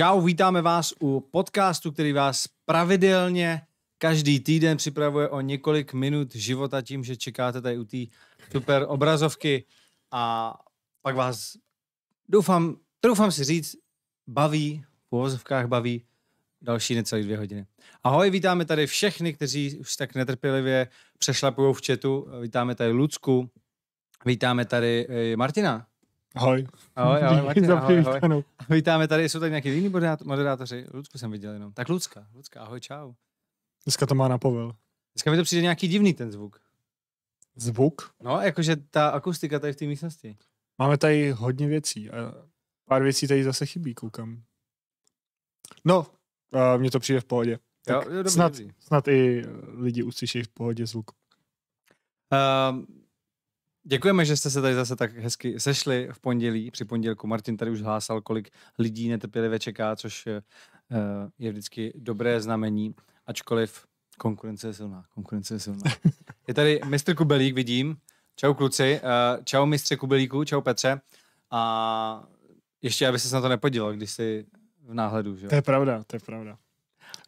Čau, vítáme vás u podcastu, který vás pravidelně každý týden připravuje o několik minut života tím, že čekáte tady u té super obrazovky a pak vás, doufám, doufám si říct, baví, v uvozovkách baví další necelé dvě hodiny. Ahoj, vítáme tady všechny, kteří už tak netrpělivě přešlapují v chatu. Vítáme tady Lucku, vítáme tady eh, Martina. Ahoj. Ahoj, ahoj, Martin, ahoj, ahoj. Vítáme tady, jsou tady nějaký jiný moderátoři. Ludku jsem viděl jenom. Tak Lucka, Lucka, ahoj, čau. Dneska to má na povel. Dneska mi to přijde nějaký divný ten zvuk. Zvuk? No, jakože ta akustika tady v té místnosti. Máme tady hodně věcí a pár věcí tady zase chybí, koukám. No, mně to přijde v pohodě. Tak jo, jo, snad, snad i lidi uslyší v pohodě zvuk. Um, Děkujeme, že jste se tady zase tak hezky sešli v pondělí, při pondělku. Martin tady už hlásal, kolik lidí netrpělivě čeká, což eh, je vždycky dobré znamení, ačkoliv konkurence je silná, konkurence je silná. Je tady mistr Kubelík, vidím. Čau kluci, eh, čau mistře Kubelíku, čau Petře. A ještě, aby se na to nepodíval, když jsi v náhledu, že? To je pravda, to je pravda.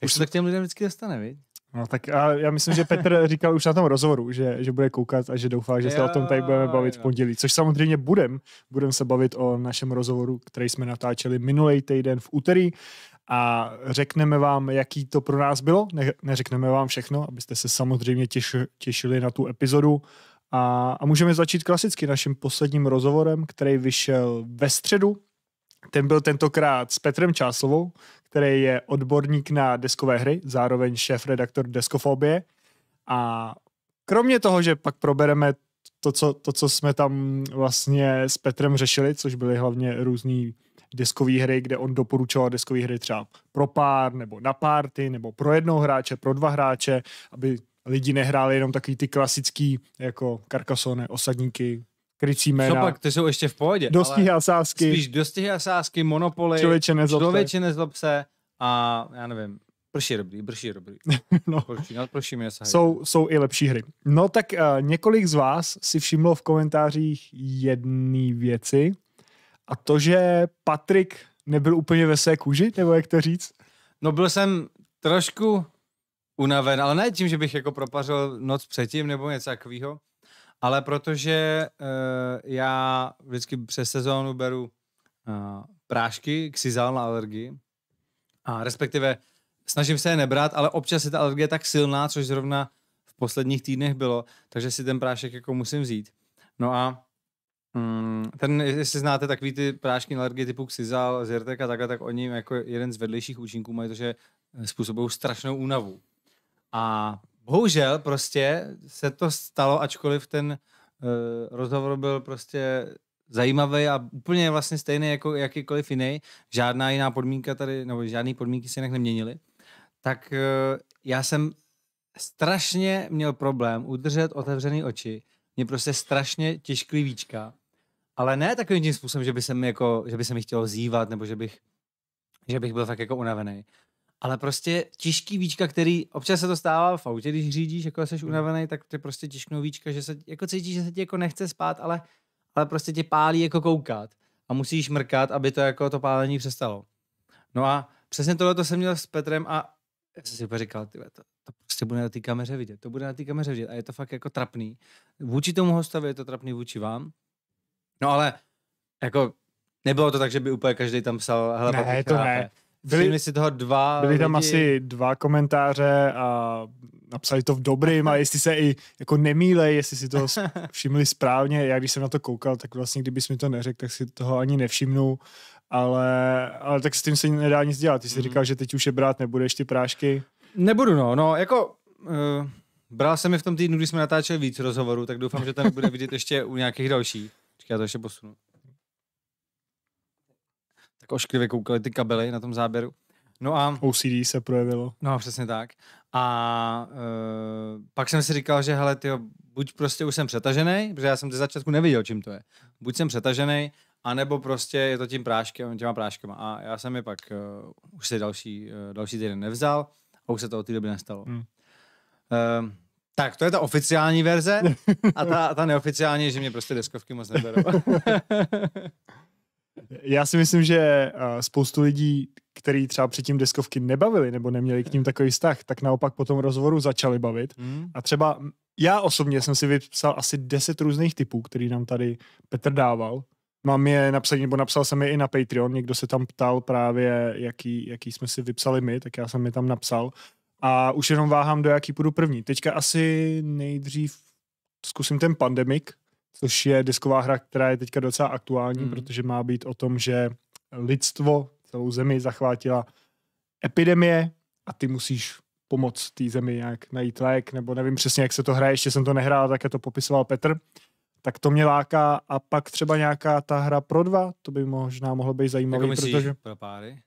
Jak Už se to k těm lidem vždycky dostane, viď? No tak a já myslím, že Petr říkal už na tom rozhovoru, že, že bude koukat a že doufá, že se jo, o tom tady budeme bavit jo. v pondělí, což samozřejmě budem. Budem se bavit o našem rozhovoru, který jsme natáčeli minulý týden v úterý a řekneme vám, jaký to pro nás bylo. Ne, neřekneme vám všechno, abyste se samozřejmě těš, těšili na tu epizodu. A, a můžeme začít klasicky naším posledním rozhovorem, který vyšel ve středu ten byl tentokrát s Petrem Čáslovou, který je odborník na deskové hry, zároveň šéf-redaktor Deskofobie. A kromě toho, že pak probereme to co, to, co jsme tam vlastně s Petrem řešili, což byly hlavně různé deskové hry, kde on doporučoval deskové hry třeba pro pár, nebo na párty, nebo pro jednoho hráče, pro dva hráče, aby lidi nehráli jenom takový ty klasický jako karkasone, osadníky, krycí jména. Co pak, ty jsou ještě v pohodě. Dostihy a sásky. Spíš dostihy a sásky, monopoly. Člověče nezlob Člověče nezlob se. A já nevím, Prší je dobrý, prší je dobrý. no. Prší, nad no, mě se jsou, jsou i lepší hry. No tak uh, několik z vás si všimlo v komentářích jedné věci a to, že Patrik nebyl úplně ve své kůži, nebo jak to říct? No byl jsem trošku unaven, ale ne tím, že bych jako propařil noc předtím nebo něco takového, ale protože uh, já vždycky přes sezónu beru uh, prášky k na alergii a respektive snažím se je nebrat, ale občas je ta alergie tak silná, což zrovna v posledních týdnech bylo, takže si ten prášek jako musím vzít. No a um, ten, jestli znáte takový ty prášky na alergie typu Xizal, Zyrtec a takhle, tak oni jako jeden z vedlejších účinků mají to, že způsobují strašnou únavu. A bohužel prostě se to stalo, ačkoliv ten uh, rozhovor byl prostě zajímavý a úplně vlastně stejný jako jakýkoliv jiný. Žádná jiná podmínka tady, nebo žádné podmínky se jinak neměnily. Tak uh, já jsem strašně měl problém udržet otevřený oči. Mě prostě strašně těžký víčka. Ale ne takovým tím způsobem, že by se mi, jako, že by se mi chtělo zývat, nebo že bych, že bych byl tak jako unavený ale prostě těžký víčka, který občas se to stává v autě, když řídíš, jako jsi hmm. unavený, tak ty prostě těžknou víčka, že se jako cítíš, že se ti jako nechce spát, ale, ale prostě tě pálí jako koukat a musíš mrkat, aby to jako to pálení přestalo. No a přesně tohle to jsem měl s Petrem a já jsem si úplně říkal, tyve, to, to, prostě bude na té kameře vidět, to bude na té kameře vidět a je to fakt jako trapný. Vůči tomu hostovi je to trapný vůči vám. No ale jako nebylo to tak, že by úplně každý tam psal, hele, ne, to ne byli, si toho dva Byli tam lidi. asi dva komentáře a napsali to v dobrým a jestli se i jako nemílej, jestli si to všimli správně. Já když jsem na to koukal, tak vlastně kdybys mi to neřekl, tak si toho ani nevšimnu. Ale, ale tak s tím se nedá nic dělat. Ty jsi mm. říkal, že teď už je brát nebudeš ty prášky. Nebudu, no. No, jako... Uh... Bral jsem je v tom týdnu, kdy jsme natáčeli víc rozhovorů, tak doufám, že tam bude vidět ještě u nějakých dalších. Čekaj, já to ještě posunu tak ošklivě koukali ty kabely na tom záběru. No a... OCD se projevilo. No, přesně tak. A e, pak jsem si říkal, že hele, tyjo, buď prostě už jsem přetažený, protože já jsem ze začátku neviděl, čím to je. Buď jsem přetažený, anebo prostě je to tím práškem, těma práškama. A já jsem je pak e, už si další, e, další týden nevzal a už se to od té doby nestalo. Hmm. E, tak, to je ta oficiální verze a ta, ta neoficiální, že mě prostě deskovky moc neberou. Já si myslím, že eh, spoustu lidí, který třeba předtím deskovky nebavili nebo neměli k ním takový vztah, tak naopak po tom rozhovoru začali bavit. Hmm. A třeba já osobně jsem si vypsal asi 10 různých typů, který nám tady Petr dával. Mám je napsat, nebo napsal jsem je i na Patreon, někdo se tam ptal právě, jaký, jaký jsme si vypsali my, tak já jsem je tam napsal. A už jenom váhám, do jaký půjdu první. Teďka asi nejdřív zkusím ten pandemik, což je disková hra, která je teďka docela aktuální, mm. protože má být o tom, že lidstvo celou zemi zachvátila epidemie a ty musíš pomoct té zemi nějak najít lék, nebo nevím přesně, jak se to hraje, ještě jsem to nehrál, tak to popisoval Petr, tak to mě láká a pak třeba nějaká ta hra pro dva, to by možná mohlo být zajímavé, jako protože... pro páry?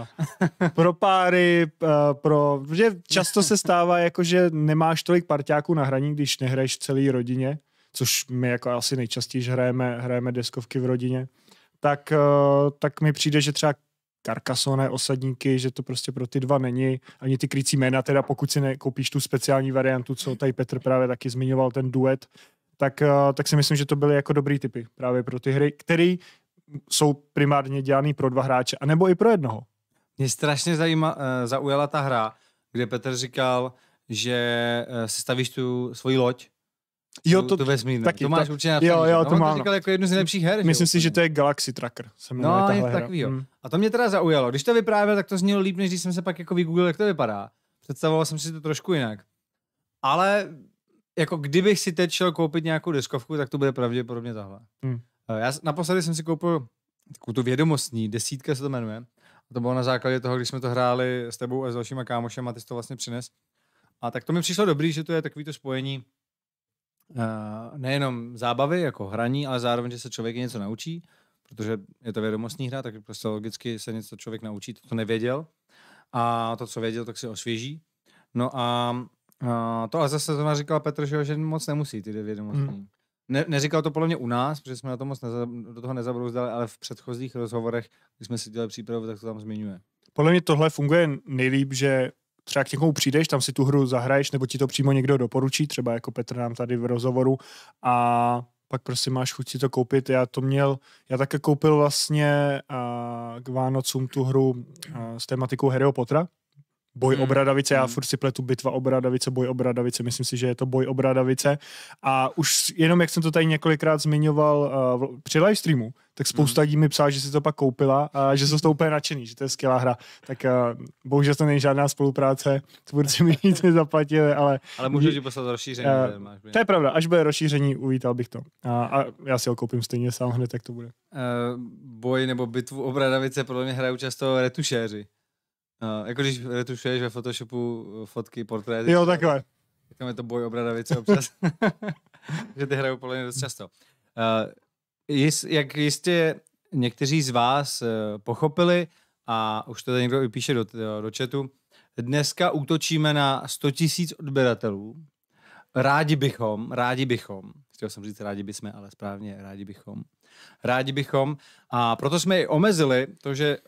Uh, pro páry, uh, pro... Že často se stává, jako, že nemáš tolik parťáků na hraní, když nehraješ celý rodině, což my jako asi nejčastěji hrajeme, hrajeme deskovky v rodině, tak, eh, tak mi přijde, že třeba Carcassonne, osadníky, že to prostě pro ty dva není. Ani ty krycí jména, teda pokud si nekoupíš tu speciální variantu, co tady Petr právě taky zmiňoval, ten duet, tak, eh, tak si myslím, že to byly jako dobrý typy právě pro ty hry, které jsou primárně dělané pro dva hráče, anebo i pro jednoho. Mě strašně zajíma, eh, zaujala ta hra, kde Petr říkal, že si stavíš tu svoji loď Jo, to, to vesmír. No. Taky, to máš určitě na jo, jo, to, no, mám, říkal no. jako jednu z nejlepších her. Myslím jo? si, že to je Galaxy Tracker. Se no, je to takový, jo. Hmm. A to mě teda zaujalo. Když to vyprávěl, tak to znělo líp, než když jsem se pak jako vygooglil, jak to vypadá. Představoval jsem si to trošku jinak. Ale jako kdybych si teď šel koupit nějakou deskovku, tak to bude pravděpodobně tahle. Hmm. Já naposledy jsem si koupil takovou tu vědomostní, desítka se to jmenuje. A to bylo na základě toho, když jsme to hráli s tebou a s dalšíma kámošem a ty jsi to vlastně přines. A tak to mi přišlo dobrý, že to je takový to spojení Eh, nejenom zábavy, jako hraní, ale zároveň, že se člověk něco naučí, protože je to vědomostní hra, tak prostě logicky se něco člověk naučí, to, to nevěděl. A to, co věděl, tak si osvěží. No a a eh, to a zase to říkal Petr, že, že moc nemusí ty vědomostní. Hmm. Ne, neříkal to podle mě u nás, protože jsme na to moc neza, do toho nezabrouzdali, ale v předchozích rozhovorech, když jsme si dělali přípravu, tak to tam zmiňuje. Podle mě tohle funguje nejlíp, že třeba k někomu přijdeš, tam si tu hru zahraješ, nebo ti to přímo někdo doporučí, třeba jako Petr nám tady v rozhovoru a pak prostě máš chuť si to koupit. Já to měl, já také koupil vlastně uh, k Vánocům tu hru uh, s tematikou Harryho Pottera, boj hmm. obradavice, já já hmm. furt si pletu bitva obradavice, boj obradavice, myslím si, že je to boj obradavice. a už jenom jak jsem to tady několikrát zmiňoval uh, při live streamu, tak spousta hmm. lidí mm. mi psala, že si to pak koupila a že jsou z toho úplně nadšený, že to je skvělá hra. Tak uh, bohužel to není žádná spolupráce, tvůrci mi nic nezaplatili, ale... Ale můžeš ji poslat rozšíření. Uh, máš to je pravda, až bude rozšíření, uvítal bych to. A, a já si ho koupím stejně sám hned, tak to bude. Uh, boj nebo bitvu obradavice podle mě hrajou často retušéři. No, jako když retušuješ ve Photoshopu eh, fotky, portréty. Jo, takhle. Tak tam je to boj o bradavice občas. že ty hrajou podle mě dost často. Uh, eh, jist, jak jistě někteří z vás uh, pochopili, a už to někdo i píše do, do chatu, dneska útočíme na 100 000 odběratelů. Rádi bychom, rádi bychom, chtěl jsem říct rádi bychom, ale správně rádi bychom. Rádi bychom a proto jsme i omezili to, že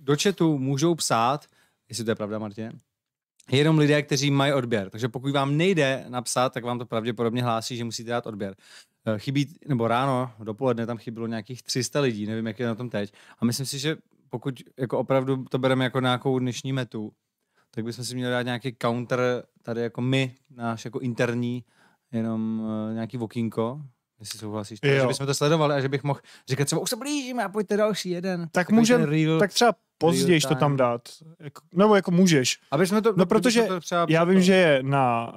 do chatu můžou psát jestli to je pravda, Martě. jenom lidé, kteří mají odběr. Takže pokud vám nejde napsat, tak vám to pravděpodobně hlásí, že musíte dát odběr. Eh, chybí, nebo ráno, dopoledne tam chybilo nějakých 300 lidí, nevím, jak je na tom teď. A myslím si, že pokud jako opravdu to bereme jako nějakou dnešní metu, tak bychom si měli dát nějaký counter tady jako my, náš jako interní, jenom eh, nějaký vokinko. jestli souhlasíš, tak, že bychom to sledovali a že bych mohl říkat třeba, už se blížíme a pojďte další jeden. Tak, tak můžeme, tak třeba později to tam dát. Jako, nebo jako můžeš. Aby jsme to, no, protože to třeba já vím, že je na,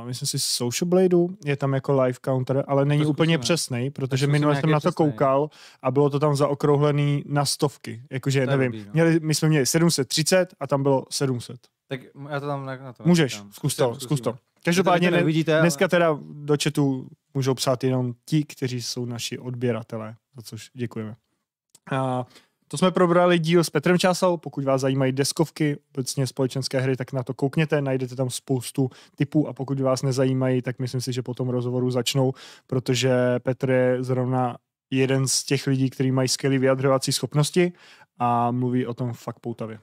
uh, myslím si, Social Blade, je tam jako live counter, ale není to úplně přesný, protože minule jsem na to koukal a bylo to tam zaokrouhlený na stovky. Jakože, nevím, blbý, no. měli, my jsme měli 730 a tam bylo 700. Tak já to tam na, na to. Můžeš, tam. zkus to, zkus to. Každopádně to nevidíte, ale... dneska teda do chatu můžou psát jenom ti, kteří jsou naši odběratelé, za což děkujeme. A, uh, to jsme probrali díl s Petrem Časou. pokud vás zajímají deskovky, obecně společenské hry, tak na to koukněte, najdete tam spoustu typů a pokud vás nezajímají, tak myslím si, že po tom rozhovoru začnou, protože Petr je zrovna jeden z těch lidí, kteří mají skvělé vyjadřovací schopnosti a mluví o tom fakt poutavě.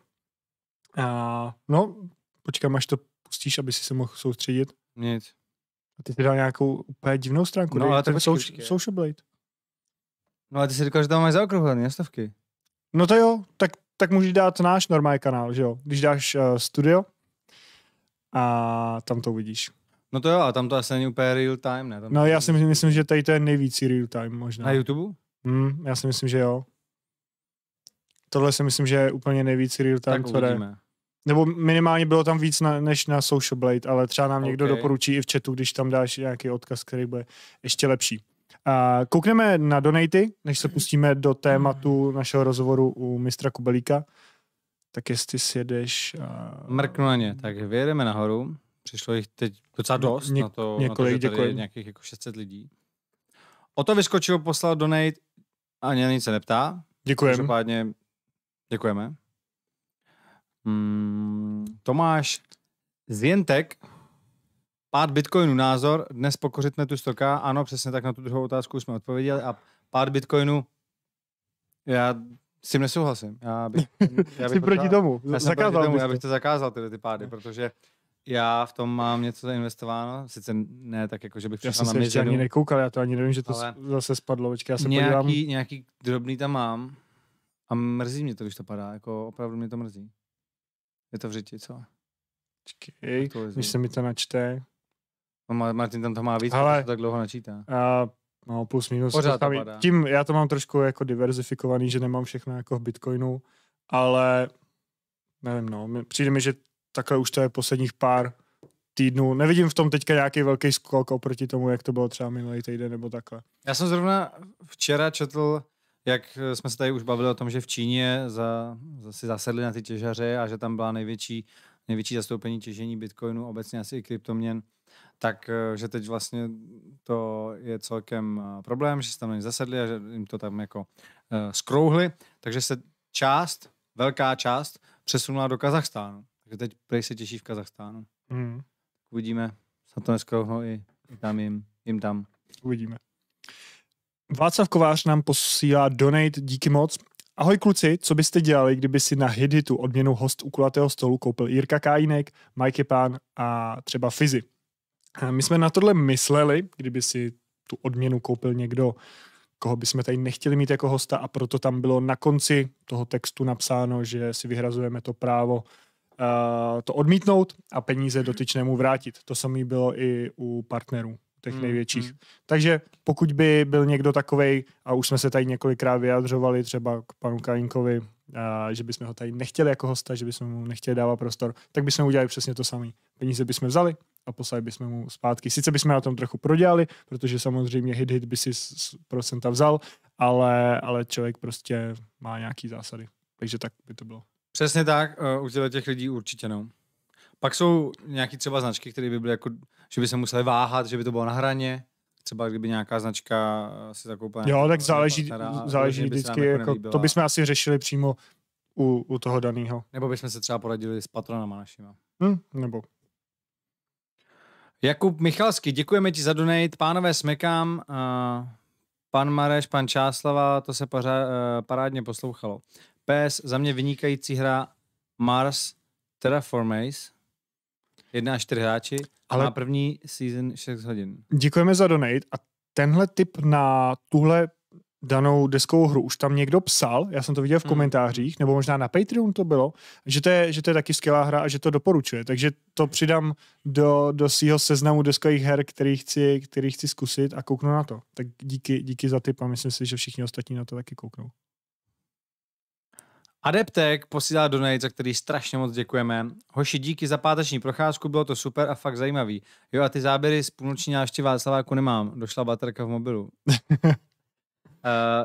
A, no, počkám, až to pustíš, aby si se mohl soustředit. Nic. A ty jsi dal nějakou úplně divnou stránku. No, ale to počkej, Social Blade. No, ale ty si říkal, že tam mají zaokrouhlené stovky. No to jo, tak, tak můžeš dát náš normální kanál, že jo? Když dáš uh, studio a tam to uvidíš. No to jo, a tam to asi není úplně real time, ne? Tam no já si myslím, myslím, že tady to je nejvíc real time možná. Na YouTube? Hmm, já si myslím, že jo. Tohle si myslím, že je úplně nejvíc real time, tak které... Uvidíme. Nebo minimálně bylo tam víc na, než na Social Blade, ale třeba nám okay. někdo doporučí i v chatu, když tam dáš nějaký odkaz, který bude ještě lepší. A koukneme na donaty, než se pustíme do tématu našeho rozhovoru u mistra Kubelíka. Tak jestli jedeš... A... Mrknu na ně, tak vyjedeme nahoru. Přišlo jich teď docela dost, Ně- na to, několik, na to, že tady je nějakých jako 600 lidí. O to vyskočil, poslal donate a ani nic se neptá. Děkujeme. Každopádně děkujeme. Mm, Tomáš Zientek Pád Bitcoinu názor, dnes pokořit netu stoka, ano, přesně tak na tu druhou otázku jsme odpověděli a pád Bitcoinu, já s tím nesouhlasím. Já bych, já bych Jsi proti tomu. Já jsem zakázal proti tomu, já bych to zakázal, tyhle ty pády, protože já v tom mám něco zainvestováno, sice ne tak jako, že bych přišel na mizinu. Já jsem se ani nekoukal, já to ani nevím, že to zase spadlo, počkej, já se nějaký, podívám. Nějaký drobný tam mám a mrzí mě to, když to padá, jako opravdu mě to mrzí. Je to v řeči, co? Počkej, když se mi to načte. No, Martin tam to má víc, Ale, to tak dlouho načítá. A, no, plus minus. Pořád Tím já to mám trošku jako diverzifikovaný, že nemám všechno jako v Bitcoinu, ale nevím, no, přijde mi, že takhle už to je posledních pár týdnů. Nevidím v tom teďka nějaký velký skok oproti tomu, jak to bylo třeba minulý týden nebo takhle. Já jsem zrovna včera četl, jak jsme se tady už bavili o tom, že v Číně za, si zasedli na ty těžaře a že tam byla největší, největší zastoupení těžení bitcoinu, obecně asi i kryptoměn tak eh, že teď vlastně to je celkem eh, problém, že se tam na zasedli a že jim to tam jako eh, skrouhli, takže se část, velká část přesunula do Kazachstánu. Takže teď prej se těší v Kazachstánu. Mm. Uvidíme, snad to neskrouhlo i, i tam jim, jim tam. Uvidíme. Václav Kovář nám posílá donate, díky moc. Ahoj kluci, co byste dělali, kdyby si na hitu odměnu host u kulatého stolu koupil Jirka Kajínek, Mike Pán a třeba Fizi? My jsme na tohle mysleli, kdyby si tu odměnu koupil někdo, koho jsme tady nechtěli mít jako hosta a proto tam bylo na konci toho textu napsáno, že si vyhrazujeme to právo uh, to odmítnout a peníze dotyčnému vrátit. To samé bylo i u partnerů těch mm, největších. Hmm. Takže pokud by byl někdo takovej, a už jsme se tady několikrát vyjadřovali třeba k panu Kajinkovi, a, eh, že bychom ho tady nechtěli jako hosta, že bychom mu nechtěli dávat prostor, tak bychom udělali přesně to samé. Peníze bychom vzali, a poslali bychom mu zpátky. Sice bychom na tom trochu prodělali, protože samozřejmě hit hit by si z procenta vzal, ale, ale člověk prostě má nějaký zásady. Takže tak by to bylo. Přesně tak, eh, u těch lidí určitě no. Pak jsou nějaké třeba značky, které by byly jako, že by se museli váhat, že by to bylo na hraně, třeba kdyby nějaká značka eh, si zakoupila. Jo, tak záleží, partnera, záleží vždycky, jako, jako, to bychom asi řešili přímo u, u toho daného. Nebo bychom se třeba poradili s patronama našima. Hmm, nebo Jakub Michalský, děkujeme ti za donate. Pánové, smekám. Uh, pan Mareš, pan Čáslava, to se pořa, uh, eh, parádně poslouchalo. PS, za mě vynikající hra Mars Terraformace. jedna až čtyři hráči. Ale na první season 6 hodin. Děkujeme za donate a tenhle tip na tuhle danou deskovou hru už tam někdo psal, já jsem to viděl v hmm. komentářích, nebo možná na Patreon to bylo, že to je, že to je taky skvělá hra a že to doporučuje. Takže to přidám do, do svého seznamu deskových her, který chci, který chci zkusit a kouknu na to. Tak díky, díky za tip a myslím si, že všichni ostatní na to taky kouknou. Adeptek posílá donate, za který strašně moc děkujeme. Hoši, díky za páteční procházku, bylo to super a fakt zajímavý. Jo a ty záběry z půlnoční návštěvy Václaváku nemám, došla baterka v mobilu.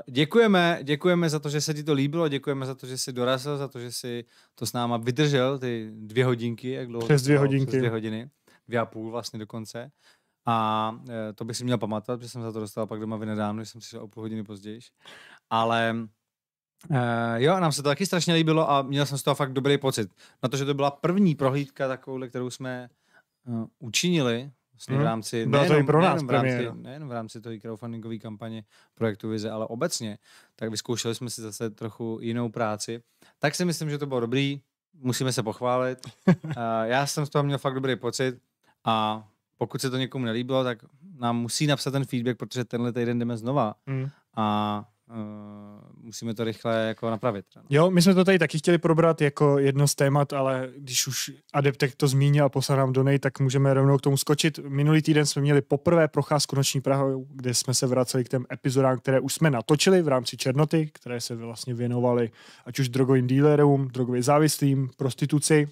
Uh, děkujeme, děkujeme za to, že se ti to líbilo, děkujeme za to, že jsi dorazil, za to, že jsi to s náma vydržel, ty dvě hodinky, jak dlouho? Přes dvě hodinky. Přes dvě hodiny, dvě a půl vlastně dokonce. A uh, to bych si měl pamatovat, protože jsem za to dostal pak doma vynedávno, že jsem přišel o půl hodiny později. Ale Uh, jo, nám se to taky strašně líbilo a měl jsem z toho fakt dobrý pocit. Na to, že to byla první prohlídka takovou, kterou jsme uh, učinili, vlastně hmm. v mhm. rámci, ne, nejenom, to i pro nás nejenom, v rámci, nejenom v rámci toho crowdfundingové kampaně projektu Vize, ale obecně, tak vyzkoušeli jsme si zase trochu jinou práci. Tak si myslím, že to bylo dobrý, musíme se pochválit. Já jsem z toho měl fakt dobrý pocit a pokud se to někomu nelíbilo, tak nám musí napsat ten feedback, protože tenhle týden jdeme znova. Hmm. A musíme to rychle jako napravit. No. Jo, my jsme to tady taky chtěli probrat jako jedno z témat, ale když už Adeptek to zmínil a poslal nám nej, tak můžeme rovnou k tomu skočit. Minulý týden jsme měli poprvé procházku noční Prahou, kde jsme se vraceli k těm epizodám, které už jsme natočili v rámci Černoty, které se vlastně věnovaly ať už drogovým dílerům, drogově závislým, prostituci.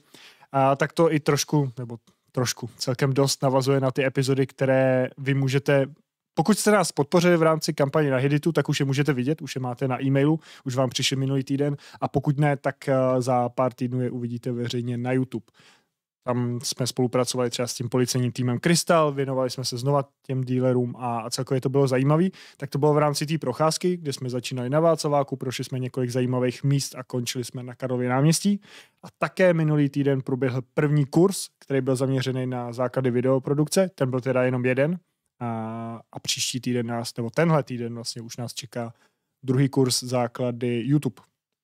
A tak to i trošku, nebo trošku, celkem dost navazuje na ty epizody, které vy můžete pokud jste nás podpořili v rámci kampaně na Hiditu, tak už je můžete vidět, už je máte na e-mailu, už vám přišel minulý týden a pokud ne, tak eh, za pár týdnů je uvidíte veřejně na YouTube. Tam jsme spolupracovali třeba s tím policejním týmem Krystal, věnovali jsme se znova těm dílerům a celkově to bylo zajímavé. Tak to bylo v rámci té procházky, kde jsme začínali na Václaváku, prošli jsme několik zajímavých míst a končili jsme na Karlově náměstí. A také minulý týden proběhl první kurz, který byl zaměřený na základy videoprodukce. Ten byl teda jenom jeden, a, a příští týden nás, nebo tenhle týden vlastně už nás čeká druhý kurz základy YouTube.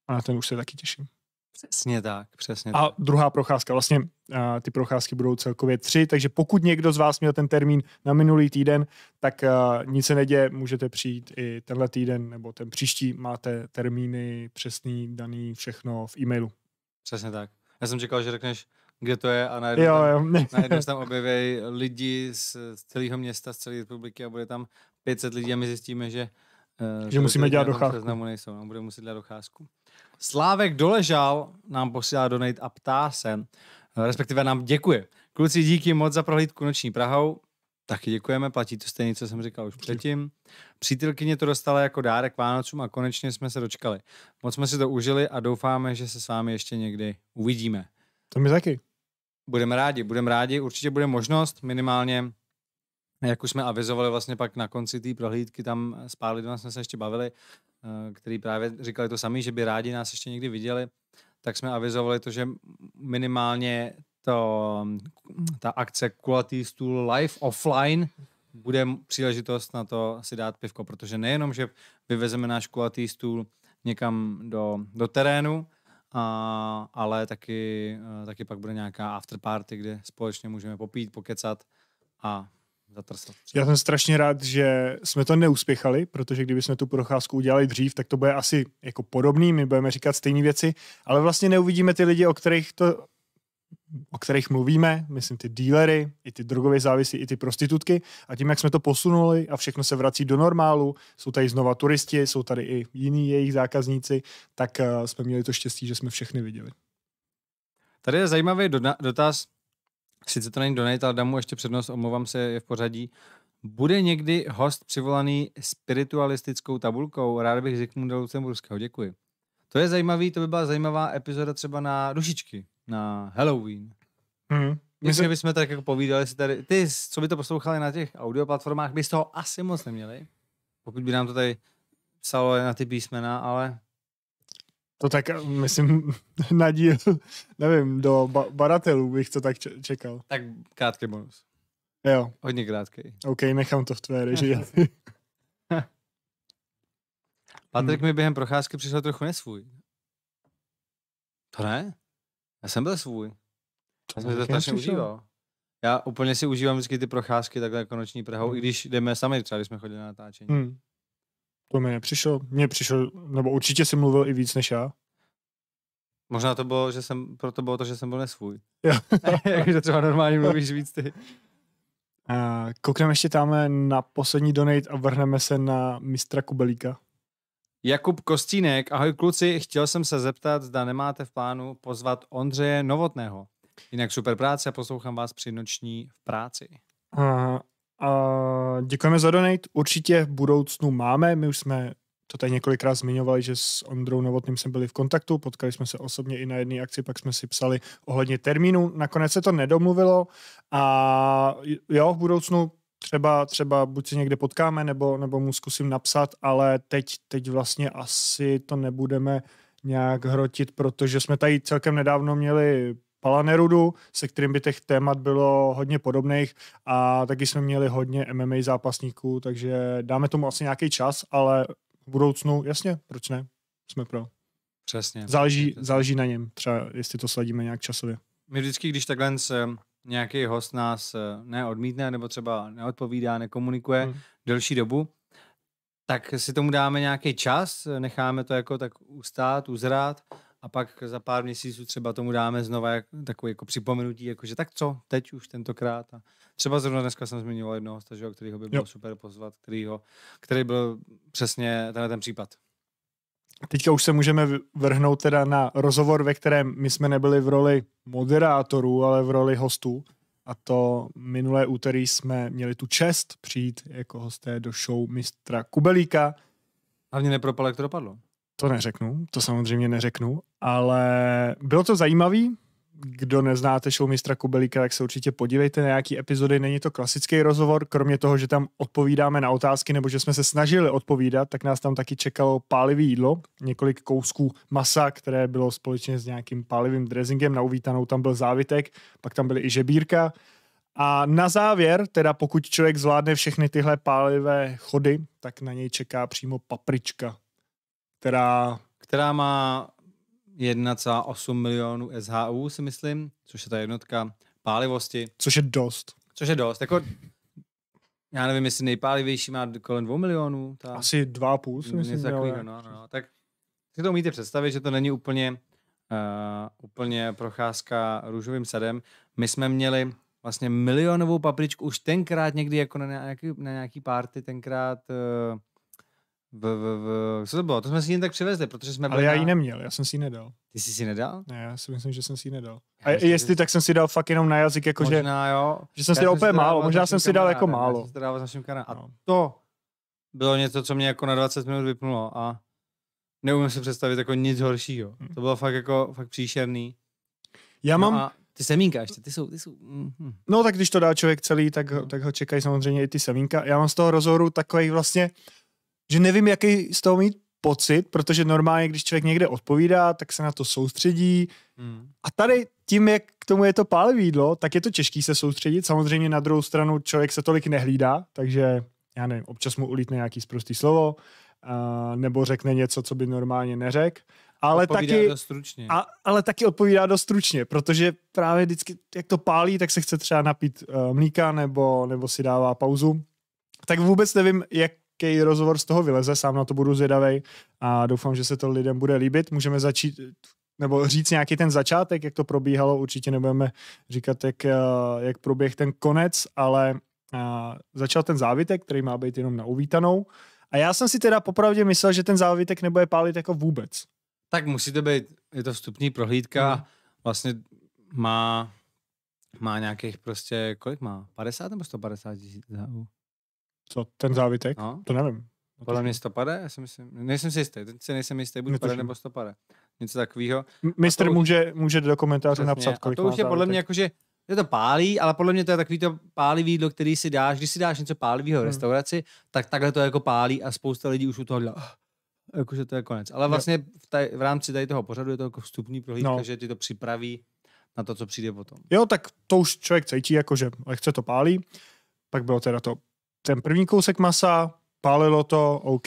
A na ten už se taky těším. Přesně tak, přesně A druhá procházka, vlastně a ty procházky budou celkově tři, takže pokud někdo z vás měl ten termín na minulý týden, tak a, nic se neděje, můžete přijít i tenhle týden nebo ten příští, máte termíny přesný, daný, všechno v e-mailu. Přesně tak. Já jsem čekal, že řekneš, kde to je a najednou, jo, jo. Tam, najednou se tam objeví lidi z, z celého města, z celé republiky a bude tam 500 lidí a my zjistíme, že uh, že musíme dělat docházku. Seznamu nejsou, no, budeme muset dělat docházku. Slávek Doležal nám posílá donate a ptá se, eh, respektive nám děkuje. Kluci, díky moc za prohlídku Noční Prahou. Taky děkujeme, platí to stejně, co jsem říkal už předtím. Přítelkyně to dostala jako dárek Vánocům a konečně jsme se dočkali. Moc jsme si to užili a doufáme, že se s vámi ještě někdy uvidíme. To mi taky. Budeme rádi, budeme rádi. Určitě bude možnost minimálně, jak už jsme avizovali vlastně pak na konci té prohlídky, tam s pár lidmi jsme se ještě bavili, eh, který právě říkali to sami, že by rádi nás ještě někdy viděli, tak jsme avizovali to, že minimálně to, ta akce Kulatý stůl live offline bude příležitost na to si dát pivko, protože nejenom, že vyvezeme náš kulatý stůl někam do, do terénu, a, ale taky, e, taky pak bude nějaká afterparty, kde společně můžeme popít, pokecat a zatrsat. Já jsem strašně rád, že jsme to neuspěchali, protože kdyby jsme tu procházku udělali dřív, tak to bude asi jako podobný, my budeme říkat stejné věci, ale vlastně neuvidíme ty lidi, o kterých to o kterých mluvíme, myslím ty dílery, i ty drogově závisí, i ty prostitutky a tím, jak jsme to posunuli a všechno se vrací do normálu, jsou tady znova turisti, jsou tady i jiní jejich zákazníci, tak eh, jsme měli to štěstí, že jsme všechny viděli. Tady je zajímavý dotaz, sice to není donate, ale dám mu ještě přednost, omlouvám se, je v pořadí. Bude někdy host přivolaný spiritualistickou tabulkou? Rád bych Zikmunda Lucemburského, děkuji. To je zajímavý, to by byla zajímavá epizoda třeba na dušičky, na Halloween. Mm. Myslím, že bychom tak jako povídali si tady, ty, co by to poslouchali na těch audio platformách, by z toho asi moc neměli, pokud by nám to tady psalo na ty písmena, ale... To tak, eh, myslím, na díl, nevím, do ba- baratelů bych to tak čekal. Tak krátký bonus. Jo. Hodně krátký. OK, nechám to v tvé režii. Patrik hmm. mi během procházky přišel trochu nesvůj. To ne? Já jsem byl svůj. Já jsem to strašně užíval. Já úplně si užívám vždycky ty procházky takhle jako noční Prahou, hmm. i když jdeme sami, třeba když jsme chodili na natáčení. Hmm. To mi nepřišlo. Mně přišlo, nebo určitě si mluvil i víc než já. Možná to bylo, že jsem, proto bylo to, že jsem byl nesvůj. to, třeba normálně mluvíš víc ty. Eh, koukneme ještě tam na poslední donate a vrhneme se na mistra Kubelíka. Jakub Kostínek, ahoj kluci, chtěl jsem se zeptat, zda nemáte v plánu pozvat Ondřeje Novotného. Jinak super práce, poslouchám vás při noční v práci. Uh, uh, děkujeme za donate. Určitě v budoucnu máme, my už jsme to tady několikrát zmiňovali, že s Ondrou Novotným jsme byli v kontaktu, potkali jsme se osobně i na jedné akci, pak jsme si psali ohledně termínu, nakonec se to nedomluvilo a jo, v budoucnu třeba, třeba buď se někde potkáme, nebo, nebo mu zkusím napsat, ale teď, teď vlastně asi to nebudeme nějak hrotit, protože jsme tady celkem nedávno měli Palanerudu, se kterým by těch témat bylo hodně podobných a taky jsme měli hodně MMA zápasníků, takže dáme tomu asi nějaký čas, ale v budoucnu, jasně, proč ne? Jsme pro. Přesně. Záleží, záleží na něm, třeba jestli to sledíme nějak časově. My vždycky, když takhle nějaký host nás eh, neodmítne, nebo třeba neodpovídá, nekomunikuje hmm. delší dobu, tak si tomu dáme nějaký čas, necháme to jako tak ustát, uzrát a pak za pár měsíců třeba tomu dáme znova jak, takové jako připomenutí, jakože tak co, teď už tentokrát. A třeba zrovna dneska jsem zmiňoval jednoho hosta, kterého by bylo jo. super pozvat, kterýho, který byl přesně tenhle ten případ. Teďka už se můžeme vrhnout teda na rozhovor, ve kterém my jsme nebyli v roli moderátorů, ale v roli hostů. A to minulé úterý jsme měli tu čest přijít jako hosté do show mistra Kubelíka. Hlavně nepropal, jak to dopadlo. To neřeknu, to samozřejmě neřeknu, ale bylo to zajímavý, kdo neznáte mistra Kubelíka, tak se určitě podívejte na nějaký epizody. Není to klasický rozhovor, kromě toho, že tam odpovídáme na otázky nebo že jsme se snažili odpovídat, tak nás tam taky čekalo pálivý jídlo, několik kousků masa, které bylo společně s nějakým pálivým dressingem na uvítanou. Tam byl závitek, pak tam byly i žebírka. A na závěr, teda pokud člověk zvládne všechny tyhle pálivé chody, tak na něj čeká přímo paprička, která... Která má 1,8 milionů SHU, si myslím, což je ta jednotka pálivosti. Což je dost. Což je dost. Jako, já nevím, jestli nejpálivější má kolem 2 milionů. Ta... Asi 2,5 si myslím. Něco takového, no, no. Tak si to umíte představit, že to není úplně, uh, úplně procházka růžovým sadem. My jsme měli vlastně milionovou papričku už tenkrát někdy jako na nějaký, na nějaký party, tenkrát uh, v, v, v, co to bylo? To jsme si jen tak přivezli, protože jsme byli. Ale já ji neměl, já jsem si ji nedal. Ty jsi si nedal? Ne, já si myslím, že jsem si ji nedal. Já a jestli jsi... tak jsem si dal fakt jenom na jazyk, jako možná, že, jo. že jsem já si dal úplně málo, možná jsem si dal jako málo. dal A no. to bylo něco, co mě jako na 20 minut vypnulo a neumím si představit jako nic horšího. Hmm. To bylo fakt jako fakt příšerný. Já no mám... No ty semínka ještě, ty jsou... Ty jsou mm-hmm. No tak když to dá člověk celý, tak, no. tak ho čekají samozřejmě i ty semínka. Já mám z toho rozhovoru takový vlastně že nevím, jaký z toho mít pocit, protože normálně, když člověk někde odpovídá, tak se na to soustředí. Hmm. A tady tím, jak k tomu je to pálivý jídlo, tak je to těžký se soustředit. Samozřejmě na druhou stranu člověk se tolik nehlídá, takže já nevím, občas mu ulítne nějaký zprostý slovo, uh, nebo řekne něco, co by normálně neřekl. Ale taky, stručně. A, ale taky odpovídá dost stručně, protože právě vždycky, jak to pálí, tak se chce třeba napít uh, mlíka nebo, nebo si dává pauzu. Tak vůbec nevím, jak jaký rozhovor z toho vyleze, sám na to budu zvědavej a doufám, že se to lidem bude líbit. Můžeme začít nebo říct nějaký ten začátek, jak to probíhalo, určitě nebudeme říkat, jak, eh, jak proběh ten konec, ale eh, začal ten závitek, který má být jenom na uvítanou. A já jsem si teda popravdě myslel, že ten závitek nebude pálit jako vůbec. Tak musí to být, je to vstupní prohlídka, hmm. vlastně má, má nějakých prostě, kolik má? 50 nebo 150 tisíc záhu? Co, ten závitek? No. To nevím. No podle mě stopade, já si myslím. Nejsem si jistý, teď si nejsem jistý, buď pade nebo stopade. Něco takového. Mistr může, může do komentáře přesně, napsat, kolik A to už je podle mě jako, že je to pálí, ale podle mě to je takový to pálivý jídlo, který si dáš, když si dáš něco pálivého v hmm. restauraci, tak takhle to jako pálí a spousta lidí už u toho dělá, ah, jakože to je konec. Ale vlastně v, taj, v rámci tady toho pořadu je to jako vstupní prohlídka, no. že ti to připraví na to, co přijde potom. Jo, tak to už člověk cítí, jako že lehce to pálí. Pak bylo teda to ten první kousek masa, pálilo to, OK.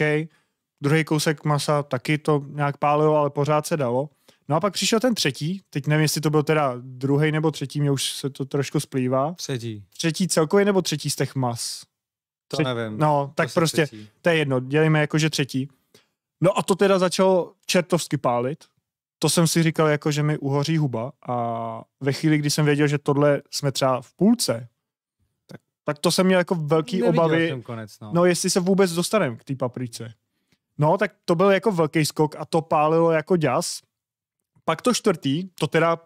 Druhý kousek masa taky to nějak pálilo, ale pořád se dalo. No a pak přišel ten třetí, teď nevím, jestli to byl teda druhý nebo třetí, mě už se to trošku splývá. Třetí. Třetí celkově nebo třetí z těch mas? To Třetí. nevím. No, tak prostě, třetí. to je jedno, dělejme jako, že třetí. No a to teda začalo čertovsky pálit. To jsem si říkal jako, že mi uhoří huba a ve chvíli, kdy jsem věděl, že tohle jsme třeba v půlce, tak to jsem měl jako velký Neviděl obavy. Konec, no. no. jestli se vůbec dostaneme k té paprice. No, tak to byl jako velký skok a to pálilo jako děs. Pak to čtvrtý, to teda,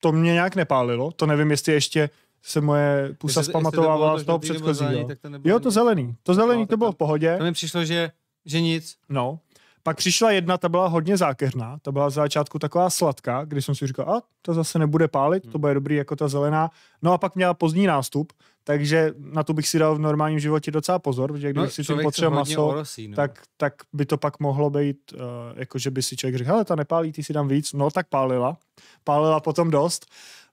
to mě nějak nepálilo, to nevím, jestli ještě se moje pusa zpamatovávala to z toho předchozího. to jo, to zelený, to zelený no, to bylo v pohodě. To mi přišlo, že, že nic. No, pak přišla jedna, ta byla hodně zákeřná, ta byla z začátku taková sladká, kdy jsem si říkal, a to zase nebude pálit, hmm. to bude dobrý jako ta zelená. No a pak měla pozdní nástup, takže na to bych si dal v normálním životě docela pozor, protože když no, si tím potřeboval maso, orosí, no. tak, tak by to pak mohlo být, uh, jako že by si člověk řekl, hele, ta nepálí, ty si dám víc. No, tak pálila. Pálila potom dost.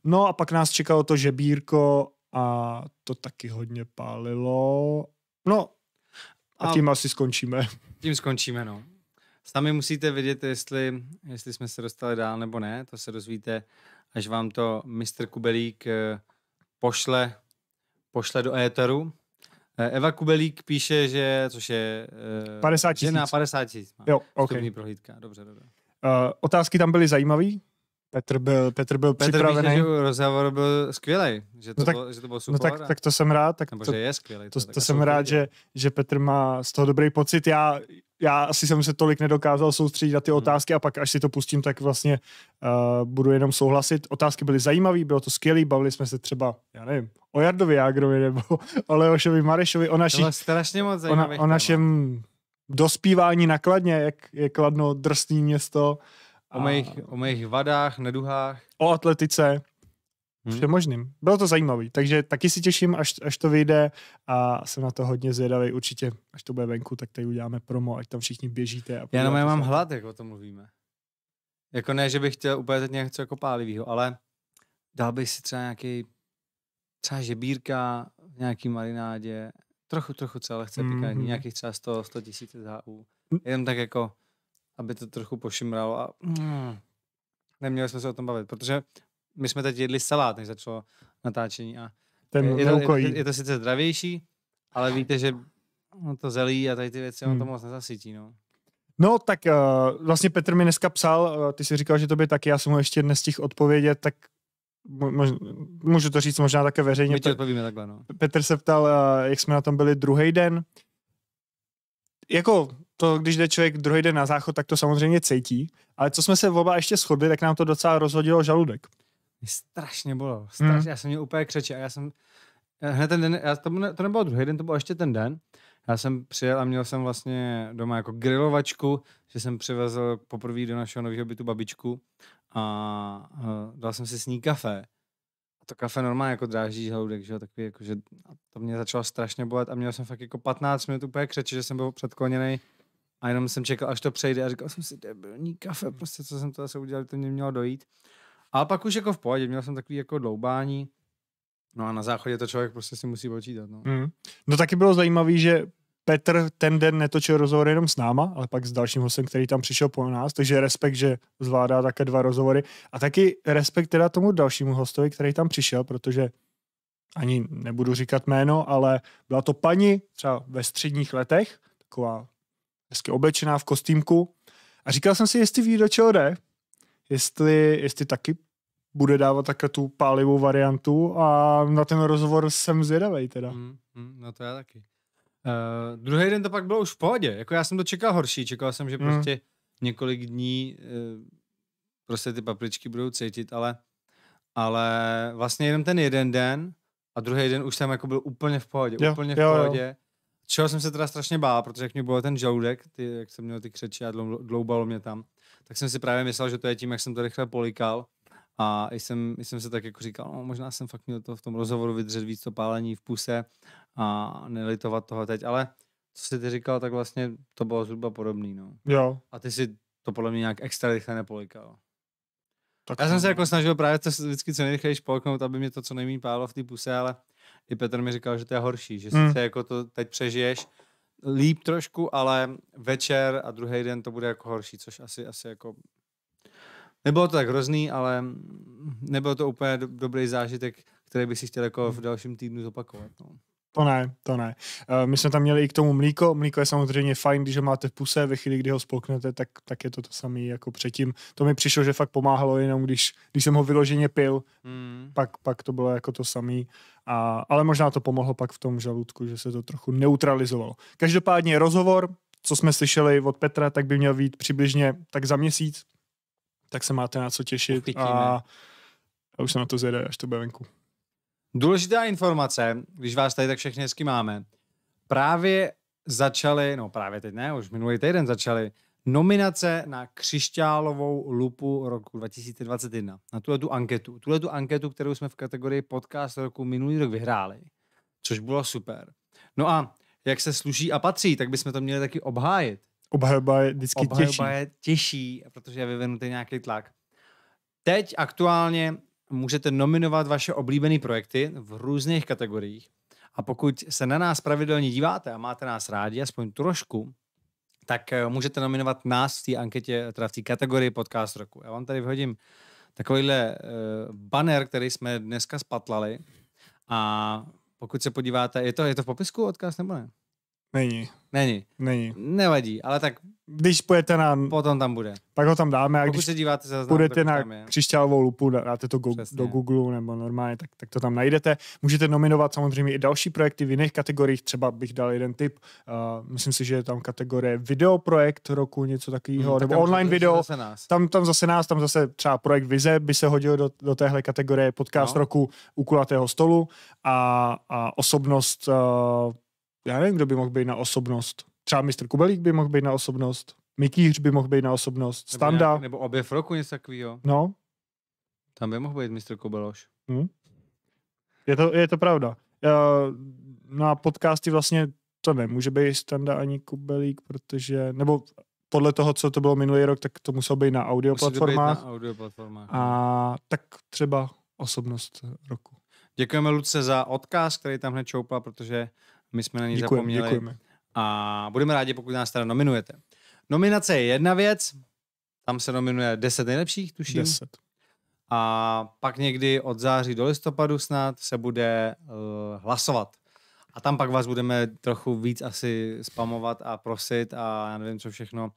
No a pak nás čekalo to žebírko a to taky hodně pálilo. No a tím a asi skončíme. Tím skončíme, no. Sami musíte vidět, jestli, jestli jsme se dostali dál nebo ne. To se dozvíte, až vám to mistr Kubelík eh, pošle pošle do éteru. Eh, Eva Kubelík píše, že, což je 50 eh, tisíc. žena 50 tisíc. Jo, ok. prohlídka, dobře, dobře. Uh, otázky tam byly zajímavé. Petr byl, Petr byl Petr připravený. Petr že rozhovor byl skvělý, že no tak, že to bylo no super. No tak, a... tak to jsem rád. Tak Nebo to, že je skvělý. To, to, to jsem rád, že, že Petr má z toho dobrý pocit. Já já asi jsem se tolik nedokázal soustředit na ty hmm. otázky a pak, až si to pustím, tak vlastně uh, budu jenom souhlasit. Otázky byly zajímavé, bylo to skvělé, bavili jsme se třeba, já nevím, o Jardovi Jágrovi nebo o Leošovi Marešovi, o, naší, strašně moc o, na, o našem dospívání nakladně, jak je Kladno drsný město. O, a... mých, o mých vadách, neduhách. O atletice. Hmm. možným. Bylo to zajímavý, takže taky si těším, až, až to vyjde a jsem na to hodně zvědavý. Určitě, až to bude venku, tak tady uděláme promo, ať tam všichni běžíte. A já, no, já mám hlad, jak o tom mluvíme. Jako ne, že bych chtěl úplně teď něco jako pálivýho, ale dal bych si třeba nějaký třeba žebírka v nějaký marinádě, trochu, trochu třeba lehce mhm. pikantní, mm-hmm. nějakých třeba 100, 100 tisíc HU. Jenom tak jako, aby to trochu pošimralo a mm, neměli jsme se o tom bavit, protože my jsme teď jedli salát, než začalo natáčení a Ten je, je, to, je, je to sice zdravější, ale víte, že no, to zelí a tady ty věci, hmm. on to moc nezasytí, no. No, tak uh, vlastně Petr mi dneska psal, uh, ty si říkal, že to by taky, já jsem mu ještě těch odpovědět, tak mož, můžu to říct možná také veřejně. My ti odpovíme takhle, no. Petr se ptal, uh, jak jsme na tom byli druhý den. Jako to, když jde člověk druhý den na záchod, tak to samozřejmě cítí, ale co jsme se oba ještě shodli, tak nám to docela rozhodilo žaludek. Mě strašně bylo. Hmm. Strašně, mm. já jsem měl úplně křeče a já jsem eh, hned ten den, já, to, ne, to nebylo druhý den, to byl ještě ten den. Já jsem přijel a měl jsem vlastně doma jako grilovačku, že jsem přivezl poprvé do našeho nového bytu babičku a, a eh, dal jsem si s ní kafe. A to kafe normálně jako dráží žaludek, že jo, takový jako, že to mě začalo strašně bolet a měl jsem fakt jako 15 minut úplně křeče, že jsem byl předkloněný a jenom jsem čekal, až to přejde a říkal jsem si, debilní kafe, prostě co jsem to zase udělal, to mě mělo dojít. Ale pak už jako v pohodě, měl jsem takový jako dloubání, No a na záchodě to člověk prostě si musí počítat. No, mm. no taky bylo zajímavé, že Petr ten den netočil rozhovor jenom s náma, ale pak s dalším hostem, který tam přišel po nás, takže respekt, že zvládá také dva rozhovory. A taky respekt teda tomu dalšímu hostovi, který tam přišel, protože ani nebudu říkat jméno, ale byla to paní třeba ve středních letech, taková hezky oblečená v kostýmku. A říkal jsem si, jestli ví, do čeho jde, jestli, jestli taky bude dávat takhle tu pálivou variantu a na ten rozhovor jsem zvědavej teda. Mm, mm, no to já taky. Uh, druhý den to pak bylo už v pohodě, jako já jsem to čekal horší, čekal jsem, že mm. prostě několik dní uh, prostě ty papričky budou cítit, ale, ale vlastně jenom ten jeden den a druhý den už jsem jako byl úplně v pohodě, jo, úplně v jo, pohodě. Jo. Čeho jsem se teda strašně bál, protože jak mě byl ten žaludek, ty, jak jsem měl ty křeči a dloubalo mě tam, tak jsem si právě myslel, že to je tím, jak jsem to rychle polikal. A jsem, jsem se tak jako říkal, no, možná jsem fakt měl to v tom rozhovoru vydržet víc to pálení v puse a nelitovat toho teď, ale co jsi ty říkal, tak vlastně to bylo zhruba podobný, no. Jo. A ty si to podle mě nějak extra rychle nepolikal. Tak Já jsem no. se jako snažil právě to vždycky co nejrychleji špolknout, aby mě to co nejméně pálo v té puse, ale i Petr mi říkal, že to je horší, že hmm. se jako to teď přežiješ, líp trošku, ale večer a druhý den to bude jako horší, což asi, asi jako Nebylo to tak hrozný, ale nebyl to úplně do, dobrý zážitek, který bych si chtěl jako v hmm. dalším týdnu zopakovat. No. To ne, to ne. Eh, my jsme tam měli i k tomu mlíko. Mlíko je samozřejmě fajn, když ho máte v puse, ve chvíli, kdy ho spolknete, tak, tak je to to samé jako předtím. To mi přišlo, že fakt pomáhalo jenom, když, když jsem ho vyloženě pil, mm. pak, pak to bylo jako to samé. A, ale možná to pomohlo pak v tom žaludku, že se to trochu neutralizovalo. Každopádně rozhovor, co jsme slyšeli od Petra, tak by měl být přibližně tak za měsíc, tak se máte na co těšit. Uchytíme. A, a už se na to zjede, až to bude venku. Důležitá informace, když vás tady tak všechny hezky máme, právě začaly, no právě teď ne, už minulý týden začaly, nominace na křišťálovou lupu roku 2021, na tuhle tu anketu. Tuhle tu anketu, kterou jsme v kategorii podcast roku minulý rok vyhráli, což bylo super. No a jak se sluší a patří, tak bychom to měli taky obhájit. Obhajoba je vždycky Obhajoba těžší. je těžší, protože je vyvinutý nějaký tlak. Teď aktuálně můžete nominovat vaše oblíbené projekty v různých kategoriích. A pokud se na nás pravidelně díváte a máte nás rádi, aspoň trošku, tak eh, můžete nominovat nás v té anketě, teda v té kategorii podcast roku. Já vám tady vhodím takovýhle uh, banner, který jsme dneska spatlali. A pokud se podíváte, je to, je to v popisku odkaz nebo ne? Není. Není. Není. Nevadí, ale tak... Když půjdete na... Potom tam bude. Pak ho tam dáme a když se díváte půjdete na křišťálovou lupu, dáte to go, do Google nebo normálně, tak, tak to tam najdete. Můžete nominovat samozřejmě i další projekty v jiných kategoriích, třeba bych dal jeden tip. Uh, myslím si, že je tam kategorie videoprojekt roku, něco takového, hmm, nebo tak online video. Zase nás. Tam, tam zase nás, tam zase třeba projekt Vize by se hodil do, do téhle kategorie podcast no. roku u kulatého stolu a, a osobnost uh, já nevím, kdo by mohl být na osobnost. Třeba mistr Kubelík by mohl být na osobnost, Mikýř by mohl být na osobnost, nebo Standa. Nějak, nebo objev roku něco takového. No. Tam by mohl být mistr Kubeloš. Hmm. Je, to, je to pravda. Já, eh, na podcasty vlastně to nemůže být Standa ani Kubelík, protože, nebo podle toho, co to bylo minulý rok, tak to muselo být na audio Musí platformách. Být na audio platformách. A no. tak třeba osobnost roku. Děkujeme Luce za odkaz, který tam hned čoupla, protože my jsme na ní děkujeme, zapomněli. Děkujeme. A budeme rádi, pokud nás teda nominujete. Nominace je jedna věc, tam se nominuje 10 nejlepších, tuším. 10. A pak někdy od září do listopadu snad se bude uh, hlasovat. A tam pak vás budeme trochu víc asi spamovat a prosit a já nevím, co všechno,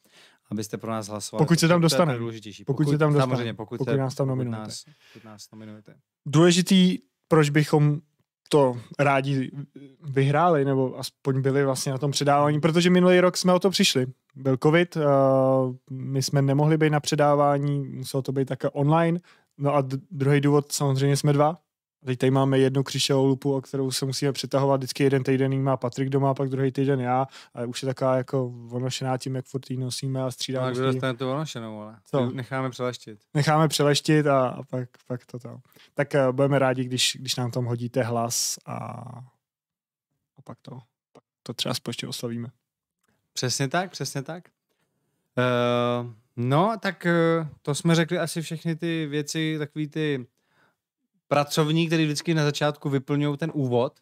abyste pro nás hlasovali. Pokud se tam dostane. důležitější. Pokud, pokud se tam dostane. Samozřejmě, pokud, pokud, se, nás tam nominujete. Pokud nás, pokud nás nominujete. Důležitý, proč bychom to rádi vyhráli, nebo aspoň byli vlastně na tom předávání, protože minulý rok jsme o to přišli. Byl covid, eh, my jsme nemohli být na předávání, muselo to být také online, no a druhý důvod samozřejmě jsme dva, Teď tady máme jednu křišovou lupu, o kterou se musíme přetahovat. Vždycky jeden týden má Patrik doma, pak druhý týden já. A už je taková jako vonošená tím, jak furt nosíme a střídáme. No, a kdo dostane tu vonošenou, ale Co? necháme přeleštit. Necháme přeleštit a, a pak, pak to tam. Tak uh, budeme rádi, když, když nám tam hodíte hlas a, a pak to, pak to třeba společně oslavíme. Přesně tak, přesně tak. Uh, no, tak uh, to jsme řekli asi všechny ty věci, takový ty pracovní, který vždycky na začátku vyplňují ten úvod.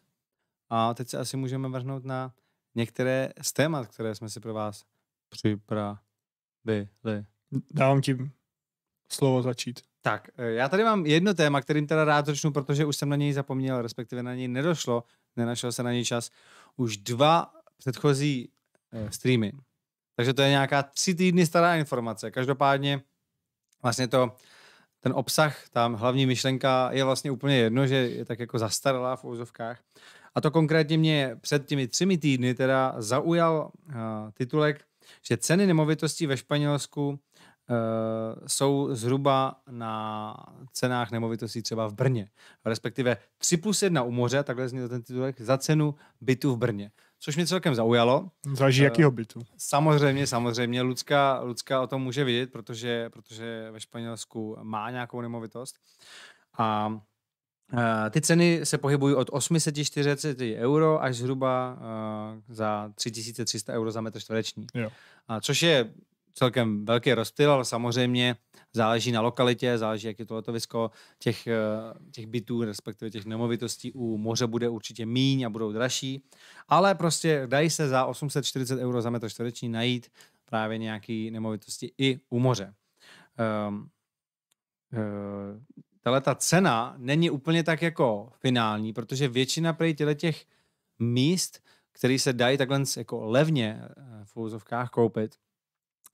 A teď se asi můžeme vrhnout na některé z témat, které jsme si pro vás připravili. Dávám ti slovo začít. Tak, eh, já tady mám jedno téma, kterým teda rád začnu, protože už jsem na něj zapomněl, respektive na něj nedošlo, nenašel se na něj čas. Už dva předchozí eh, streamy. Takže to je nějaká tři týdny stará informace. Každopádně vlastně to ten obsah, tam hlavní myšlenka je vlastně úplně jedno, že je tak jako zastaralá v úzovkách. A to konkrétně mě před těmi třemi týdny teda zaujal uh, titulek, že ceny nemovitostí ve Španělsku uh, jsou zhruba na cenách nemovitostí třeba v Brně. Respektive 3 plus 1 u moře, takhle zní ten titulek, za cenu bytu v Brně což mě celkem zaujalo. Záleží uh, jakýho bytu. Samozřejmě, samozřejmě. Lucka, Lucka o tom může vidět, protože, protože ve Španělsku má nějakou nemovitost. A uh, ty ceny se pohybují od 840 euro až zhruba uh, za 3300 euro za metr čtvereční. Jo. A což je celkem velký rozptyl, ale samozřejmě záleží na lokalitě, záleží, jak je to letovisko. Těch, eh, těch bytů, respektive těch nemovitostí u moře bude určitě míň a budou dražší. Ale prostě dají se za 840 euro za metr čtvereční najít právě nějaké nemovitosti i u moře. Um, uh, ta cena není úplně tak jako finální, protože většina prej těch míst, které se dají takhle jako levně eh, v úzovkách koupit,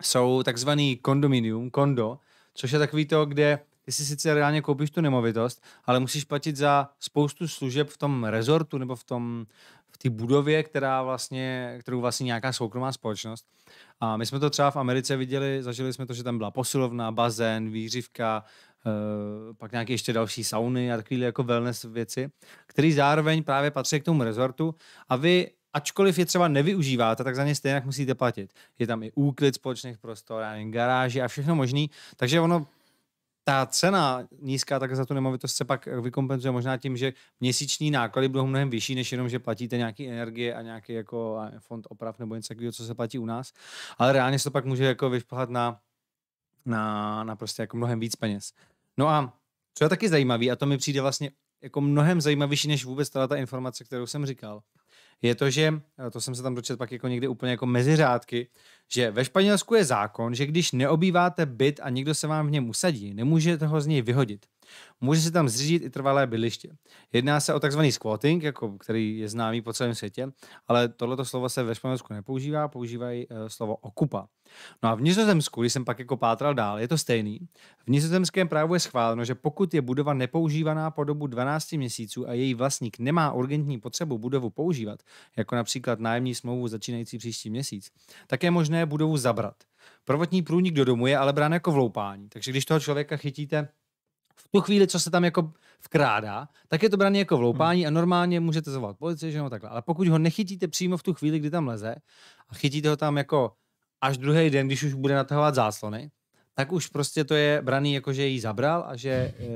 jsou takzvaný kondominium, kondo, což je takový to, kde ty si sice reálně koupíš tu nemovitost, ale musíš platit za spoustu služeb v tom rezortu nebo v tom v té budově, která vlastně, kterou vlastně nějaká soukromá společnost. A my jsme to třeba v Americe viděli, zažili jsme to, že tam byla posilovna, bazén, výřivka, eh, pak nějaké ještě další sauny a takové jako wellness věci, které zároveň právě patří k tomu rezortu a vy ačkoliv je třeba nevyužíváte, tak za ně stejně musíte platit. Je tam i úklid společných prostor, garáži a všechno možný, takže ono ta cena nízká, tak za tu nemovitost se pak vykompenzuje možná tím, že měsíční náklady budou mnohem vyšší, než jenom, že platíte nějaké energie a nějaký jako fond oprav nebo něco takového, co se platí u nás. Ale reálně se to pak může jako vyšplhat na, na, na prostě jako mnohem víc peněz. No a co je taky zajímavé, a to mi přijde vlastně jako mnohem zajímavější než vůbec ta informace, kterou jsem říkal, je to, že, to jsem se tam dočet pak jako někdy úplně jako meziřádky, že ve Španělsku je zákon, že když neobýváte byt a někdo se vám v něm usadí, nemůžete ho z něj vyhodit. Může se tam zřídit i trvalé bydliště. Jedná se o takzvaný squatting, jako, který je známý po celém světě, ale tohleto slovo se ve Španělsku nepoužívá, používají e, slovo okupa. No a v Nizozemsku, když jsem pak jako pátral dál, je to stejný. V nizozemském právu je schváleno, že pokud je budova nepoužívaná po dobu 12 měsíců a její vlastník nemá urgentní potřebu budovu používat, jako například nájemní smlouvu začínající příští měsíc, tak je možné budovu zabrat. Prvotní průnik do domu je ale brán jako vloupání, takže když toho člověka chytíte tu chvíli, co se tam jako vkrádá, tak je to brané jako vloupání hmm. a normálně můžete zavolat policii, že no takhle. Ale pokud ho nechytíte přímo v tu chvíli, kdy tam leze a chytíte ho tam jako až druhý den, když už bude natahovat záslony, tak už prostě to je braný jako, že ji zabral a že eh,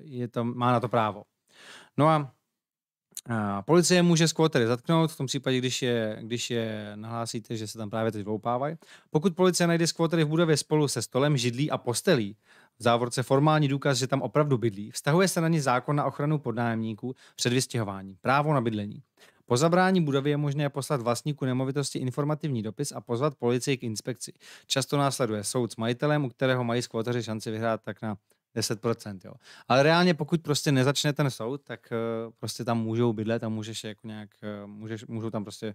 je to, má na to právo. No a a policie může squattery zatknout v tom případě, když je, když je nahlásíte, že se tam právě teď vloupávají. Pokud policie najde squattery v budově spolu se stolem, židlí a postelí, v závorce formální důkaz, že tam opravdu bydlí, vztahuje se na ně zákon na ochranu podnájemníků před vystěhováním, právo na bydlení. Po zabrání budovy je možné poslat vlastníku nemovitosti informativní dopis a pozvat policii k inspekci. Často následuje soud s majitelem, u kterého mají skvotaři šanci vyhrát tak na 10%. Jo. Ale reálně, pokud prostě nezačne ten soud, tak eh, prostě tam můžou bydlet a můžeš jako nějak, eh, můžeš, můžou tam prostě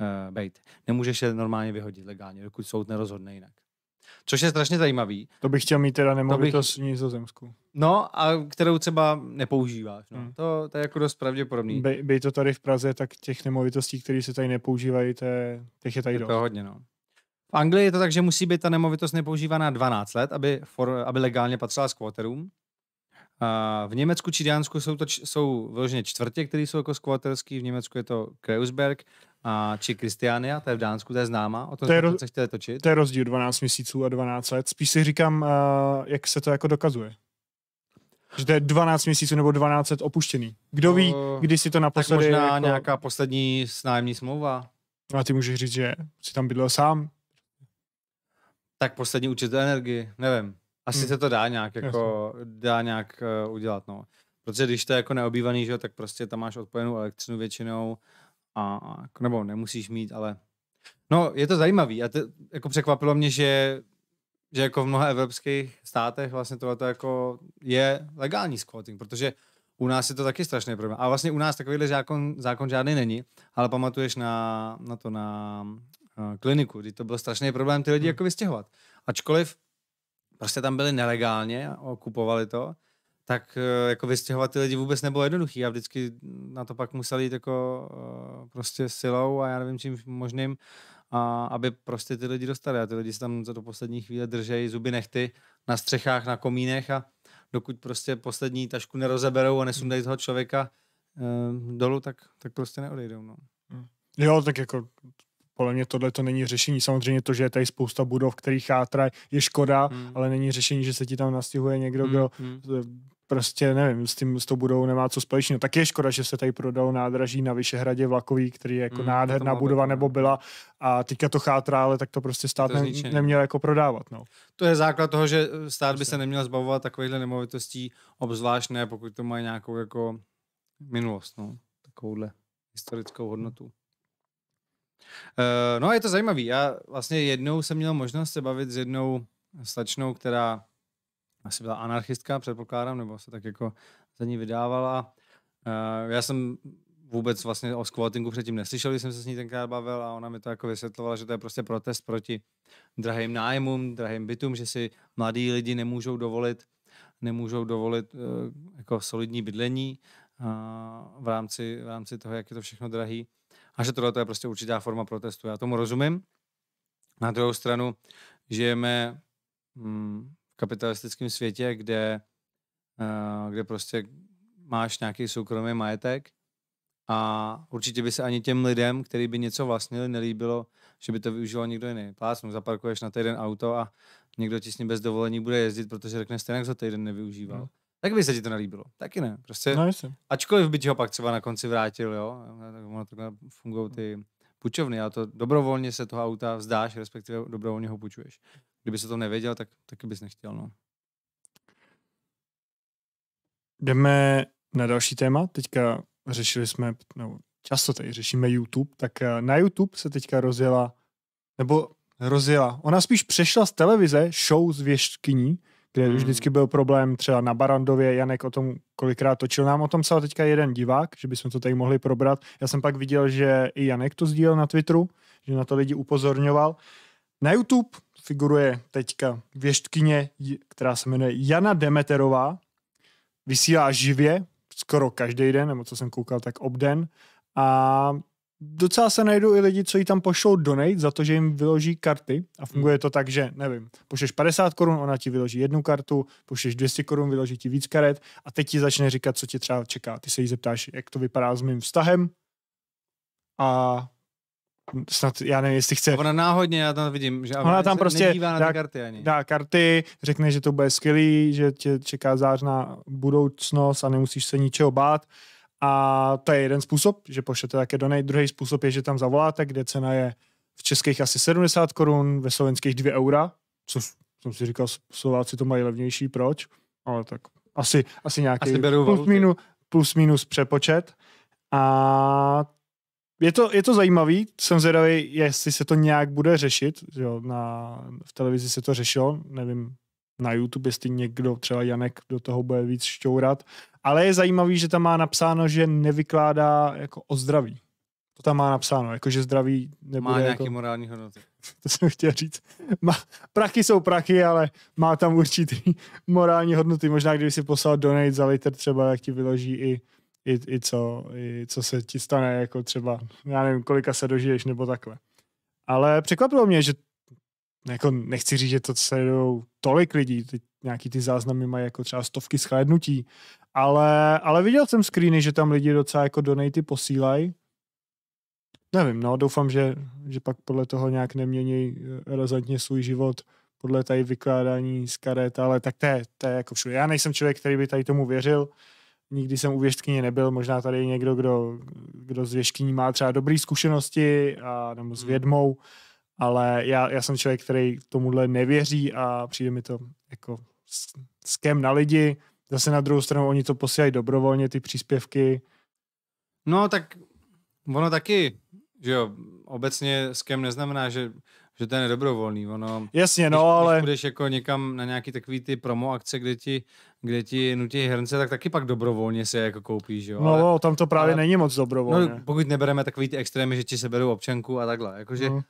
uh, eh, být. Nemůžeš je normálně vyhodit legálně, dokud soud nerozhodne jinak což je strašně zajímavý. To bych chtěl mít teda nemovitost to bych... nizozemskou. No a kterou třeba nepoužíváš. No. Hmm. To, to je jako dost pravděpodobný. By, by to tady v Praze, tak těch nemovitostí, které se tady nepoužívají, to je, těch je tady je dost. To hodně, no. V Anglii je to tak, že musí být ta nemovitost nepoužívaná 12 let, aby, for, aby legálně patřila skvoterům. A v Německu či Dánsku jsou, to, č, jsou vyloženě čtvrtě, které jsou jako skvaterské. v Německu je to Kreuzberg a, či Kristiania, to je v Dánsku, to je známá, o tom to je roz... chtěli točit. To je rozdíl 12 měsíců a 12 let. Spíš si říkám, uh, jak se to jako dokazuje. Že to je 12 měsíců nebo 12 let opuštěný. Kdo ví, kdy si to naposledy... Tak možná jako... nějaká poslední snájemní smlouva. No a ty můžeš říct, že jsi tam bydlel sám. Tak poslední účet energie, nevím. Asi hmm. se to dá nějak, jako, dá nějak uh, udělat, no. Protože když to je jako neobývaný, že, tak prostě tam máš odpojenou elektřinu většinou a, jako, nebo nemusíš mít, ale no je to zajímavý a to, jako překvapilo mě, že že jako v mnoha evropských státech vlastně tohle jako je legální squatting, protože u nás je to taky strašný problém. A vlastně u nás takovýhle zákon, zákon žádný není, ale pamatuješ na, na to, na, na eh, kliniku, kdy to byl strašný problém ty lidi hmm. jako vystěhovat. Ačkoliv prostě tam byli nelegálně, kupovali to, tak eh, jako vystěhovat ty lidi vůbec nebylo jednoduchý a vždycky na to pak museli jít jako eh, prostě silou a já nevím čím možným, a aby prostě ty lidi dostali a ty lidi se tam do poslední chvíle držejí zuby nechty na střechách, na komínech a dokud prostě poslední tašku nerozeberou a nesundají toho člověka eh, dolů, tak, tak prostě neodejdou. No. Hmm. Jo, tak jako podle mě tohle to není řešení. Samozřejmě to, že je tady spousta budov, který chátra je škoda, hmm. ale není řešení, že se ti tam nastihuje někdo, hmm. kdo hmm prostě nevím, s tím s tou budou nemá co společného. Tak je škoda, že se tady prodalo nádraží na Vyšehradě vlakový, který je jako mm, nádherná budova být, nebo no. byla a teďka to chátrá, ale tak to prostě stát to ne, neměl jako prodávat. No. To je základ toho, že eh, stát by prostě. se neměl zbavovat takovýchhle nemovitostí, obzvlášť ne, pokud to má nějakou jako minulost, no, takovouhle historickou hodnotu. Eh, no a je to zajímavý. Já vlastně jednou jsem měl možnost se bavit s jednou slečnou, která asi byla anarchistka, předpokládám, nebo se tak jako za ní vydávala. Uh, já jsem vůbec vlastně o squattingu předtím neslyšel, když jsem se s ní tenkrát bavil a ona mi to jako vysvětlovala, že to je prostě protest proti drahým nájmům, drahým bytům, že si mladí lidi nemůžou dovolit nemůžou dovolit uh, jako solidní bydlení uh, v, rámci, v rámci toho, jak je to všechno drahý. A že tohle je prostě určitá forma protestu. Já tomu rozumím. Na druhou stranu žijeme mm, kapitalistickém světě, kde, eh, kde prostě máš nějaký soukromý majetek a určitě by se ani těm lidem, který by něco vlastnili, nelíbilo, že by to využíval někdo jiný. Plácnu, no, zaparkuješ na týden auto a někdo ti s ním bez dovolení bude jezdit, protože řekne stejně, co týden nevyužíval. Hmm. Tak by se ti to nelíbilo. Taky ne. Prostě, no, ačkoliv by ti ho pak třeba na konci vrátil, jo. Ono takhle fungují ty půjčovny a to dobrovolně se toho auta vzdáš, respektive dobrovolně ho půjčuješ kdyby se to nevěděl, tak taky bys nechtěl. No. Jdeme na další téma. Teďka řešili jsme, no, často tady řešíme YouTube, tak eh, na YouTube se teďka rozjela, nebo rozjela, ona spíš přešla z televize show z věštkyní, kde hmm. vždycky byl problém třeba na Barandově, Janek o tom kolikrát točil, nám o tom psal teďka jeden divák, že bychom to tady mohli probrat. Já jsem pak viděl, že i Janek to sdílel na Twitteru, že na to lidi upozorňoval. Na YouTube figuruje teďka věštkyně, která se jmenuje Jana Demeterová. Vysílá živě, skoro každý den, nebo co jsem koukal, tak obden. A docela se najdou i lidi, co jí tam pošlou donate za to, že jim vyloží karty a funguje hmm. to tak, že nevím, pošleš 50 korun, ona ti vyloží jednu kartu, pošleš 200 korun, vyloží ti víc karet a teď ti začne říkat, co ti třeba čeká. Ty se jí zeptáš, jak to vypadá s mým vztahem a snad, já nevím, jestli chce... Ona náhodně, já tam vidím, že ona tam prostě nedívá dá, na dá, karty ani. dá karty, řekne, že to bude skvělý, že tě čeká zářná budoucnost a nemusíš se ničeho bát. A to je jeden způsob, že pošlete také donate. Druhý způsob je, že tam zavoláte, kde cena je v českých asi 70 korun, ve slovenských 2 eura, což jsem si říkal, Slováci to mají levnější, proč? Ale tak asi, asi nějaký asi plus, minus, plus minus přepočet. A je to, je to zajímavý, jsem zvědavý, jestli se to nějak bude řešit, jo, na, v televizi se to řešilo, nevím, na YouTube, jestli někdo, třeba Janek, do toho bude víc šťourat, ale je zajímavý, že tam má napsáno, že nevykládá jako o zdraví. To tam má napsáno, jako že zdraví nebude Má nějaké jako... morální hodnoty. to jsem chtěl říct. Má... Prachy jsou prachy, ale má tam určitý morální hodnoty. Možná, kdyby si poslal donate za liter třeba, jak ti vyloží i i, i, co, i co se ti stane, jako třeba, já nevím, kolika se dožiješ nebo takhle. Ale překvapilo mě, že jako nechci říct, že to sledují tolik lidí, teď nějaký ty záznamy mají jako třeba stovky schlednutí, ale, ale viděl jsem screeny, že tam lidi docela jako donaty posílají. Nevím, no, doufám, že, že pak podle toho nějak nemění eh, razantně svůj život podle tady vykládání z karet, ale tak to je, to je jako všude. Já nejsem člověk, který by tady tomu věřil, nikdy jsem u věštkyně nebyl, možná tady je někdo, kdo, kdo z věštkyní má třeba dobré zkušenosti a, nebo s hmm. vědmou, ale já, já jsem člověk, který tomuhle nevěří a přijde mi to jako s kem na lidi. Zase na druhou stranu oni to posílají dobrovolně, ty příspěvky. No tak ono taky, že jo, obecně s kem neznamená, že že ten je dobrovolný, ono... Jasně, no, když, ale... Když půjdeš jako někam na nějaký takový ty promo akce, kde ti, kde ti nutí hrnce, tak taky pak dobrovolně se jako koupíš, jo? No, ale, tam to právě ale, není moc dobrovolně. No, pokud nebereme takový ty extrémy, že ti seberou občanku a takhle, jakože... Mm.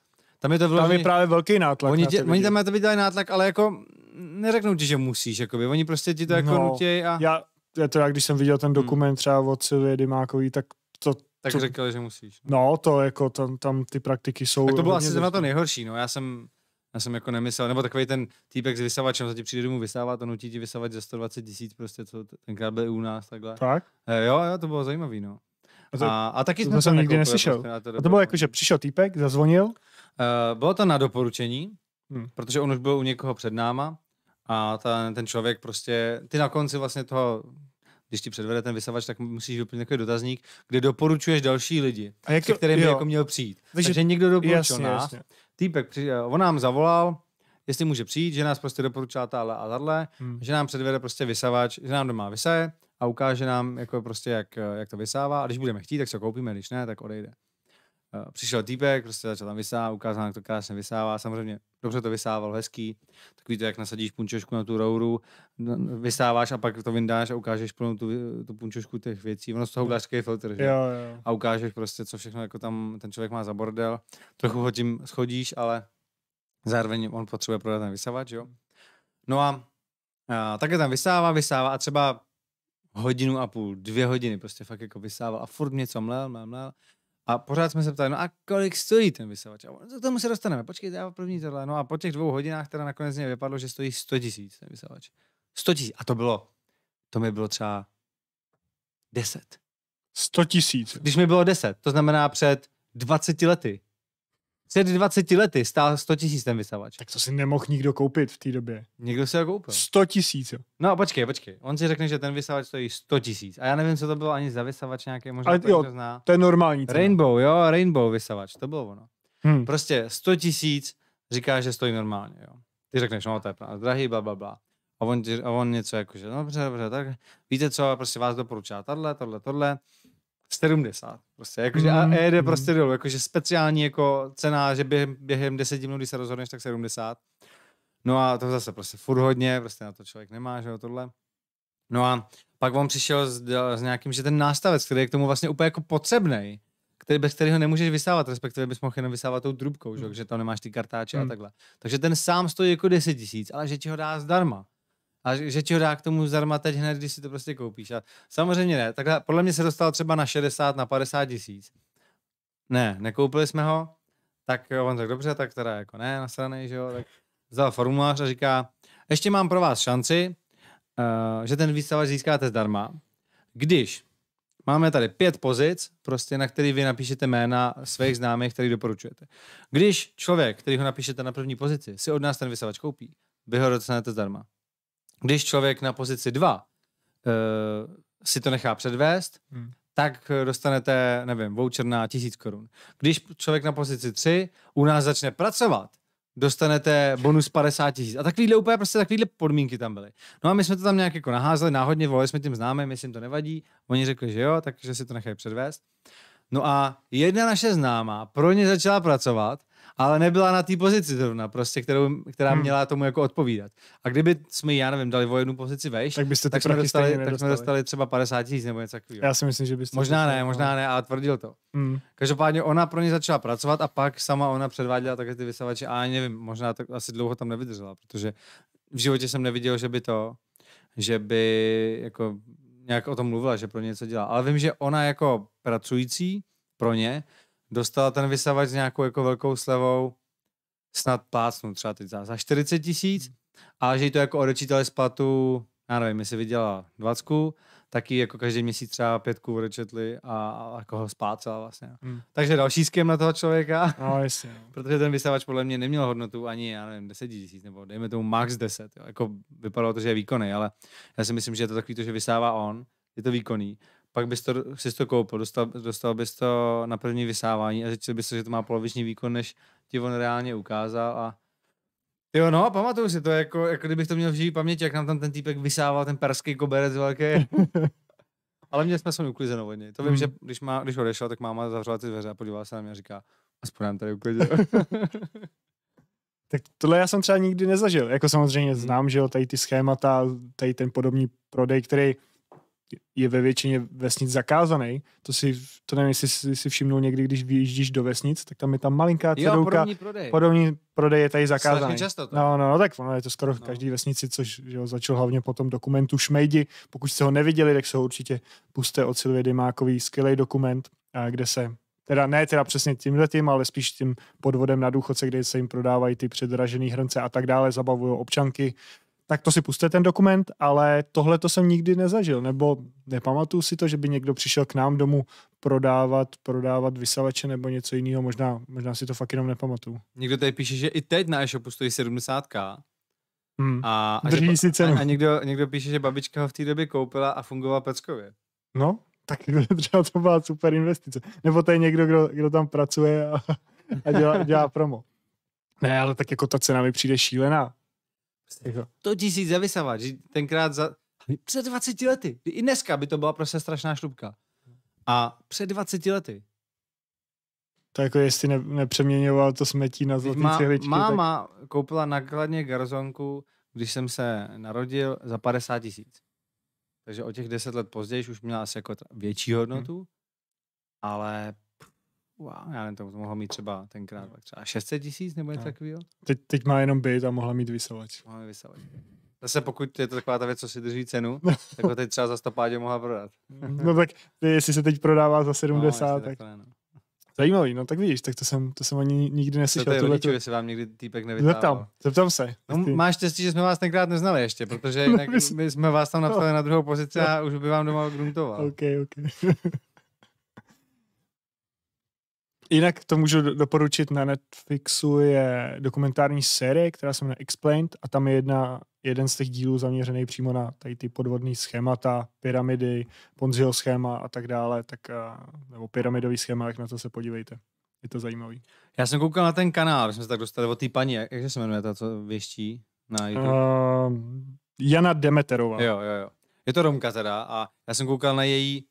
Tam je to vložený, Tam je právě velký nátlak. Oni, tě, oni tam na to dělají nátlak, ale jako neřeknou ti, že musíš, jakoby. Oni prostě ti to jako no, nutějí a... Já, je to jak když jsem viděl ten dokument hmm. třeba od Sylvie Dymákový, tak to tak to, řekl, že musíš. No. no, to jako tam, tam ty praktiky jsou. Tak to bylo asi zrovna to nejhorší, no. Já jsem, já jsem jako nemyslel, nebo takový ten týpek s vysavačem, za ti přijde domů vysávat a nutí ti vysavač za 120 tisíc, prostě, co tenkrát byl u nás, takhle. Tak? E, jo, jo, to bylo zajímavý, no. A, to, a, a taky to, jsem nikdy neslyšel. Prostě to, a to bylo jako, že přišel týpek, zazvonil? E, bylo to na doporučení, hmm. protože on už byl u někoho před náma a ta, ten člověk prostě, ty na konci vlastně toho když ti předvede ten vysavač, tak musíš vyplnit nějaký dotazník, kde doporučuješ další lidi, a jak to, se kterými jako měl přijít. Takže, Takže někdo doporučil jasně, nás. Jasně. Týpek, eh, on nám zavolal, jestli může přijít, že nás prostě doporučila tahle a tahle, hmm. že nám předvede prostě vysavač, že nám doma vysaje a ukáže nám jako prostě, jak, eh, jak to vysává a když budeme chtít, tak se koupíme, když ne, tak odejde. Eh, přišel týpek, prostě začal tam vysávat, ukázal, jak to krásně vysává, samozřejmě dobře to vysával, hezký, takový to, jak nasadíš punčošku na tu rouru, vysáváš a pak to vyndáš a ukážeš plnou tu, tu punčošku těch věcí, ono z toho uděláš filtr, že? Jo, jo. A ukážeš prostě, co všechno jako tam ten člověk má za bordel, trochu ho tím schodíš, ale zároveň on potřebuje prodat ten vysávač, jo? No a, a také tam vysává, vysává a třeba hodinu a půl, dvě hodiny prostě fakt jako vysával a furt něco mlel, mlel, mlel a pořád jsme se ptali, no a kolik stojí ten vysavač? A no, k tomu se dostaneme, počkejte, já první tohle. No a po těch dvou hodinách teda nakonec mě vypadlo, že stojí 100 tisíc ten vysavač. 100 tisíc. A to bylo, to mi bylo třeba 10. 100 tisíc. Když mi bylo 10, to znamená před 20 lety. Před 20 lety stál 100 tisíc ten vysavač. Tak to si nemohl nikdo koupit v té době. Někdo si ho koupil. 100 tisíc. No a počkej, počkej. On si řekne, že ten vysavač stojí 100 tisíc. A já nevím, co to bylo ani za vysavač nějaký, možná Ale to jo, zná. To je normální. Cena. Rainbow, jo, Rainbow vysavač, to bylo ono. Hmm. Prostě 100 tisíc říká, že stojí normálně, jo. Ty řekneš, no to je drahý, bla, bla, bla. A on, a on něco jako, že no, dobře, dobře, tak víte co, prostě vás doporučá tohle, tohle, tohle. 70. Prostě, jakože a mm-hmm. E jde prostě dolů, jakože speciální jako cena, že během, během 10 minut, když se rozhodneš, tak 70. No a to zase prostě furt hodně, prostě na to člověk nemá, že jo, tohle. No a pak on přišel s, s nějakým, že ten nástavec, který je k tomu vlastně úplně jako potřebný, který, bez kterého nemůžeš vysávat, respektive bys mohl jenom vysávat tou drubkou, že, mm. že tam nemáš ty kartáče mm. a takhle. Takže ten sám stojí jako 10 tisíc, ale že ti ho dá zdarma a že ti ho dá k tomu zdarma teď hned, když si to prostě koupíš. A samozřejmě ne, takhle podle mě se dostal třeba na 60, na 50 tisíc. Ne, nekoupili jsme ho, tak on tak dobře, tak teda jako ne, nasranej, že jo, tak vzal formulář a říká, ještě mám pro vás šanci, uh, že ten výstavač získáte zdarma, když máme tady pět pozic, prostě na který vy napíšete jména svých známých, který doporučujete. Když člověk, který ho napíšete na první pozici, si od nás ten vysavač koupí, vy ho dostanete zdarma. Když člověk na pozici 2 uh, eh, si to nechá předvést, hmm. tak dostanete, nevím, voucher na tisíc korun. Když člověk na pozici 3 u nás začne pracovat, dostanete bonus 50 tisíc. A takovýhle úplně prostě takovýhle podmínky tam byly. No a my jsme to tam nějak jako naházeli náhodně, volali jsme tím známým, my jim to nevadí. Oni řekli, že jo, takže si to nechají předvést. No a jedna naše známá pro ně začala pracovat ale nebyla na té pozici zrovna, prostě, kterou, která hmm. měla tomu jako odpovídat. A kdyby jsme já nevím, dali o jednu pozici vejš, tak, byste tak, jsme dostali, tak jsme dostali třeba 50 tisíc nebo něco takového. Já si myslím, že byste... Možná ne, no. možná ne, ale tvrdil to. Hmm. Každopádně ona pro ně začala pracovat a pak sama ona předváděla také ty vysavače a já nevím, možná tak asi dlouho tam nevydržela, protože v životě jsem neviděl, že by to, že by jako nějak o tom mluvila, že pro něco dělá. Ale vím, že ona jako pracující pro ně dostala ten vysavač s nějakou jako velkou slevou, snad plácnu třeba teď za, za 40 tisíc, hmm. a že jí to jako odečítali z platu, já nevím, jestli viděla 20, taky jako každý měsíc třeba pětku odečetli a, a jako ho spácela vlastně. Hmm. Takže další skem na toho člověka. No, no. protože ten vysavač podle mě neměl hodnotu ani, já nevím, 10 tisíc nebo dejme tomu max 10. Jo. Jako vypadalo to, že je výkonný, ale já si myslím, že je to takový to, že vysává on, je to výkonný pak bys to, si to koupil, dostal, dostal bys to na první vysávání a zjistil bys, že to má poloviční výkon, než ti on reálně ukázal a Jo, no, pamatuju si to, jako, jako kdybych to měl v živý paměti, jak nám tam ten týpek vysával ten perský koberec velký. Ale měli jsme sami uklizenou od něj. To vím, hmm. že když, má, když odešel, tak máma zavřela ty dveře a podívala se na mě a říká, aspoň nám tady uklidil. tak tohle já jsem třeba nikdy nezažil. Jako samozřejmě hmm. znám, že jo, tady ty schémata, tady ten podobný prodej, který je ve většině vesnic zakázaný. To si, to nevím, jestli si všimnul někdy, když vyjíždíš do vesnic, tak tam je tam malinká cedulka. podobný prodej. Podobný prodej je tady zakázaný. Často to. No, no, no, tak ono je to skoro v každé no. vesnici, což jo, začal hlavně po tom dokumentu Šmejdi. Pokud jste ho neviděli, tak se ho určitě puste od Silvě Dymákový, skvělý dokument, eh, kde se teda ne teda přesně tímhle tím, ale spíš tím podvodem na důchodce, kde se jim prodávají ty předražené hrnce a tak dále, zabavují občanky, tak to si puste ten dokument, ale tohle to jsem nikdy nezažil, nebo nepamatuju si to, že by někdo přišel k nám domů prodávat, prodávat vysavače nebo něco jiného, možná, možná si to fakt jenom nepamatuju. Někdo tady píše, že i teď na e-shopu stojí 70 Hmm. A, a, Drží že, si cenu. a, a někdo, někdo píše, že babička ho v té době koupila a fungovala peckově. No, tak třeba to byla super investice. Nebo to je někdo, kdo, kdo tam pracuje a, a dělá, dělá promo. Ne, ale tak jako ta cena mi přijde šílená. Prostě jako. To tisíc za vysavač, tenkrát za... Před 20 lety. I dneska by to byla prostě strašná šlubka. A před 20 lety. To jako jestli ne, nepřeměňoval to smetí na zlatý má, cihličky. Máma tak... koupila nakladně garzonku, když jsem se narodil, za 50 tisíc. Takže o těch 10 let později už měla asi jako větší hodnotu, hmm. ale wow, já nevím, to mohlo mít třeba tenkrát, no. třeba 600 tisíc nebo něco no. takového. Teď, teď má jenom byt a mohla mít vysavač. Mohla mít vysavač. Zase pokud je to taková ta věc, co si drží cenu, no. tak ho teď třeba za 100 mohla prodat. no tak jestli se teď prodává za 70, no, tak... no. Zajímavý, no tak vidíš, tak to jsem, to jsem ani nikdy neslyšel. To je rodičů, jestli vám někdy týpek nevytával? Zeptám, zeptám se. No, máš štěstí, že jsme vás tenkrát neznali ještě, protože no, jinak my jsme vás tam no. napsali no. na druhou pozici a už by vám doma gruntoval. OK, OK. Jinak to můžu doporučit na Netflixu je dokumentární série, která se jmenuje Explained a tam je jedna, jeden z těch dílů zaměřený přímo na tady ty podvodný schémata, pyramidy, Ponziho schéma a tak dále, tak, eh, nebo pyramidový schéma, jak na to se podívejte. Je to zajímavý. Já jsem koukal na ten kanál, jsme se tak dostali od té paní, jak se jmenuje ta, co věští na YouTube? Uh, Jana Demeterová. Jo, jo, jo. Je to Romka teda a já jsem koukal na její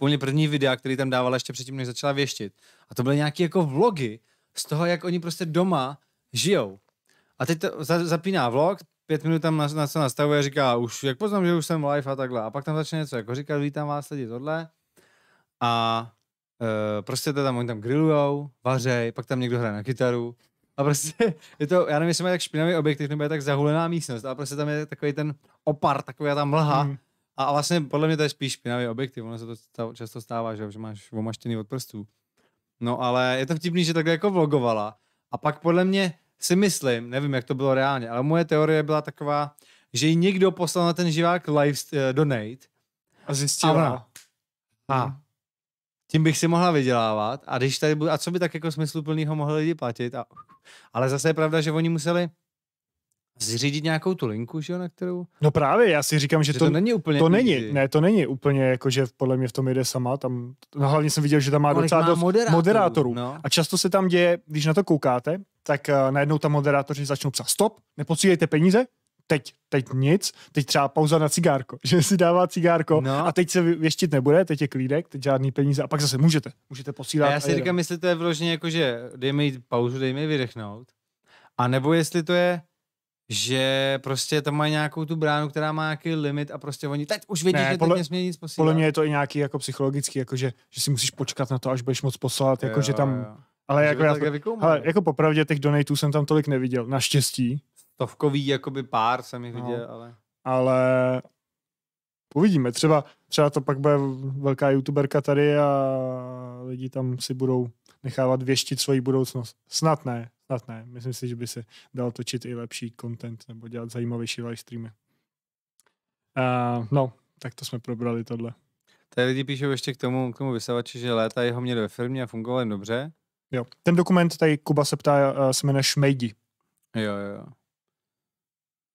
úplně první videa, který tam dávala ještě předtím, než začala věštit. A to byly nějaké jako vlogy z toho, jak oni prostě doma žijou. A teď to za, zapíná vlog, pět minut tam na, na se nastavuje říká, už jak poznám, že už jsem live a takhle. A pak tam začne něco, jako říká, vítám vás lidi, tohle. A e, prostě to tam, oni tam grillujou, vařej, pak tam někdo hraje na kytaru. A prostě je to, já nevím, jestli mají tak špinavý objektiv, nebo je tak zahulená místnost, ale prostě tam je takový ten opar, taková ta mlha, mm. A vlastně podle mě to je spíš špinavý objektiv, ono se to často stává, že, máš omaštěný od prstů. No ale je to vtipný, že takhle jako vlogovala. A pak podle mě si myslím, nevím, jak to bylo reálně, ale moje teorie byla taková, že ji někdo poslal na ten živák live uh, donate. A zjistila. A, a mhm. tím bych si mohla vydělávat. A když tady budu, a co by tak jako smysluplnýho mohli lidi platit? A, ale zase je pravda, že oni museli zřídit nějakou tu linku, že jo, na kterou... No právě, já si říkám, že, že to, to, není úplně... To není, ne, to není úplně, jako, že podle mě v tom jde sama, tam, no hlavně jsem viděl, že tam má Kolik docela má dost moderátorů, moderátorů. No. a často se tam děje, když na to koukáte, tak uh, najednou tam moderátoři začnou psát stop, nepocílejte peníze, teď, teď nic, teď třeba pauza na cigárko, že si dává cigárko no. a teď se věštit nebude, teď je klídek, teď žádný peníze a pak zase můžete, můžete posílat. A já si a říkám, jestli to je vložně jako, že dej mi pauzu, dej mi vydechnout, a nebo jestli to je, že prostě tam mají nějakou tu bránu, která má nějaký limit a prostě oni teď už vědí, ne, že podle, teď nic posílat. Podle mě je to i nějaký jako psychologický, jako že, že si musíš počkat na to, až budeš moc poslat, jako jo, že tam... Jo. Ale jako, já, ale jako popravdě těch donatů jsem tam tolik neviděl, naštěstí. Stovkový jakoby pár jsem jich no. viděl, ale... Ale uvidíme, třeba, třeba to pak bude velká youtuberka tady a lidi tam si budou nechávat věštit svoji budoucnost. Snad ne. Snad ne. Myslím si, že by se dal točit i lepší content nebo dělat zajímavější live streamy. Uh, no, tak to jsme probrali tohle. Tady lidi píšou ještě k tomu, k tomu vysavači, že léta jeho měli ve firmě a fungovali dobře. Jo, ten dokument tady Kuba se ptá, uh, se jmenuje Šmejdi. Jo, jo.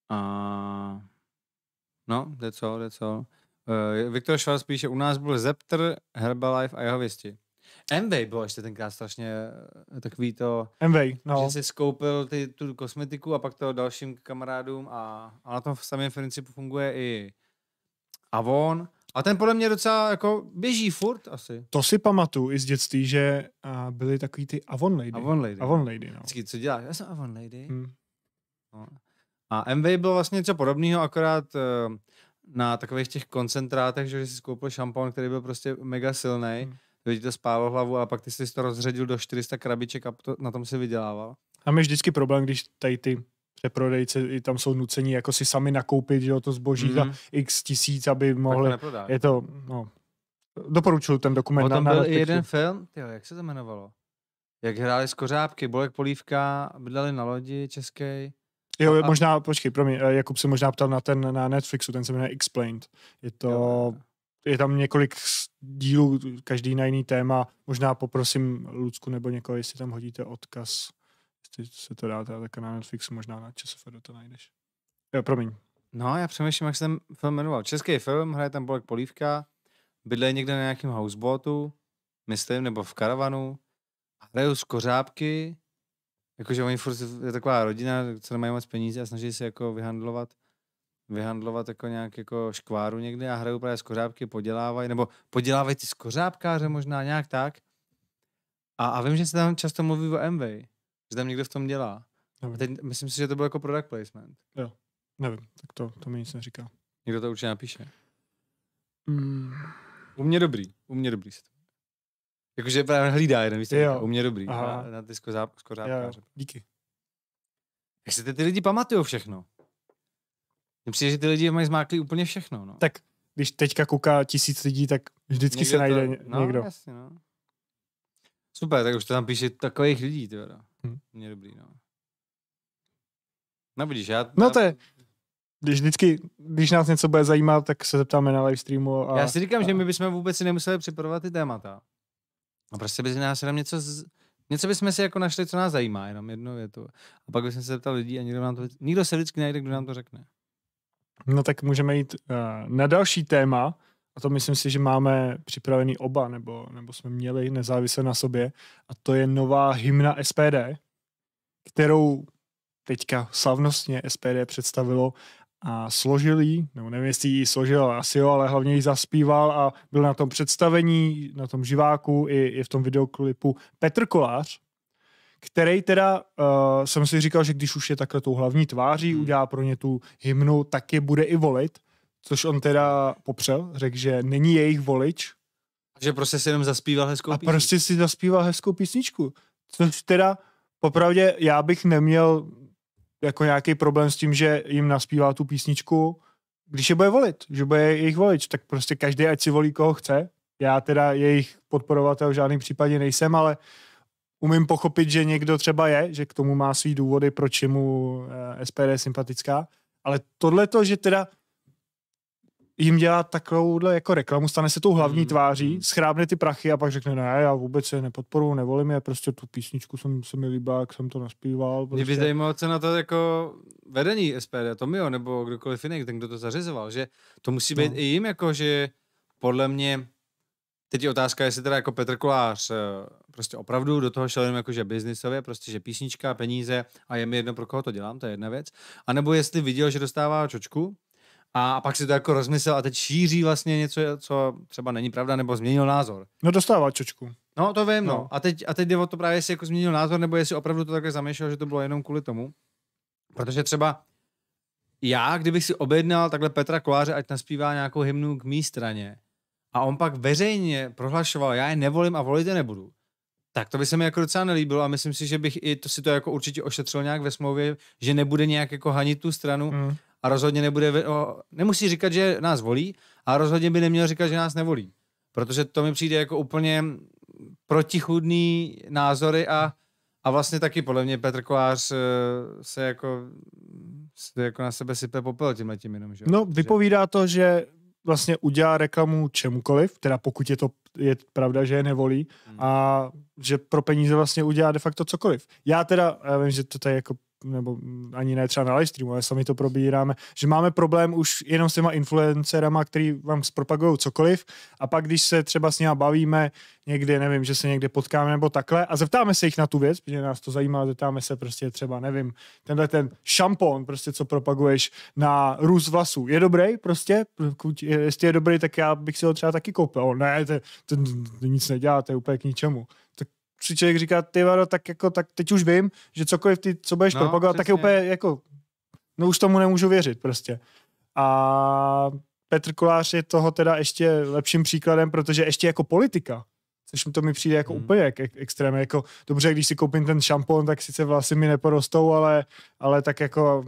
A... No, that's all, that's all. Uh, Viktor Schwarz píše, u nás byl Zepter, Herbalife a jeho věsti. Envy bylo ještě tenkrát strašně eh, takový to, Envy, no. že si skoupil ty, tu kosmetiku a pak to dalším kamarádům a, a na tom samém principu funguje i Avon. A ten podle mě docela jako běží furt asi. To si pamatuju i z dětství, že eh, byly takový ty Avon Lady. Avon Lady. Avon Lady, no. Vždycky, co děláš? Já jsem Avon Lady. Hmm. No. A MV byl vlastně něco podobného, akorát eh, na takových těch koncentrátech, že si koupil šampon, který byl prostě mega silný. Hmm lidi to spálo hlavu a pak ty jsi to rozředil do 400 krabiček a to, na tom si vydělával. A my vždycky problém, když tady ty i tam jsou nuceni jako si sami nakoupit jo, to zboží mm-hmm. za mhm. x tisíc, aby mohli. To je to, no, doporučuju ten dokument. O, tam na, byl na i jeden film, tyjo, jak se to jmenovalo? Jak hráli z kořápky, Bolek Polívka, bydleli na lodi české. Jo, a, možná, počkej, promiň, eh, Jakub se možná ptal na ten na Netflixu, ten se jmenuje Explained. Je to jo je tam několik dílů, každý na jiný téma. Možná poprosím Lucku nebo někoho, jestli tam hodíte odkaz. Jestli se to dá teda také na Netflixu, možná na do to najdeš. Jo, promiň. No, já přemýšlím, jak jsem ten film jmenoval. Český film, hraje tam Bolek Polívka, bydlí někde na nějakém houseboatu, myslím, nebo v karavanu, hrajou z kořápky, jakože oni furt je taková rodina, co nemají moc peníze a snaží se jako vyhandlovat vyhandlovat jako nějak jako škváru někde a hrajou právě skořápky, podělávají, nebo podělávají ty skořápkáře možná nějak tak. A, a vím, že se tam často mluví o MV, že tam někdo v tom dělá. A teď myslím si, že to bylo jako product placement. Jo, nevím, tak to, to mi nic neříká. Někdo to určitě napíše. Mm. U mě dobrý, u mě dobrý se to. Jakože právě hlídá jeden víš, u mě dobrý, Aha. na, na ty skořápkáře. Díky. Jak se ty, ty lidi pamatují všechno? Mně přijde, že ty lidi mají zmáklý úplně všechno. No. Tak když teďka kouká tisíc lidí, tak vždycky někdo se najde to, no, někdo. Jasně, no. Super, tak už to tam píše takových lidí, ty vada. Hm. Mě dobrý, no. No vidíš, já... No to je, když vždycky, když nás něco bude zajímat, tak se zeptáme na live streamu. A, já si říkám, a... že my bychom vůbec si nemuseli připravovat ty témata. A no, prostě by nás jenom něco, z... něco bychom si jako našli, co nás zajímá, jenom jednu větu. A pak bychom se zeptali lidí a někdo nám to, nikdo se vždycky najde, kdo nám to řekne. No tak můžeme jít uh, na další téma, a to myslím si, že máme připravený oba, nebo, nebo jsme měli nezávisle na sobě, a to je nová hymna SPD, kterou teďka slavnostně SPD představilo a složil jí, nebo nevím, jestli ji složil, ale asi jo, ale hlavně ji zaspíval a byl na tom představení, na tom živáku i, i v tom videoklipu Petr Kolář, který teda uh, jsem si říkal, že když už je takhle tou hlavní tváří, hmm. udělá pro ně tu hymnu, tak je bude i volit, což on teda popřel, řekl, že není jejich volič. Že prostě si jenom zaspíval hezkou A prostě si zaspíval hezkou písničku. Což teda, popravdě, já bych neměl jako nějaký problém s tím, že jim naspívá tu písničku, když je bude volit, že bude jejich volič, tak prostě každý ať si volí, koho chce. Já teda jejich podporovatel v žádném případě nejsem, ale uh, umím pochopit, že někdo třeba je, že k tomu má svý důvody, proč je mu eh, SPD je sympatická, ale tohle to, že teda jim dělá takovouhle jako reklamu, stane se tou hlavní mm. tváří, hmm. schrábne ty prachy a pak řekne, ne, já vůbec je nepodporuji, nevolím je, prostě tu písničku jsem se mi líbila, jak jsem to naspíval. Prostě. Mě by prostě. zajímalo, co na to jako vedení SPD, Tomio, nebo kdokoliv jiný, ten, kdo to zařizoval, že to musí být no. i jim, jako že podle mě Teď je otázka, jestli teda jako Petr Kolář eh, prostě opravdu do toho šel jenom jakože biznisově, prostě že písnička, peníze a je mi jedno, pro koho to dělám, to je jedna věc. A nebo jestli viděl, že dostává čočku, a pak si to jako rozmyslel a teď šíří vlastně něco, co třeba není pravda, nebo změnil názor. No dostává čočku. No to vím, no. no. A, teď, a teď jde o to právě, jestli jako změnil názor, nebo jestli opravdu to takhle zaměšil, že to bylo jenom kvůli tomu. Protože třeba já, kdybych si objednal takhle Petra Koláře, ať naspívá nějakou hymnu k mý straně, a on pak veřejně prohlašoval, já je nevolím a volit je nebudu, tak to by se mi jako docela nelíbilo a myslím si, že bych i to si to jako určitě ošetřil nějak ve smlouvě, že nebude nějak jako hanit tu stranu mm. a rozhodně nebude, o, nemusí říkat, že nás volí a rozhodně by neměl říkat, že nás nevolí. Protože to mi přijde jako úplně protichudný názory a, a vlastně taky podle mě Petr Kovář eh, se jako, se jako na sebe sype popel tímhle tím jenom, že? No, vypovídá to, že vlastně udělá reklamu čemukoliv, teda pokud je to je pravda, že je nevolí hmm. a že pro peníze vlastně udělá de facto cokoliv. Já teda, já vím, že to tady jako nebo ani ne třeba na live streamu, ale sami to probíráme, že máme problém už jenom s těma influencerama, který vám zpropagují cokoliv a pak, když se třeba s nimi bavíme někdy, nevím, že se někde potkáme nebo takhle a zeptáme se jich na tu věc, protože nás to zajímá, zeptáme se prostě třeba, nevím, tenhle ten šampon, prostě co propaguješ na růst vlasů, je dobrý prostě? Jestli je dobrý, tak já bych si ho třeba taky koupil. Ne, to, to, to nic nedělá, to je úplně k ničemu si člověk říká, ty vado, tak jako, tak teď už vím, že cokoliv ty, co budeš no, propagovat, přesně. tak je úplně jako, no už tomu nemůžu věřit prostě. A Petr Kolář je toho teda ještě lepším příkladem, protože ještě jako politika, což mi to mi přijde jako hmm. úplně jak extrém, jako dobře, když si koupím ten šampon, tak sice vlasy mi neporostou, ale, ale tak jako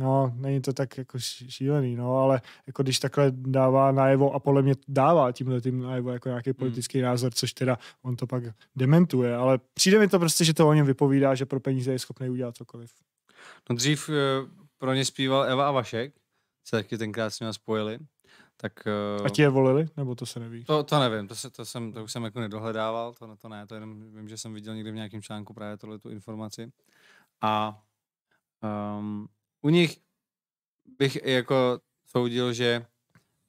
No, není to tak jako šílený, no, ale jako když takhle dává najevo a podle mě dává tímhle tím najevo jako nějaký hmm. politický hmm. názor, což teda on to pak dementuje, ale přijde mi to prostě, že to o něm vypovídá, že pro peníze je schopný udělat cokoliv. No dřív eh, pro ně zpíval Eva a Vašek, se taky tenkrát s ním spojili. Tak, eh, a ti je volili, nebo to se neví? To, to nevím, to, se, to, jsem, to už jsem jako nedohledával, to, to ne, to jenom vím, že jsem viděl někde v nějakém článku právě tohle tu informaci. A um, u nich bych jako soudil, že,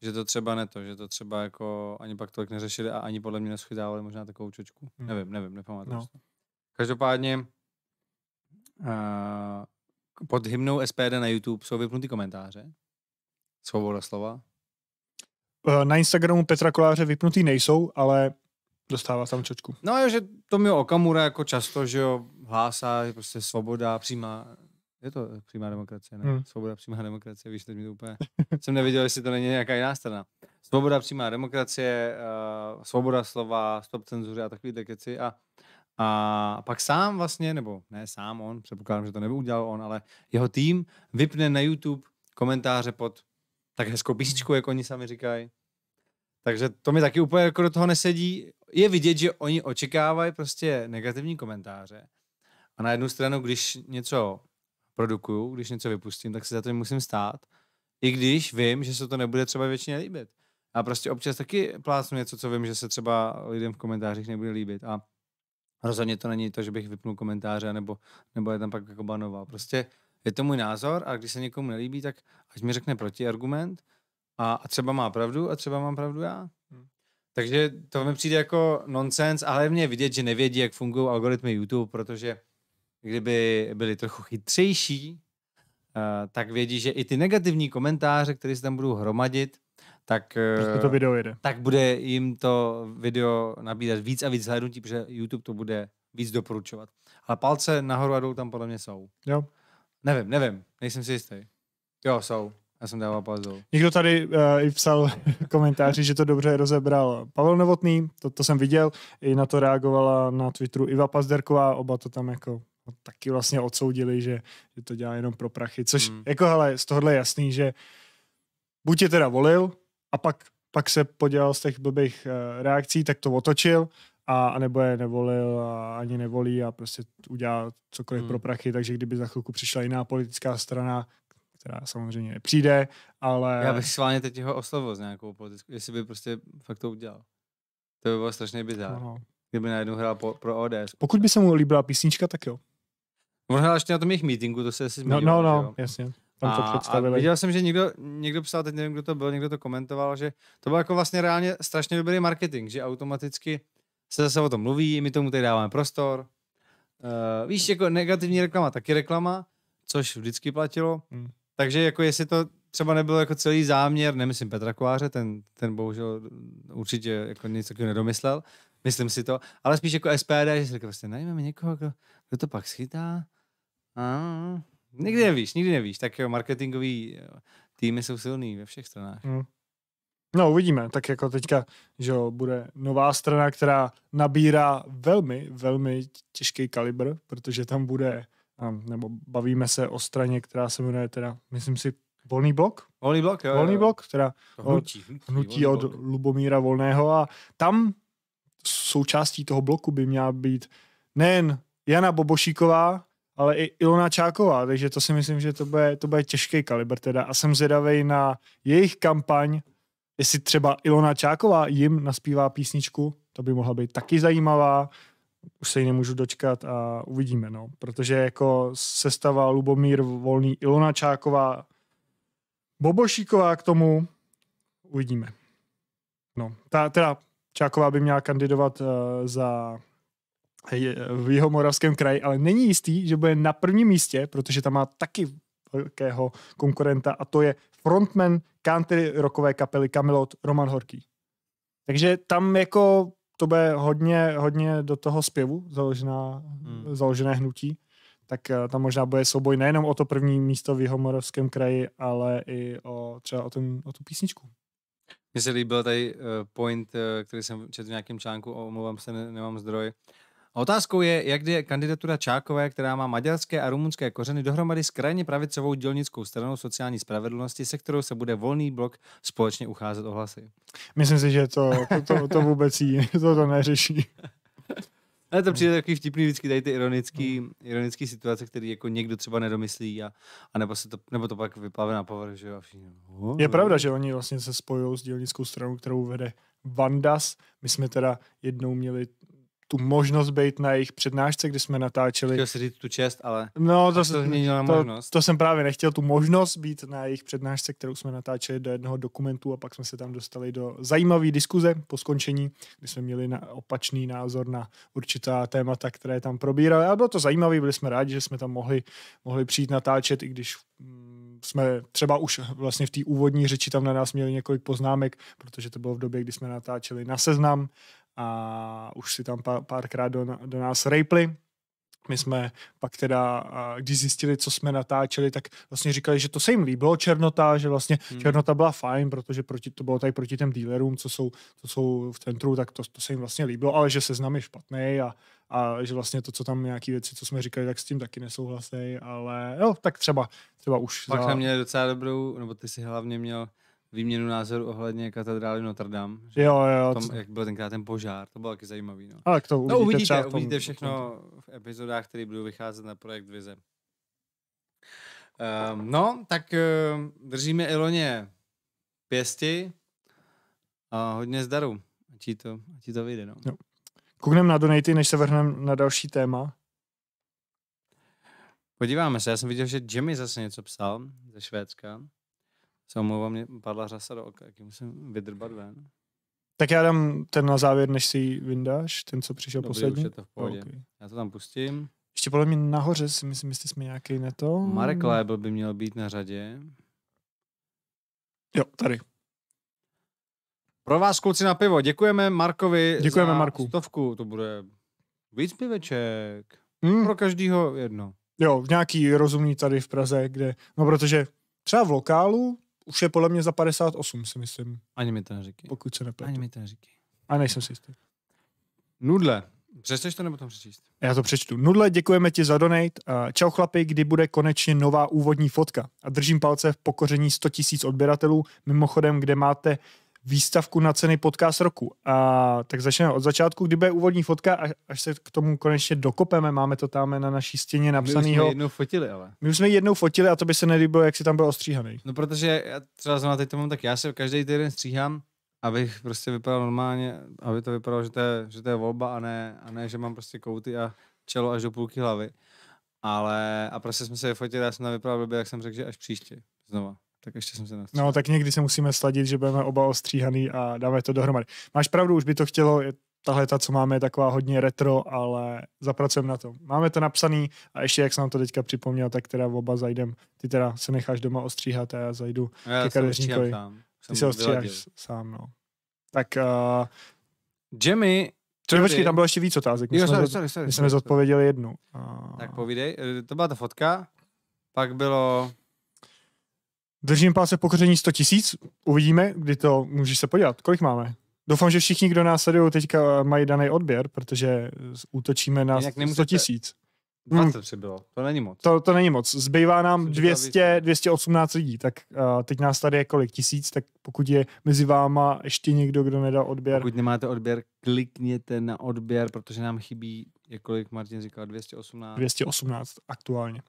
že to třeba ne to, že to třeba jako ani pak tolik neřešili a ani podle mě neschytávali možná takovou čočku. Hmm. Nevím, nevím, nepamatuji. no. Každopádně uh, pod hymnou SPD na YouTube jsou vypnutý komentáře. Svoboda slova. Eh, na Instagramu Petra Koláře vypnutý nejsou, ale dostává tam čočku. No a že to mi Okamura jako často, že jo, hlásá, prostě svoboda, přímá je to eh, přímá demokracie, ne? Hmm. Svoboda přímá demokracie, víš, teď mi to úplně... jsem nevěděl, jestli to není nějaká jiná strana. Svoboda přímá demokracie, uh, svoboda slova, stop cenzuře a takovýhle keci a a pak sám vlastně, nebo ne sám on, předpokládám, že to nebyl udělal on, ale jeho tým vypne na YouTube komentáře pod tak hezkou písničku, jak oni sami říkají. Takže to mi taky úplně jako do toho nesedí. Je vidět, že oni očekávají prostě negativní komentáře. A na jednu stranu, když něco produkuju, když něco vypustím, tak se za to musím stát. I když vím, že se to nebude třeba většině líbit. A prostě občas taky plácnu něco, co vím, že se třeba lidem v komentářích nebude líbit. A rozhodně to není to, že bych vypnul komentáře, nebo, nebo je tam pak jako banová. Prostě je to můj názor a když se někomu nelíbí, tak ať mi řekne protiargument a, a třeba má pravdu a třeba mám pravdu já. Hmm. Takže to mi přijde jako nonsens Ale hlavně vidět, že nevědí, jak fungují algoritmy YouTube, protože kdyby byli trochu chytřejší, eh, tak vědí, že i ty negativní komentáře, které se tam budou hromadit, tak, eh, prostě to video jede. tak bude jim to video nabídat víc a víc hlednutí, protože YouTube to bude víc doporučovat. Ale palce nahoru a dolů tam podle mě jsou. Jo. Nevím, nevím, nejsem si jistý. Jo, jsou. Já jsem dával palec dolů. Někdo tady uh, i psal komentáři, že to dobře rozebral Pavel Novotný, to, to jsem viděl, i na to reagovala na Twitteru Iva Pazderková, oba to tam jako ho no, taky vlastně odsoudili, že, že to dělá jenom pro prachy, což mm. jako hele, z tohohle je jasný, že buď tě teda volil a pak, pak se podělal z těch blbých uh, reakcí, tak to otočil a, a nebo je nevolil a ani nevolí a prostě udělá cokoliv mm. pro hmm. prachy, takže kdyby za chvilku přišla jiná politická strana, která samozřejmě nepřijde, ale... Já bych sválně teď ho oslovil s nějakou politickou, jestli by prostě fakt to udělal. To by bylo strašně bizár. Aha. Kdyby najednou hrál po, pro ODS. Pokud by se mu líbila písnička, tak jo. Možná ještě na tom jejich meetingu, to se asi no, zmínilo. No, no, no, jasně. Tam to a, představili. A viděl jsem, že někdo, někdo psal, teď nevím, kdo to byl, někdo to komentoval, že to byl jako vlastně reálně strašně dobrý marketing, že automaticky se zase o tom mluví, my tomu tady dáváme prostor. Uh, víš, jako negativní reklama, taky reklama, což vždycky platilo. Hmm. Takže jako jestli to třeba nebyl jako celý záměr, nemyslím Petra Kováře, ten, ten bohužel určitě jako nic takového nedomyslel, myslím si to, ale spíš jako SPD, že si řekl, prostě najmeme někoho, jako, kdo to pak schytá? A, nikdy nevíš, nikdy nevíš. Tak jo, marketingový eh, týmy jsou silný ve všech stranách. Mm. No uvidíme, tak jako teďka, že jo, bude nová strana, která nabírá velmi, velmi těžký kalibr, protože tam bude, nebo bavíme se o straně, která se jmenuje teda, myslím si, Volný blok? Volný blok, jo. Volný jo. blok, teda to hnutí, hnutí, hnutí od blok. Lubomíra Volného a tam součástí toho bloku by měla být nejen Jana Bobošíková, ale i Ilona Čáková, takže to si myslím, že to bude, to bude těžký kalibr teda a jsem zvědavý na jejich kampaň, jestli třeba Ilona Čáková jim naspívá písničku, to by mohla být taky zajímavá, už se ji nemůžu dočkat a uvidíme, no. Protože jako sestava Lubomír Volný, Ilona Čáková, Bobošíková k tomu, uvidíme. No, ta, teda Čáková by měla kandidovat uh, za Eh, v jeho moravském kraji, ale není jistý, že bude na prvním místě, protože tam má taky velkého konkurenta a to je frontman country rockové kapely Camelot Roman Horký. Takže tam jako to bude hodně, hodně do toho zpěvu založená, hmm. založené hnutí, tak eh, tam možná bude souboj nejenom o to první místo v jeho moravském kraji, ale i o, třeba o, ten, o tu písničku. Mně se líbil tady eh, point, který jsem četl v nějakém článku, omlouvám se, nemám zdroj, otázkou je, jak je kandidatura Čákové, která má maďarské a rumunské kořeny dohromady s krajně pravicovou dělnickou stranou sociální spravedlnosti, se kterou se bude volný blok společně ucházet o hlasy. Myslím si, že to, to, to, to vůbec jí, to, to neřeší. Ale to přijde takový vtipný vždycky tady ty ironický, ironický situace, který jako někdo třeba nedomyslí a, a nebo, se to, nebo to pak vyplave na povrch, že jo. Oh, je pravda, že oni vlastně se spojují s dělnickou stranou, kterou vede Vandas. My jsme teda jednou měli tu možnost být na jejich přednášce, kdy jsme natáčeli. Chtěl si říct tu čest, ale no, to, to, na možnost. To, to jsem právě nechtěl, tu možnost být na jejich přednášce, kterou jsme natáčeli do jednoho dokumentu a pak jsme se tam dostali do zajímavé diskuze po skončení, kdy jsme měli na opačný názor na určitá témata, které tam probírali. A bylo to zajímavé, byli jsme rádi, že jsme tam mohli, mohli přijít natáčet, i když mm, jsme třeba už vlastně v té úvodní řeči tam na nás měli několik poznámek, protože to bylo v době, kdy jsme natáčeli na seznam a už si tam párkrát do, do nás rejpli. My jsme pak teda, když zjistili, co jsme natáčeli, tak vlastně říkali, že to se jim líbilo, Černota, že vlastně hmm. Černota byla fajn, protože proti, to bylo tady proti těm dealerům, co jsou, co jsou v centru, tak to, to se jim vlastně líbilo, ale že seznam je špatný a, a že vlastně to, co tam nějaké věci, co jsme říkali, tak s tím taky nesouhlasí, ale jo, tak třeba, třeba už. Pak za... na mě docela dobrou, nebo ty si hlavně měl výměnu názoru ohledně katedrály Notre Dame. Že jo, jo. Tom, jak byl tenkrát ten požár, to bylo taky zajímavý. No. Ale to uvidíte, no, uvidíte, třeba tom, uvidíte všechno v epizodách, které budou vycházet na projekt Vize. Uh, no, tak uh, držíme Iloně pěsti a hodně zdaru. Ať ti to, ať ti to vyjde. No. Jo. Kuknem na donaty, než se vrhneme na další téma. Podíváme se, já jsem viděl, že Jimmy zase něco psal ze Švédska se omlouvám, mě padla řasa do oka, jaký musím vydrbat ven. Tak já dám ten na závěr, než si vyndáš, ten, co přišel Dobrý, poslední. Už je to v pohodě. okay. Já to tam pustím. Ještě podle mě nahoře si myslím, jestli jsme nějaký neto. Marek Lébl by měl být na řadě. Jo, tady. Pro vás kluci na pivo. Děkujeme Markovi Děkujeme za Marku. stovku. To bude víc piveček. Hmm. Pro každýho jedno. Jo, v nějaký rozumný tady v Praze, kde, no protože třeba v lokálu už je podle mě za 58, si myslím. Ani mi to neříkej. Pokud se nepletu. Ani mi to neříkej. A nejsem si jistý. Nudle. Přečteš to nebo to přečíst? Já to přečtu. Nudle, děkujeme ti za donate. Čau chlapi, kdy bude konečně nová úvodní fotka. A držím palce v pokoření 100 000 odběratelů. Mimochodem, kde máte výstavku na ceny podcast roku. A, tak začneme od začátku, kdyby je úvodní fotka, až, až se k tomu konečně dokopeme. Máme to tam na naší stěně napsaného. My už jsme jednou fotili, ale. My už jsme jednou fotili a to by se nelíbilo, jak si tam byl ostříhaný. No protože já třeba znamená teď to mám, tak já se každý týden stříhám, abych prostě vypadal normálně, aby to vypadalo, že to je, že to je volba a ne, a ne, že mám prostě kouty a čelo až do půlky hlavy. Ale a prostě jsme se vyfotili, já jsem tam vypadal blbě, jak jsem řekl, že až příště. Znova tak ještě jsem se nastříhal. No, tak někdy se musíme sladit, že budeme oba ostříhaný a dáme to dohromady. Máš pravdu, už by to chtělo, tahle ta, co máme, je taková hodně retro, ale zapracujeme na to. Máme to napsaný a ještě, jak jsem to teďka připomněl, tak teda oba zajdem. Ty teda se necháš doma ostříhat a já zajdu no, já ke kadeřníkovi. Ty se ostříháš sám, no. Tak uh, Jimmy co počkej, tam bylo ještě víc otázek. My, jo, jsme, sorry, sorry, sorry, jsme sorry, zodpověděli sorry. jednu. A... Tak povídej, eh, to byla ta fotka, pak bylo... Držím pásek pokoření 100 tisíc, uvidíme, kdy to můžeš se podívat. Kolik máme? Doufám, že všichni, kdo nás sledují, teďka mají daný odběr, protože útočíme na 100 tisíc. 23 hmm. to není moc. To, to není moc. Zbývá nám 200, 218 lidí, tak uh, teď nás tady je kolik tisíc, tak pokud je mezi váma ještě někdo, kdo nedal odběr. Pokud nemáte odběr, klikněte na odběr, protože nám chybí, jak kolik Martin říkal, 218. 218 aktuálně.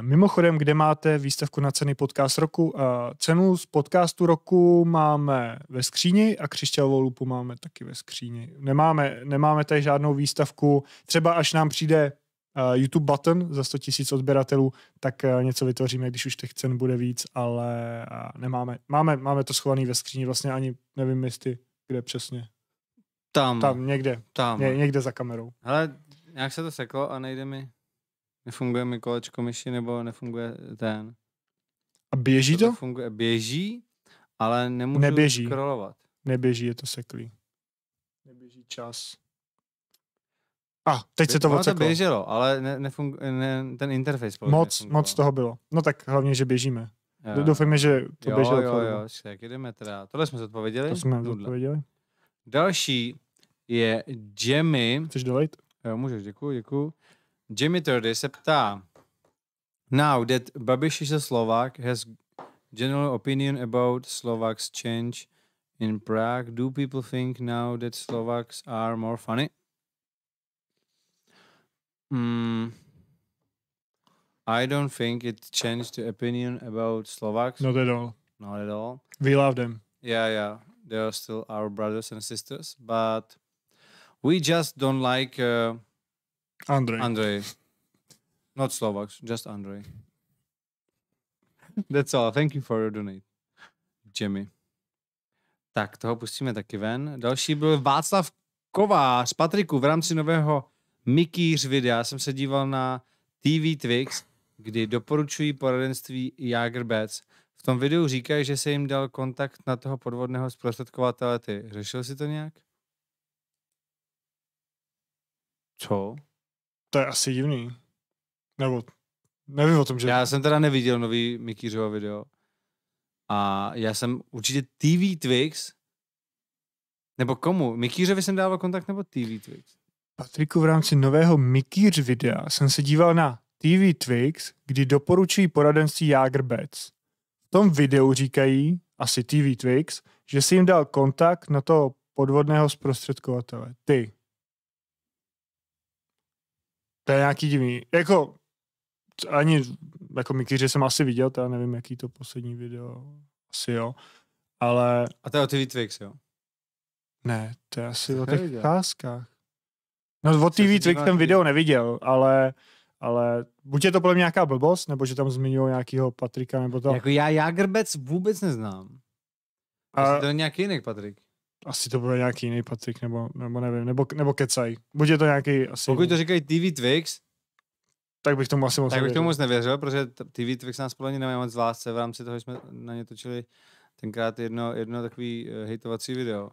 Mimochodem, kde máte výstavku na ceny podcast roku? Cenu z podcastu roku máme ve skříni a křišťálovou lupu máme taky ve skříni. Nemáme, nemáme tady žádnou výstavku. Třeba až nám přijde YouTube button za 100 000 odběratelů, tak něco vytvoříme, když už těch cen bude víc, ale nemáme. Máme, máme to schované ve skříni, vlastně ani nevím, jestli kde přesně. Tam. Tam, někde. Tam. Ně, někde za kamerou. Ale nějak se to seklo a nejde mi Nefunguje mi kolečko myši nebo nefunguje ten. A běží to? to? Funguje, běží, ale nemůžu Neběží. scrollovat. Neběží, je to seklý. Neběží čas. A, ah, teď se to odseklo. to běželo, ale ne, nefungu, ne, ten interface Moc, moc toho bylo. No tak hlavně, že běžíme. Jo. Doufujeme, že to jo, běželo. Jo, jo, jo, tak jdeme teda. Tohle jsme zodpověděli. To jsme zodpověděli. Další je Jemmy. Chceš dolejt? Jo, můžeš, děkuji, děkuji. Dimitar se ptá, Now that Babiš is a Slovak, has general opinion about Slovaks change in Prague? Do people think now that Slovaks are more funny? Mm, I don't think it changed the opinion about Slovaks. Not at all. Not at all. We love them. Yeah, yeah. They are still our brothers and sisters, but we just don't like uh, Andrej. Andrej. Not Slovaks, just Andrej. That's all. Thank you for your donate. Jimmy. Tak, toho pustíme taky ven. Další byl Václav Kovář, Patriku, v rámci nového Mikýř videa jsem se díval na TV Twix, kdy doporučují poradenství Jagerbec. V tom videu říkají, že se jim dal kontakt na toho podvodného zprostředkovatele. Ty řešil si to nějak? Co? to je asi divný. Nebo nevím o tom, že... Já jsem teda neviděl nový Mikýřova video. A já jsem určitě TV Twix, nebo komu? Mikýřovi jsem dával kontakt nebo TV Twix? Patriku, v rámci nového Mikýř videa jsem se díval na TV Twix, kdy doporučují poradenství Jagerbec. V tom videu říkají, asi TV Twix, že si jim dal kontakt na toho podvodného zprostředkovatele. Ty. To je nějaký divný. Jako, ani jako Mikyře jsem asi viděl, já nevím, jaký to poslední video, asi jo, ale... A to je o TV Twix, jo? Ne, to je asi to o těch neviděl. No o TV Twix ten video neviděl, ale, ale buď je to podle mě nějaká blbost, nebo že tam zmiňují nějakého Patrika, nebo to. Jako já Jagrbec vůbec neznám. A... to je nějaký jiný Patrik asi to bude nějaký jiný Patrik, nebo, nebo nevím, nebo, nebo kecaj. Buď je to nějaký asi... Pokud to říkají TV Twix, tak bych tomu asi moc Tak bych tomu moc nevěřil, protože TV Twix nás podle mě nemá moc v lásce, v rámci toho jsme na ně točili tenkrát jedno, jedno takový eh, hejtovací video.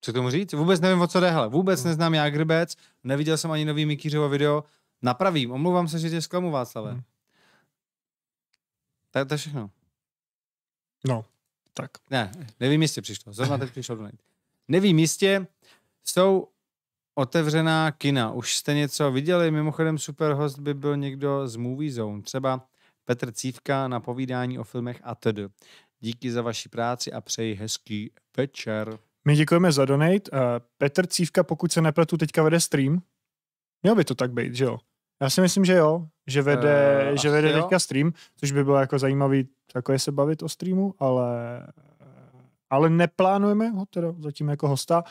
Co k tomu říct? Vůbec nevím, o co jde, hele. Vůbec no. neznám neznám Grbec, neviděl jsem ani nový Mikýřovo video. Napravím, omlouvám se, že tě zklamu, Václave. Hmm. Tak to je všechno. No tak. Ne, nevím jistě přišlo. Zrovna teď přišlo do Nevím jistě, jsou otevřená kina. Už jste něco viděli? Mimochodem super host by byl někdo z Movie Zone. Třeba Petr Cívka na povídání o filmech a td. Díky za vaši práci a přeji hezký večer. My děkujeme za donate. Eh, Petr Cívka, pokud se nepletu, teďka vede stream. Měl by to tak být, že jo? Já si myslím, že jo že vede, uh, že vede teďka jo. stream, což by bylo jako zajímavý je se bavit o streamu, ale, eh, ale neplánujeme ho teda zatím jako hosta.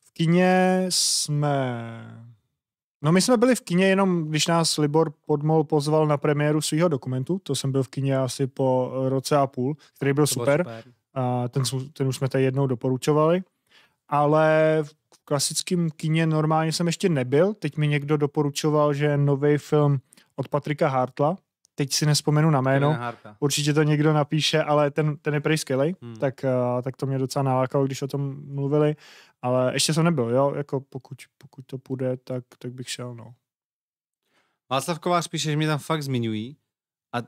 V kině jsme... No my jsme byli v kině jenom, když nás Libor Podmol pozval na premiéru svého dokumentu, to jsem byl v kině asi po roce a půl, který byl to super. Byl super. A ten, ten už jsme tady jednou doporučovali. Ale v klasickém kině normálně jsem ještě nebyl. Teď mi někdo doporučoval, že nový film od Patrika Hartla, teď si nespomenu na jméno, určitě to někdo napíše, ale ten, ten je prej skvělej, hmm. tak, eh, tak to mě docela nalákalo, když o tom mluvili, ale ještě jsem nebyl, jo, jako pokud, pokud to půjde, tak, tak bych šel, no. Václav Kovář píše, že mě tam fakt zmiňují. A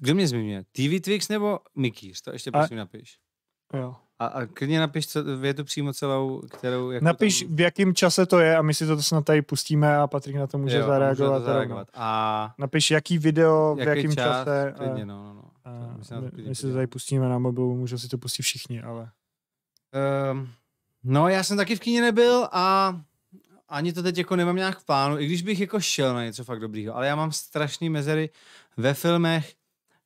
kdo mě zmiňuje? TV Twix nebo Mikýř? To ještě prosím A... napiš. Jo. A, a klidně napiš co, větu přímo celou, kterou... Jako napiš, tam... v jakém čase to je a my si to snad tady pustíme a Patrik na to může jo, zareagovat. Může to no. zareagovat. A... Napiš, jaký video, jaký v jakém čas, čase. Klidně, a... no, no, no. A... My, si my, my si to tady pustíme na mobilu, můžou si to pustit všichni, ale... Um, no, já jsem taky v kyně nebyl a ani to teď jako nemám nějak v plánu, i když bych jako šel na něco fakt dobrýho, ale já mám strašné mezery ve filmech,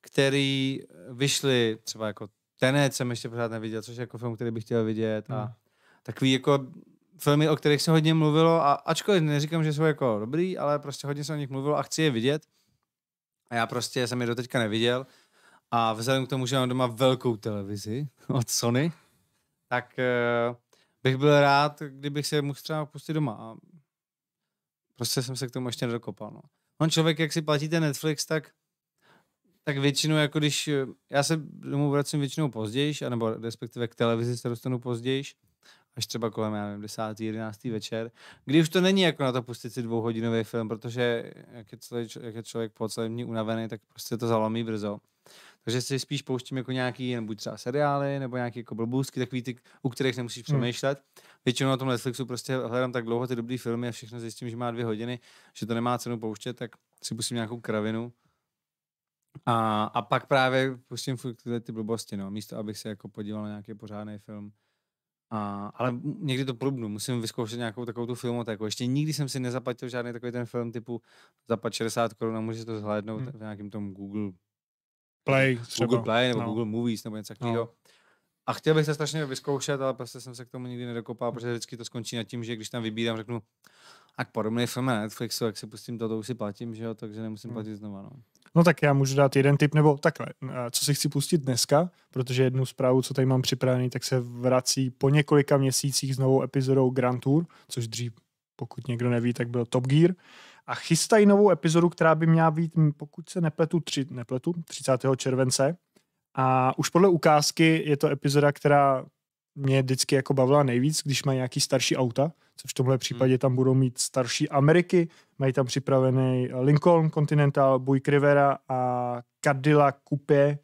který vyšly třeba jako Tenet jsem ještě pořád neviděl, což je jako film, který bych chtěl vidět. A hmm. Takový jako filmy, o kterých se hodně mluvilo, a ačkoliv neříkám, že jsou jako dobrý, ale prostě hodně se o nich mluvilo a chci je vidět. A já prostě jsem je doteďka neviděl. A vzhledem k tomu, že mám doma velkou televizi od Sony, tak uh, bych byl rád, kdybych se mohl třeba pustit doma. A prostě jsem se k tomu ještě nedokopal. No. On člověk, jak si platíte Netflix, tak tak většinou, jako když, eh, já se domů vracím většinou později, anebo respektive k televizi se dostanu později, až třeba kolem, já nevím, 10. 11. večer, kdy už to není jako na to pustit si dvouhodinový film, protože jak je, člověk, jak je člověk po celém dní unavený, tak prostě to zalomí brzo. Takže si spíš pouštím jako nějaký, nebo třeba seriály, nebo nějaký jako blbůzky, takový ty, u kterých nemusíš hmm. přemýšlet. Hmm. Většinou na tom Netflixu prostě hledám tak dlouho ty dobrý filmy a všechno zjistím, že má dvě hodiny, že to nemá cenu pouštět, tak si pustím nějakou kravinu a, a pak právě pustím furt ty blbosti, no, místo abych se jako podíval na nějaký pořádný film. A, ale někdy to probnu, musím vyzkoušet nějakou takovou tu filmotéku. Ještě nikdy jsem si nezaplatil žádný takový ten film typu za 60 korun a můžeš to zhlédnout hmm. v nějakém tom Google Play, třeba. Google Play nebo no. Google Movies nebo něco takového. No. A chtěl bych se strašně vyzkoušet, ale prostě jsem se k tomu nikdy nedokopal, protože vždycky to skončí nad tím, že když tam vybírám, řeknu, a podobný film na Netflixu, jak si pustím to, to už si platím, že jo, takže nemusím hmm. platit znova. No. no tak já můžu dát jeden tip, nebo takhle, eh, co si chci pustit dneska, protože jednu zprávu, co tady mám připravený, tak se vrací po několika měsících s novou epizodou Grand Tour, což dřív, pokud někdo neví, tak byl Top Gear. A chystají novou epizodu, která by měla být, pokud se nepletu, tři, nepletu 30. července, a už podle ukázky je to epizoda, která mě vždycky jako bavila nejvíc, když mají nějaký starší auta, což v tomhle hmm. případě tam budou mít starší Ameriky, mají tam připravený Lincoln Continental, Buick Rivera a Cadillac Coupe,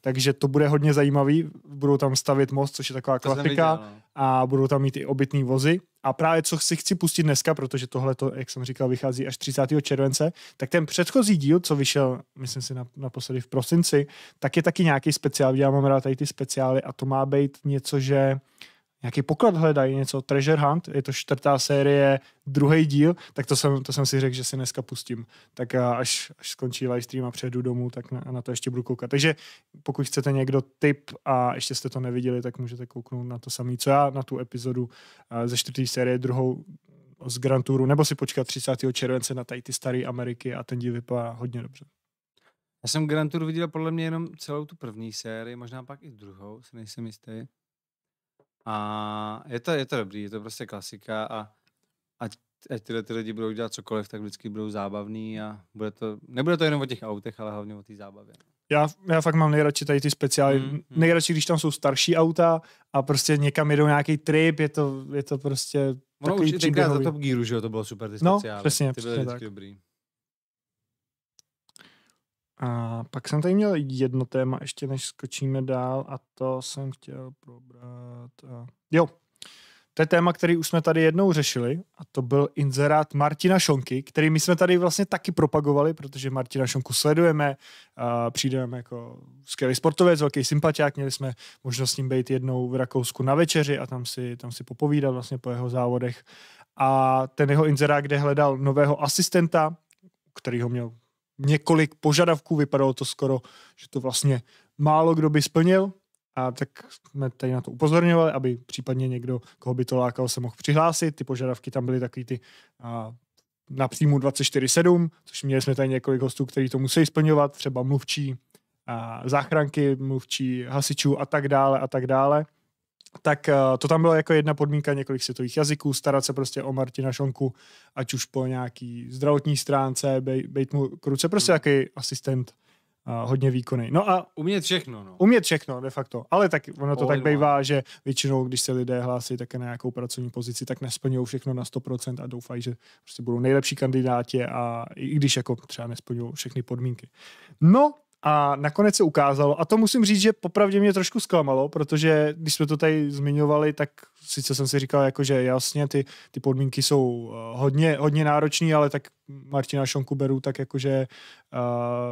takže to bude hodně zajímavý. Budou tam stavit most, což je taková to klasika viděl, no. a budou tam mít i obytný vozy. A právě co si chci pustit dneska, protože tohle, jak jsem říkal, vychází až 30. července, tak ten předchozí díl, co vyšel, myslím si, naposledy v prosinci, tak je taky nějaký speciál. Já mám rád tady ty speciály a to má být něco, že nějaký poklad hledají, něco Treasure Hunt, je to čtvrtá série, druhý díl, tak to jsem, to jsem si řekl, že si dneska pustím. Tak až, až skončí live stream a přejdu domů, tak na, na to ještě budu koukat. Takže pokud chcete někdo tip a ještě jste to neviděli, tak můžete kouknout na to samé, co já na tu epizodu ze čtvrté série, druhou z Grand Touru, nebo si počkat 30. července na tady ty staré Ameriky a ten díl vypadá hodně dobře. Já jsem Grand Tour viděl podle mě jenom celou tu první sérii, možná pak i druhou, si nejsem jistý. A je to, je to dobrý, je to prostě klasika a ať, ať tyhle ty lidi budou dělat cokoliv, tak vždycky budou zábavný a bude to, nebude to jenom o těch autech, ale hlavně o té zábavě. Já, já fakt mám nejradši tady ty speciály. Mm, mm. Nejradši, když tam jsou starší auta a prostě někam jedou nějaký trip, je to, je to prostě Ono už i tenkrát za Top Gearu, že jo, to bylo super, ty no, speciály. No, přesně, ty byly přesně tak. dobrý. A pak jsem tady měl jedno téma, ještě než skočíme dál, a to jsem chtěl probrat. A... Eh, jo, to je téma, který už jsme tady jednou řešili, a to byl inzerát Martina Šonky, který my jsme tady vlastně taky propagovali, protože Martina Šonku sledujeme, a přijdeme jako skvělý sportovec, velký sympatiák, měli jsme možnost s ním být jednou v Rakousku na večeři a tam si, tam si popovídat vlastně po jeho závodech. A ten jeho inzerát, kde hledal nového asistenta, který ho měl několik požadavků, vypadalo to skoro, že to vlastně málo kdo by splnil, a tak jsme tady na to upozorňovali, aby případně někdo, koho by to lákal, se mohl přihlásit. Ty požadavky tam byly takový ty a, na příjmu 24-7, což měli jsme tady několik hostů, kteří to musí splňovat, třeba mluvčí a, záchranky, mluvčí hasičů a tak dále a tak dále tak eh, to tam byla jako jedna podmínka několik světových jazyků, starat se prostě o Martina Šonku, ať už po nějaký zdravotní stránce, bej, bejt mu kruce prostě hmm. jaký asistent eh, hodně výkonný. No a umět všechno, no. Umět všechno, de facto. Ale tak ono to tak bývá, že většinou, když se lidé hlásí také na nějakou pracovní pozici, tak nesplňují všechno na 100% a doufají, že prostě budou nejlepší kandidáti a i když jako třeba nesplňují všechny podmínky. No, a nakonec se ukázalo, a to musím říct, že popravdě mě trošku zklamalo, protože když jsme to tady zmiňovali, tak sice jsem si říkal, jako, že jasně, ty, ty podmínky jsou eh, hodně, hodně náročné, ale tak Martina Šonku beru tak jakože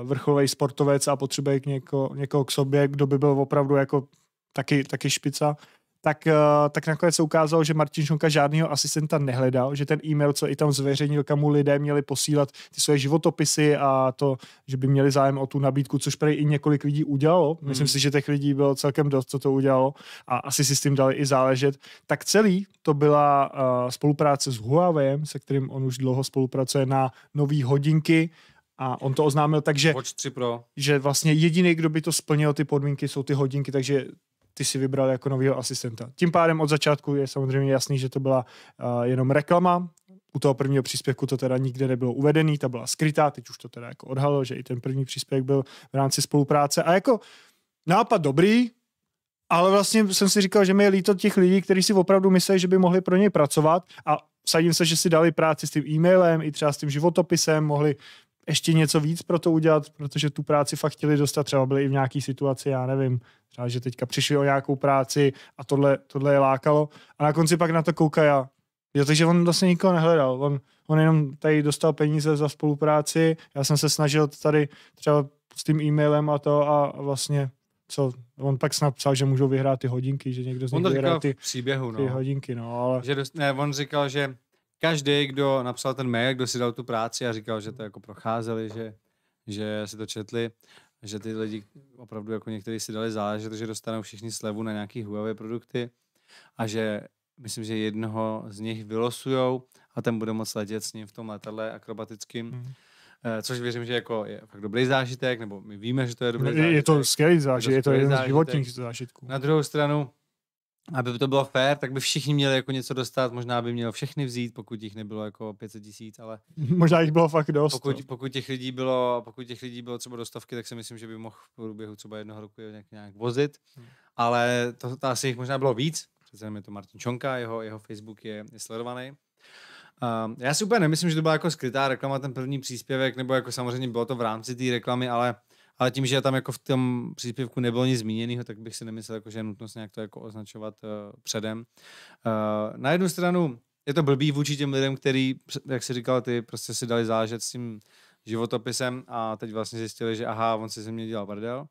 uh, vrcholový sportovec a potřebuje k něko, někoho k sobě, kdo by byl opravdu jako taky, taky špica tak, eh, tak nakonec se ukázalo, že Martin Šonka žádného asistenta nehledal, že ten e-mail, co i tam zveřejnil, kam mu lidé měli posílat ty své životopisy a to, že by měli zájem o tu nabídku, což prej i několik lidí udělalo. Hmm. Myslím hmm. si, že těch lidí bylo celkem dost, co to udělalo a asi si s tím dali i záležet. Tak celý to byla uh, spolupráce s Huawei, se kterým on už dlouho spolupracuje na nový hodinky, a on to oznámil tak, že, Watch 3 Pro. že vlastně jediný, kdo by to splnil ty podmínky, jsou ty hodinky, takže ty si vybral jako nového asistenta. Tím pádem od začátku je samozřejmě jasný, že to byla uh, jenom reklama, u toho prvního příspěvku to teda nikde nebylo uvedený, ta byla skrytá, teď už to teda jako odhalilo, že i ten první příspěvek byl v rámci spolupráce a jako nápad dobrý, ale vlastně jsem si říkal, že mi je líto těch lidí, kteří si opravdu myslí, že by mohli pro něj pracovat a sadím se, že si dali práci s tím e-mailem i třeba s tím životopisem, mohli ještě něco víc pro to udělat, protože tu práci fakt chtěli dostat, třeba byli i v nějaké situaci, já nevím, třeba, že teďka přišli o nějakou práci a tohle, tohle je lákalo. A na konci pak na to kouká já. jo, takže on vlastně nikoho nehledal, on, on jenom tady dostal peníze za spolupráci, já jsem se snažil tady třeba s tím e-mailem a to a vlastně co, on pak snad psal, že můžou vyhrát ty hodinky, že někdo z nich vyhrál ty, příběhu, ty no. hodinky, no, ale... Že dost, ne, on říkal, že každý, kdo napsal ten mail, kdo si dal tu práci a říkal, že to jako procházeli, že, že si to četli, že ty lidi opravdu jako někteří si dali záležet, že dostanou všichni slevu na nějaký Huawei produkty a že myslím, že jednoho z nich vylosujou a ten bude moc letět s ním v tom letadle akrobatickým. Mm. Což věřím, že jako je fakt dobrý zážitek, nebo my víme, že to je dobrý je, zážitek. Je to skvělý zážitek, je to, je to jeden z životních zážitků. Na druhou stranu, aby to bylo fair, tak by všichni měli jako něco dostat, možná by měl všechny vzít, pokud jich nebylo jako 500 tisíc, ale... možná jich bylo fakt dost. Pokud, no. pokud, těch lidí bylo, pokud těch lidí bylo třeba dostavky, tak si myslím, že by mohl v průběhu třeba jednoho roku nějak, nějak vozit, hmm. ale to, to, asi jich možná bylo víc, přece je to Martin Čonka, jeho, jeho Facebook je, je sledovaný. Um, já si úplně nemyslím, že to byla jako skrytá reklama, ten první příspěvek, nebo jako samozřejmě bylo to v rámci té reklamy, ale ale tím, že tam jako v tom příspěvku nebylo nic zmíněného, tak bych si nemyslel, jako, že je nutnost nějak to jako označovat uh, předem. Uh, na jednu stranu je to blbý vůči těm lidem, který, jak si říkal ty, prostě si dali zážet s tím životopisem a teď vlastně zjistili, že aha, on si ze mě dělal bardel.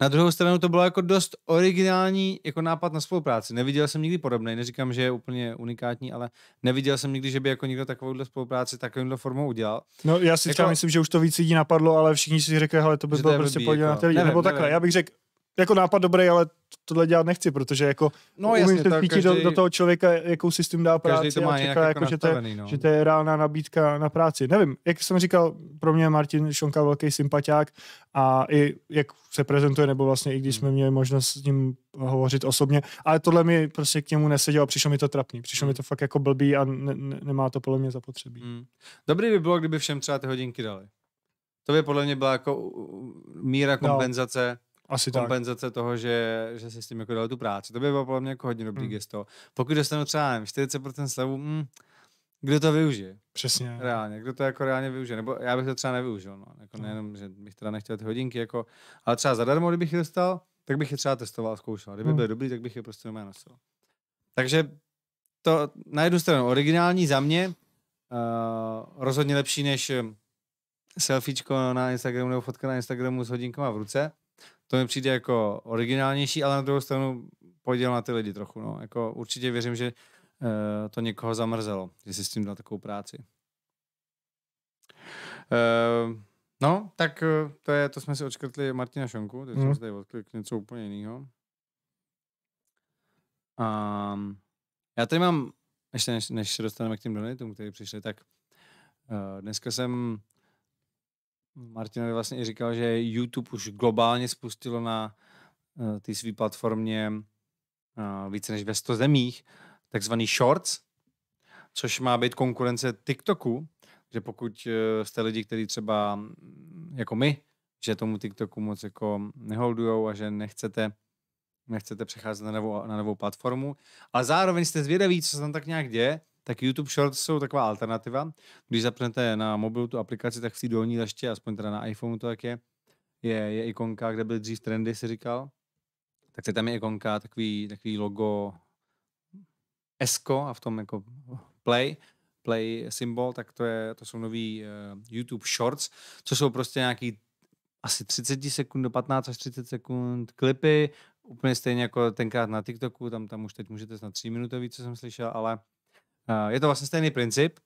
Na druhou stranu to bylo jako dost originální jako nápad na spolupráci. Neviděl jsem nikdy podobný, neříkám, že je úplně unikátní, ale neviděl jsem nikdy, že by jako někdo takovouhle spolupráci takovýmhle formou udělal. No já si jako, třeba myslím, že už to víc lidí napadlo, ale všichni si řekli, hele, to by bylo prostě podělat. jako, nebo nevím, nebo nevím. Já bych řekl, jako nápad dobrý, ale tohle dělat nechci, protože jako no, umím jasně, se každý, do, do, toho člověka, jakou systém dá práci to má a čeká, jako, jako že, to je, no. že to je reálná nabídka na práci. Nevím, jak jsem říkal, pro mě Martin Šonka velký sympatiák a i jak se prezentuje, nebo vlastně i když hmm. jsme měli možnost s ním hovořit osobně, ale tohle mi prostě k němu nesedělo, přišlo mi to trapný, přišlo mm. mi hmm. to fakt jako blbý a ne, ne, nemá to podle mě zapotřebí. Mm. Dobrý by bylo, kdyby všem třeba ty hodinky dali. To by podle mě byla jako míra no. kompenzace. No asi kompenzace tak. toho, že, že si s tím jako dal tu práci. To by bylo podle mě jako hodně dobrý hmm. gesto. Pokud dostanu třeba nevím, 40% slevu, hmm, kdo to využije? Přesně. Reálně, kdo to jako reálně využije. Nebo já bych to třeba nevyužil. No. Jako hmm. nejenom, že bych teda nechtěl ty hodinky, jako, ale třeba zadarmo, kdybych je dostal, tak bych je třeba testoval zkoušel. Kdyby hmm. byly dobrý, tak bych je prostě doma nosil. Takže to na jednu stranu originální za mě, uh, rozhodně lepší než selfiečko na Instagramu nebo fotka na Instagramu s hodinkama v ruce. To mi přijde jako originálnější, ale na druhou stranu poděl na ty lidi trochu. No. Jako určitě věřím, že uh, to někoho zamrzelo, že si s tím dal takovou práci. Uh, no, tak eh, to, je, to jsme si odškrtli Martina Šonku, teď hmm. tady odklik něco úplně jiného. Um, já tady mám, ještě než, než se dostaneme k těm donatům, který přišli. tak uh, dneska jsem Martin vlastně i říkal, že YouTube už globálně spustilo na eh, ty své platformě eh, více než ve 100 zemích takzvaný shorts, což má být konkurence TikToku, že pokud eh, jste lidi, kteří třeba mm, jako my, že tomu TikToku moc jako neholdujou a že nechcete nechcete přecházet na novou, na novou platformu, ale zároveň jste zvědaví, co se tam tak nějak děje, tak YouTube Shorts jsou taková alternativa. Když zapnete na mobilu tu aplikaci, tak v té dolní leště, aspoň teda na iPhone to tak je, je, je ikonka, kde byly dřív trendy, si říkal. Tak se tam je ikonka, takový, takový logo Esko a v tom jako play, play symbol, tak to, je, to jsou nový uh, YouTube Shorts, co jsou prostě nějaký asi 30 sekund do 15 až 30 sekund klipy, úplně stejně jako tenkrát na TikToku, tam, tam už teď můžete na 3 minutový, co jsem slyšel, ale Eh, je to vlastně stejný princip.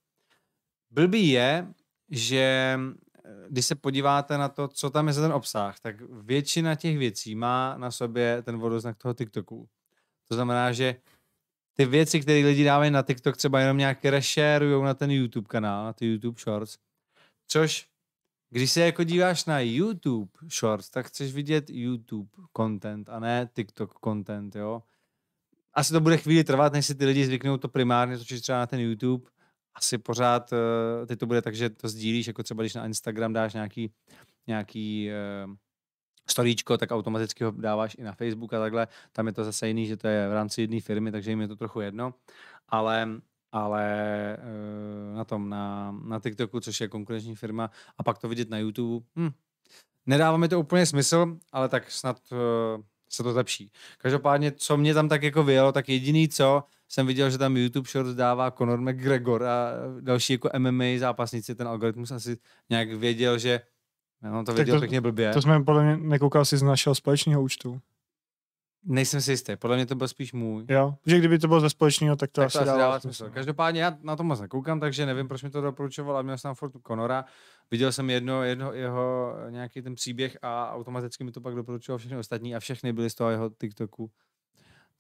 Blbý je, že eh, když se podíváte na to, co tam je za ten obsah, tak většina těch věcí má na sobě ten vodoznak toho TikToku. To znamená, že ty věci, které lidi dávají na TikTok, třeba jenom nějak rešerujou na ten YouTube kanál, na ty YouTube Shorts. Což, když se jako díváš na YouTube Shorts, tak chceš vidět YouTube content a ne TikTok content, jo asi to bude chvíli trvat, než si ty lidi zvyknou to primárně točit třeba na ten YouTube. Asi pořád uh, teď to bude tak, že to sdílíš, jako třeba když na Instagram dáš nějaký, nějaký uh, storíčko, tak automaticky ho dáváš i na Facebook a takhle. Tam je to zase jiný, že to je v rámci jedné firmy, takže jim je to trochu jedno. Ale ale eh, na tom, na, na TikToku, což je konkurenční firma, a pak to vidět na YouTube. Hm. Nedává mi to úplně smysl, ale tak snad se to zlepší. Každopádně, co mě tam tak jako vyjelo, tak jediný co, jsem viděl, že tam YouTube Shorts dává Conor McGregor a další jako MMA zápasníci, ten algoritmus asi nějak věděl, že No, to věděl tak to, pěkně blbě. To jsme podle mě nekoukal si z našeho společného účtu. Nejsem si jistý, podle mě to byl spíš můj. Jo, že kdyby to bylo ze společného, tak to tak asi, asi dává, smysl. smysl. Každopádně já na to moc nekoukám, takže nevím, proč mi to doporučoval, ale měl jsem Ford Conora. Viděl jsem jedno, jedno jeho nějaký ten příběh a automaticky mi to pak doporučoval všechny ostatní a všechny byly z toho jeho TikToku.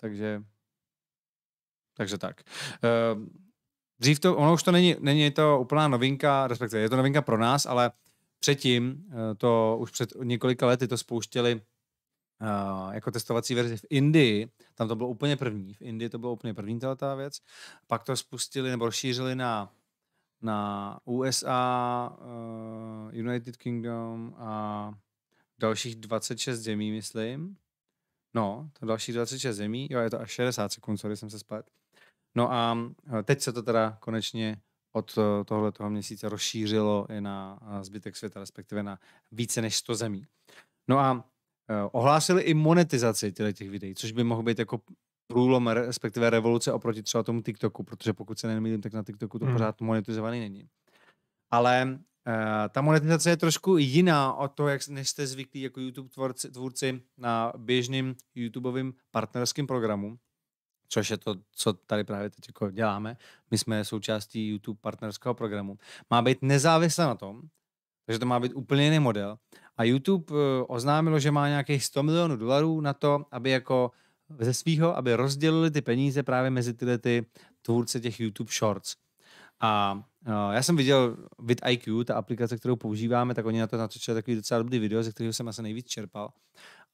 Takže, takže tak. Ehm, dřív to, ono už to není, není to úplná novinka, respektive je to novinka pro nás, ale předtím, eh, to už před několika lety to spouštěli Eh, jako testovací verzi v Indii, tam to bylo úplně první, v Indii to bylo úplně první ta věc, pak to spustili nebo rozšířili na, na USA, uh, eh, United Kingdom a dalších 26 zemí, myslím. No, to dalších 26 zemí, jo, je to až 60 sekund, sorry, jsem se splet. No a eh, teď se to teda konečně od tohle toho měsíce rozšířilo i na zbytek světa, respektive na více než 100 zemí. No a Eh, ohlásili i monetizaci těch videí, což by mohl být jako průlom, respektive revoluce oproti třeba tomu TikToku, protože pokud se nemýlím, tak na TikToku to hmm. pořád monetizovaný není. Ale uh, ta monetizace je trošku jiná o to, jak než jste zvyklí jako YouTube tvorci tvůrci na běžným YouTubeovým partnerským programu, což je to, co tady právě teď jako děláme. My jsme součástí YouTube partnerského programu. Má být nezávislá na tom, takže to má být úplně jiný model. A YouTube eh, oznámilo, že má nějakých 100 milionů dolarů na to, aby jako ze svého, aby rozdělili ty peníze právě mezi tyhle ty tvůrce těch YouTube Shorts. A eh, já jsem viděl vid IQ, ta aplikace, kterou používáme, tak oni na to natočili takový docela dobrý video, ze kterého jsem asi nejvíc čerpal.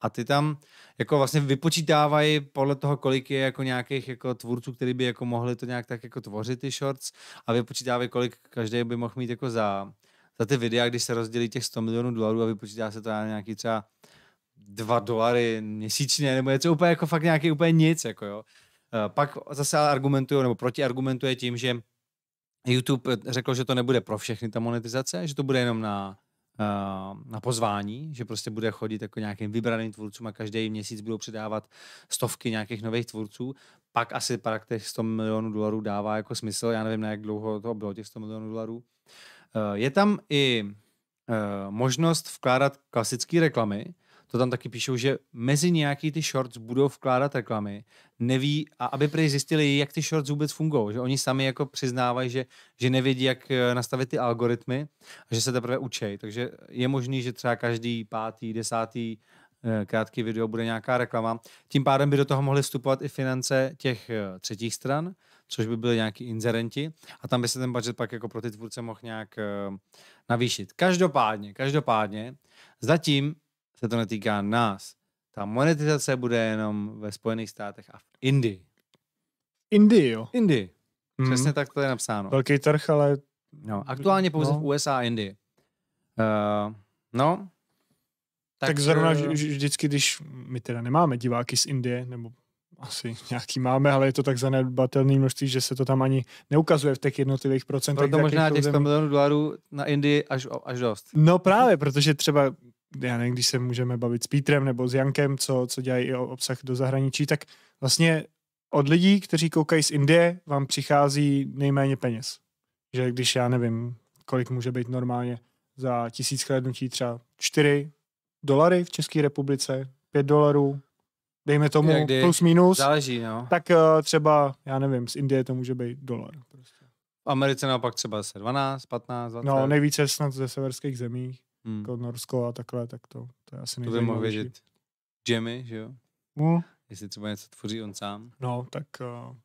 A ty tam jako vlastně vypočítávají podle toho, kolik je jako nějakých jako tvůrců, který by jako mohli to nějak tak jako tvořit ty shorts a vypočítávají, kolik každý by mohl mít jako za, za ty videa, když se rozdělí těch 100 milionů dolarů a vypočítá se to na nějaký třeba 2 dolary měsíčně, nebo něco úplně jako fakt nějaký úplně nic, jako jo. Eh, pak zase argumentuje, nebo protiargumentuje tím, že YouTube řekl, že to nebude pro všechny ta monetizace, že to bude jenom na, eh, na pozvání, že prostě bude chodit jako nějakým vybraným tvůrcům a každý měsíc budou přidávat stovky nějakých nových tvůrců. Pak asi pak těch 100 milionů dolarů dává jako smysl, já nevím, na jak dlouho to bylo těch 100 milionů dolarů. Eh, je tam i eh, možnost vkládat klasické reklamy, to tam taky píšou, že mezi nějaký ty shorts budou vkládat reklamy, neví, a aby prý zjistili, jak ty shorts vůbec fungují, že oni sami jako přiznávají, že, že nevědí, jak eh, nastavit ty algoritmy a že se teprve učejí. takže je možný, že třeba každý pátý, desátý krátký video bude nějaká reklama. Tím pádem by do toho mohly vstupovat i finance těch třetích stran, což by byly nějaký inzerenti a tam by se ten budget pak jako pro ty tvůrce mohl nějak eh, navýšit. Každopádně, každopádně, zatím se to netýká nás. Ta monetizace bude jenom ve Spojených státech a v Indii. Indii, jo? Indii. Mm. Přesně tak to je napsáno. Velký trh, ale... No, aktuálně pouze no. v USA a Indii. Uh, no, tak, tak zrovna eh, vždycky, když my teda nemáme diváky z Indie, nebo asi nějaký máme, ale je to tak zanedbatelný množství, že se to tam ani neukazuje v těch jednotlivých procentech. Proto možná těch 100 milionů dolarů na Indii až, až dost. No právě, protože třeba já nevím, když se můžeme bavit s Pítrem nebo s Jankem, co, co dělají i obsah do zahraničí, tak vlastně od lidí, kteří koukají z Indie, vám přichází nejméně peněz. Že když já nevím, kolik může být normálně za tisíc hlednutí, třeba 4 dolary v České republice, 5 dolarů, dejme tomu Někdy plus minus, záleží, no. tak uh, třeba, já nevím, z Indie to může být dolar. Prostě. V Americe naopak třeba se 12, 15, 20. No, nejvíce snad ze severských zemí, hmm. jako Norsko a takhle, tak to, to je asi To by mohl vědět Jimmy, že jo? No. Jestli třeba něco tvoří on sám. No, tak... Uh...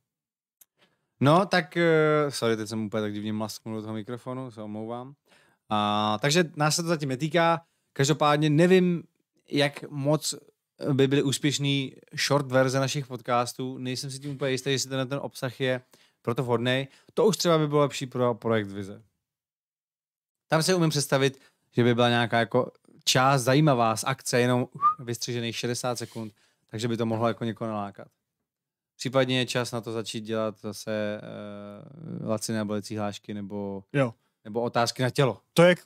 No, tak, uh, sorry, teď jsem úplně tak divně masknul do toho mikrofonu, se omlouvám. A, takže nás se to zatím netýká. Každopádně nevím, jak moc by byly úspěšný short verze našich podcastů. Nejsem si tím úplně jistý, jestli ten, ten obsah je proto vhodný. To už třeba by bylo lepší pro projekt Vize. Tam se umím představit, že by byla nějaká jako část zajímavá z akce, jenom vystřižených 60 sekund, takže by to mohlo jako někoho nalákat. Případně je čas na to začít dělat zase uh, eh, laciné bolecí hlášky nebo, jo. nebo otázky na tělo. To, jak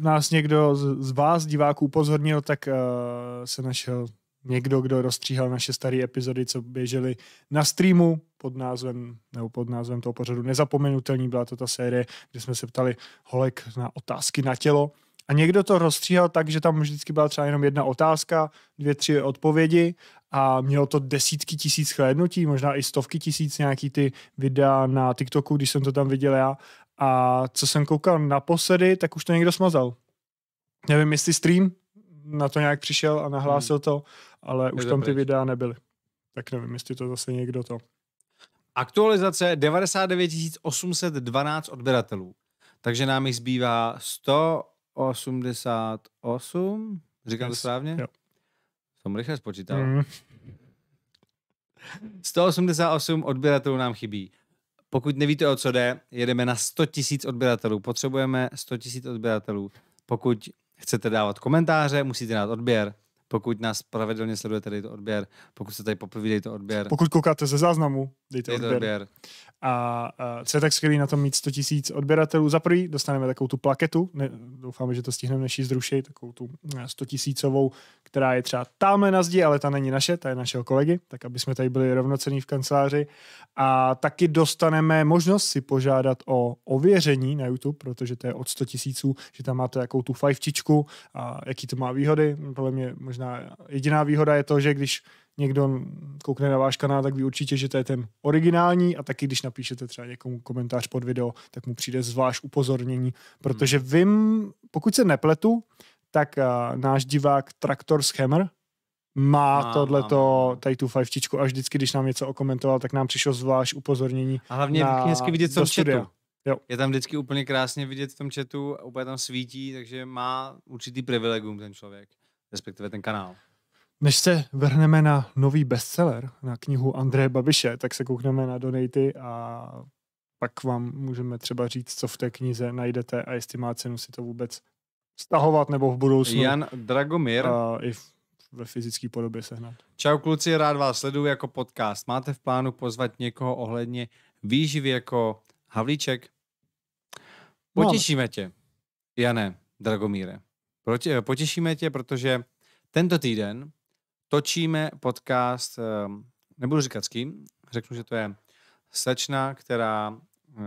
nás někdo z, z vás, diváků, upozornil, tak uh, se našel někdo, kdo rozstříhal naše staré epizody, co běžely na streamu pod názvem, nebo pod názvem toho pořadu Nezapomenutelný, byla to ta série, kde jsme se ptali holek na otázky na tělo. A někdo to rozstříhal tak, že tam vždycky byla třeba jenom jedna otázka, dvě, tři odpovědi a mělo to desítky tisíc shlédnutí, možná i stovky tisíc nějaký ty videa na TikToku, když jsem to tam viděl já. A co jsem koukal naposledy, tak už to někdo smazal. Nevím, jestli stream, na to nějak přišel a nahlásil hmm. to, ale už tam ty videa nebyly. Tak nevím, jestli to zase někdo to. Aktualizace 99 812 odběratelů. Takže nám jich zbývá 188. Říkám to správně? Jo. Jsem rychle spočítal. Mm. 188 odběratelů nám chybí. Pokud nevíte, o co jde, jedeme na 100 000 odběratelů. Potřebujeme 100 000 odběratelů. Pokud Chcete dávat komentáře, musíte dát odběr. Pokud nás pravidelně sledujete, dejte odběr. Pokud se tady poprvé, dejte odběr. Pokud koukáte ze záznamu, dejte, dejte odběr. odběr. A, a co je tak skvělý na tom mít 100 tisíc odběratelů? Za prvý dostaneme takovou tu plaketu, ne, doufáme, že to stihneme, než ji zrušit, takovou tu 100 eh, tisícovou, která je třeba tam na zdi, ale ta není naše, ta je našeho kolegy, tak aby jsme tady byli rovnocení v kanceláři. A taky dostaneme možnost si požádat o ověření na YouTube, protože to je od 100 tisíců, že tam máte jakou tu fajfčičku a jaký to má výhody. Podle mě možná možná jediná výhoda je to, že když někdo koukne na váš kanál, tak ví určitě, že to je ten originální a taky když napíšete třeba někomu komentář pod video, tak mu přijde zvlášť upozornění, protože hmm. vím, pokud se nepletu, tak eh, náš divák Traktor Schemer má, má tohleto, tady tu fajftičku a vždycky, když nám něco okomentoval, tak nám přišlo zvlášť upozornění. A hlavně na, hezky vidět, co četu. Jo. Je tam vždycky úplně krásně vidět v tom chatu, úplně tam svítí, takže má určitý privilegium ten člověk respektive ten kanál. Než se vrhneme na nový bestseller, na knihu Andreje Babiše, tak se koukneme na donaty a pak vám můžeme třeba říct, co v té knize najdete a jestli má cenu si to vůbec stahovat nebo v budoucnu. Jan Dragomir. A i ve fyzické podobě sehnat. Čau kluci, rád vás sleduju jako podcast. Máte v plánu pozvat někoho ohledně výživy jako Havlíček? Potěšíme tě, Jane Dragomíre. Eh, potěšíme tě, protože tento týden točíme podcast, eh, nebudu říkat s kým, řeknu, že to je slečna, která eh,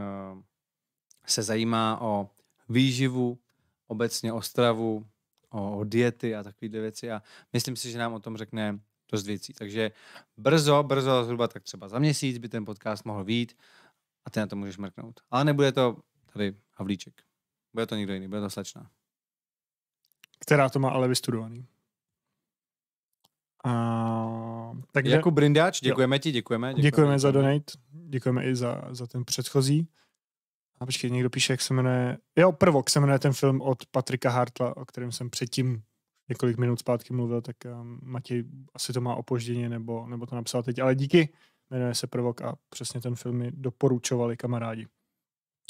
se zajímá o výživu, obecně o stravu, o, diety a takové věci a myslím si, že nám o tom řekne dost věcí. Takže brzo, brzo, zhruba tak třeba za měsíc by ten podcast mohl být a ty na to můžeš mrknout. Ale nebude to tady Havlíček. Bude to někdo jiný, bude to slečna která to má ale vystudovaný. A, takže, jako Brindáč, děkujeme jo. ti, děkujeme. Děkujeme, děkujeme za donate, děkujeme i za, za ten předchozí. A počkej, někdo píše, jak se jmenuje... Jo, Prvok se jmenuje ten film od Patrika Hartla, o kterém jsem předtím několik minut zpátky mluvil, tak um, Matěj asi to má opožděně, nebo, nebo to napsal teď, ale díky, jmenuje se Prvok a přesně ten film mi doporučovali kamarádi.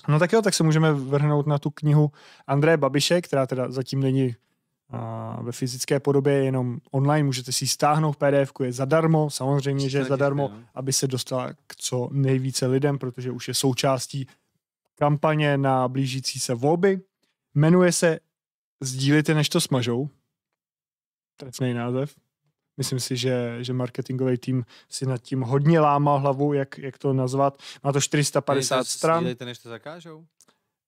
No tak jo, tak se můžeme vrhnout na tu knihu Andreje Babiše, která teda zatím není ve fyzické podobě, jenom online. Můžete si ji stáhnout PDF, je zadarmo, samozřejmě, že je zadarmo, no. aby se dostala k co nejvíce lidem, protože už je součástí kampaně na blížící se volby. Jmenuje se Sdílite, než to smažou. Trefný název. Myslím si, že, že marketingový tým si nad tím hodně lámal hlavu, jak, jak to nazvat. Má to 450 Nejte, stran. Sdílejte, než to zakážou?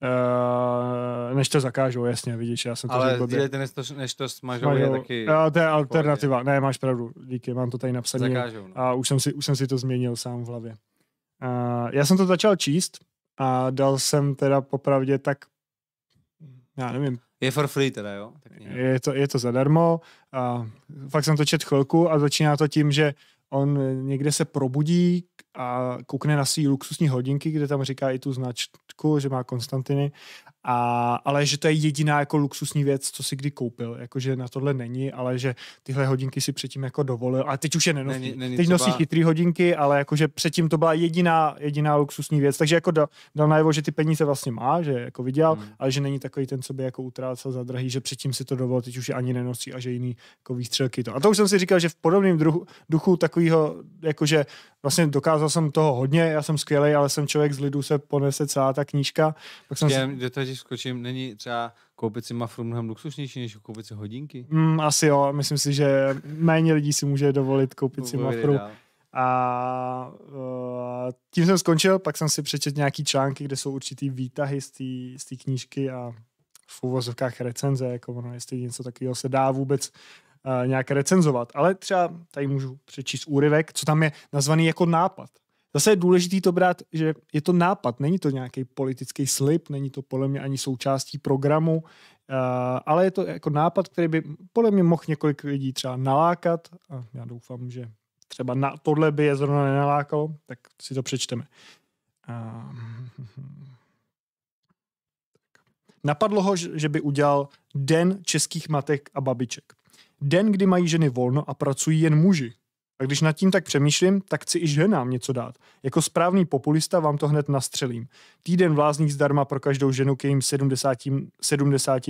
Uh, než to zakážou, jasně, vidíš, já jsem to Ale řekl. Ale než to, než to smažou, smažou, je taky... Uh, to je alternativa, ne, máš pravdu, díky, mám to tady napsané. Zakážou, no. A už jsem, si, už jsem si to změnil sám v hlavě. Uh, já jsem to začal číst a dal jsem teda popravdě tak, já nevím, je for free teda, jo? Tak je, to, je to zadarmo. A fakt jsem to čet chvilku a začíná to tím, že on někde se probudí a koukne na svý luxusní hodinky, kde tam říká i tu značku, že má Konstantiny, a, ale že to je jediná jako luxusní věc, co si kdy koupil, jakože na tohle není, ale že tyhle hodinky si předtím jako dovolil, a teď už je nenosí. Není, není teď třeba... nosí chytrý hodinky, ale jakože předtím to byla jediná, jediná luxusní věc, takže jako dal, dal najevo, že ty peníze vlastně má, že jako viděl, hmm. ale že není takový ten, co by jako utrácel za drahý, že předtím si to dovolil, teď už je ani nenosí a že jiný jako výstřelky to. A to už jsem si říkal, že v podobném druhu, duchu takového jakože vlastně dokázal jsem toho hodně, já jsem skvělý, ale jsem člověk z lidu, se ponese celá ta knížka. Pak jsem Těm, si... tady skočím, není třeba koupit si mafru mnohem luxusnější, než koupit si hodinky? Mm, asi jo, myslím si, že méně lidí si může dovolit koupit si mafru. A uh, tím jsem skončil, pak jsem si přečetl nějaký články, kde jsou určitý výtahy z té knížky a v úvozovkách recenze, jako ono, jestli něco takového se dá vůbec nějak recenzovat. Ale třeba tady můžu přečíst úryvek, co tam je nazvaný jako nápad. Zase je důležité to brát, že je to nápad, není to nějaký politický slib, není to podle mě ani součástí programu, ale je to jako nápad, který by podle mě mohl několik lidí třeba nalákat. A já doufám, že třeba na tohle by je zrovna nenalákalo, tak si to přečteme. napadlo ho, že by udělal Den českých matek a babiček. Den, kdy mají ženy volno a pracují jen muži. A když nad tím tak přemýšlím, tak chci i ženám něco dát. Jako správný populista vám to hned nastřelím. Týden vlázních zdarma pro každou ženu k jejím 70, 70,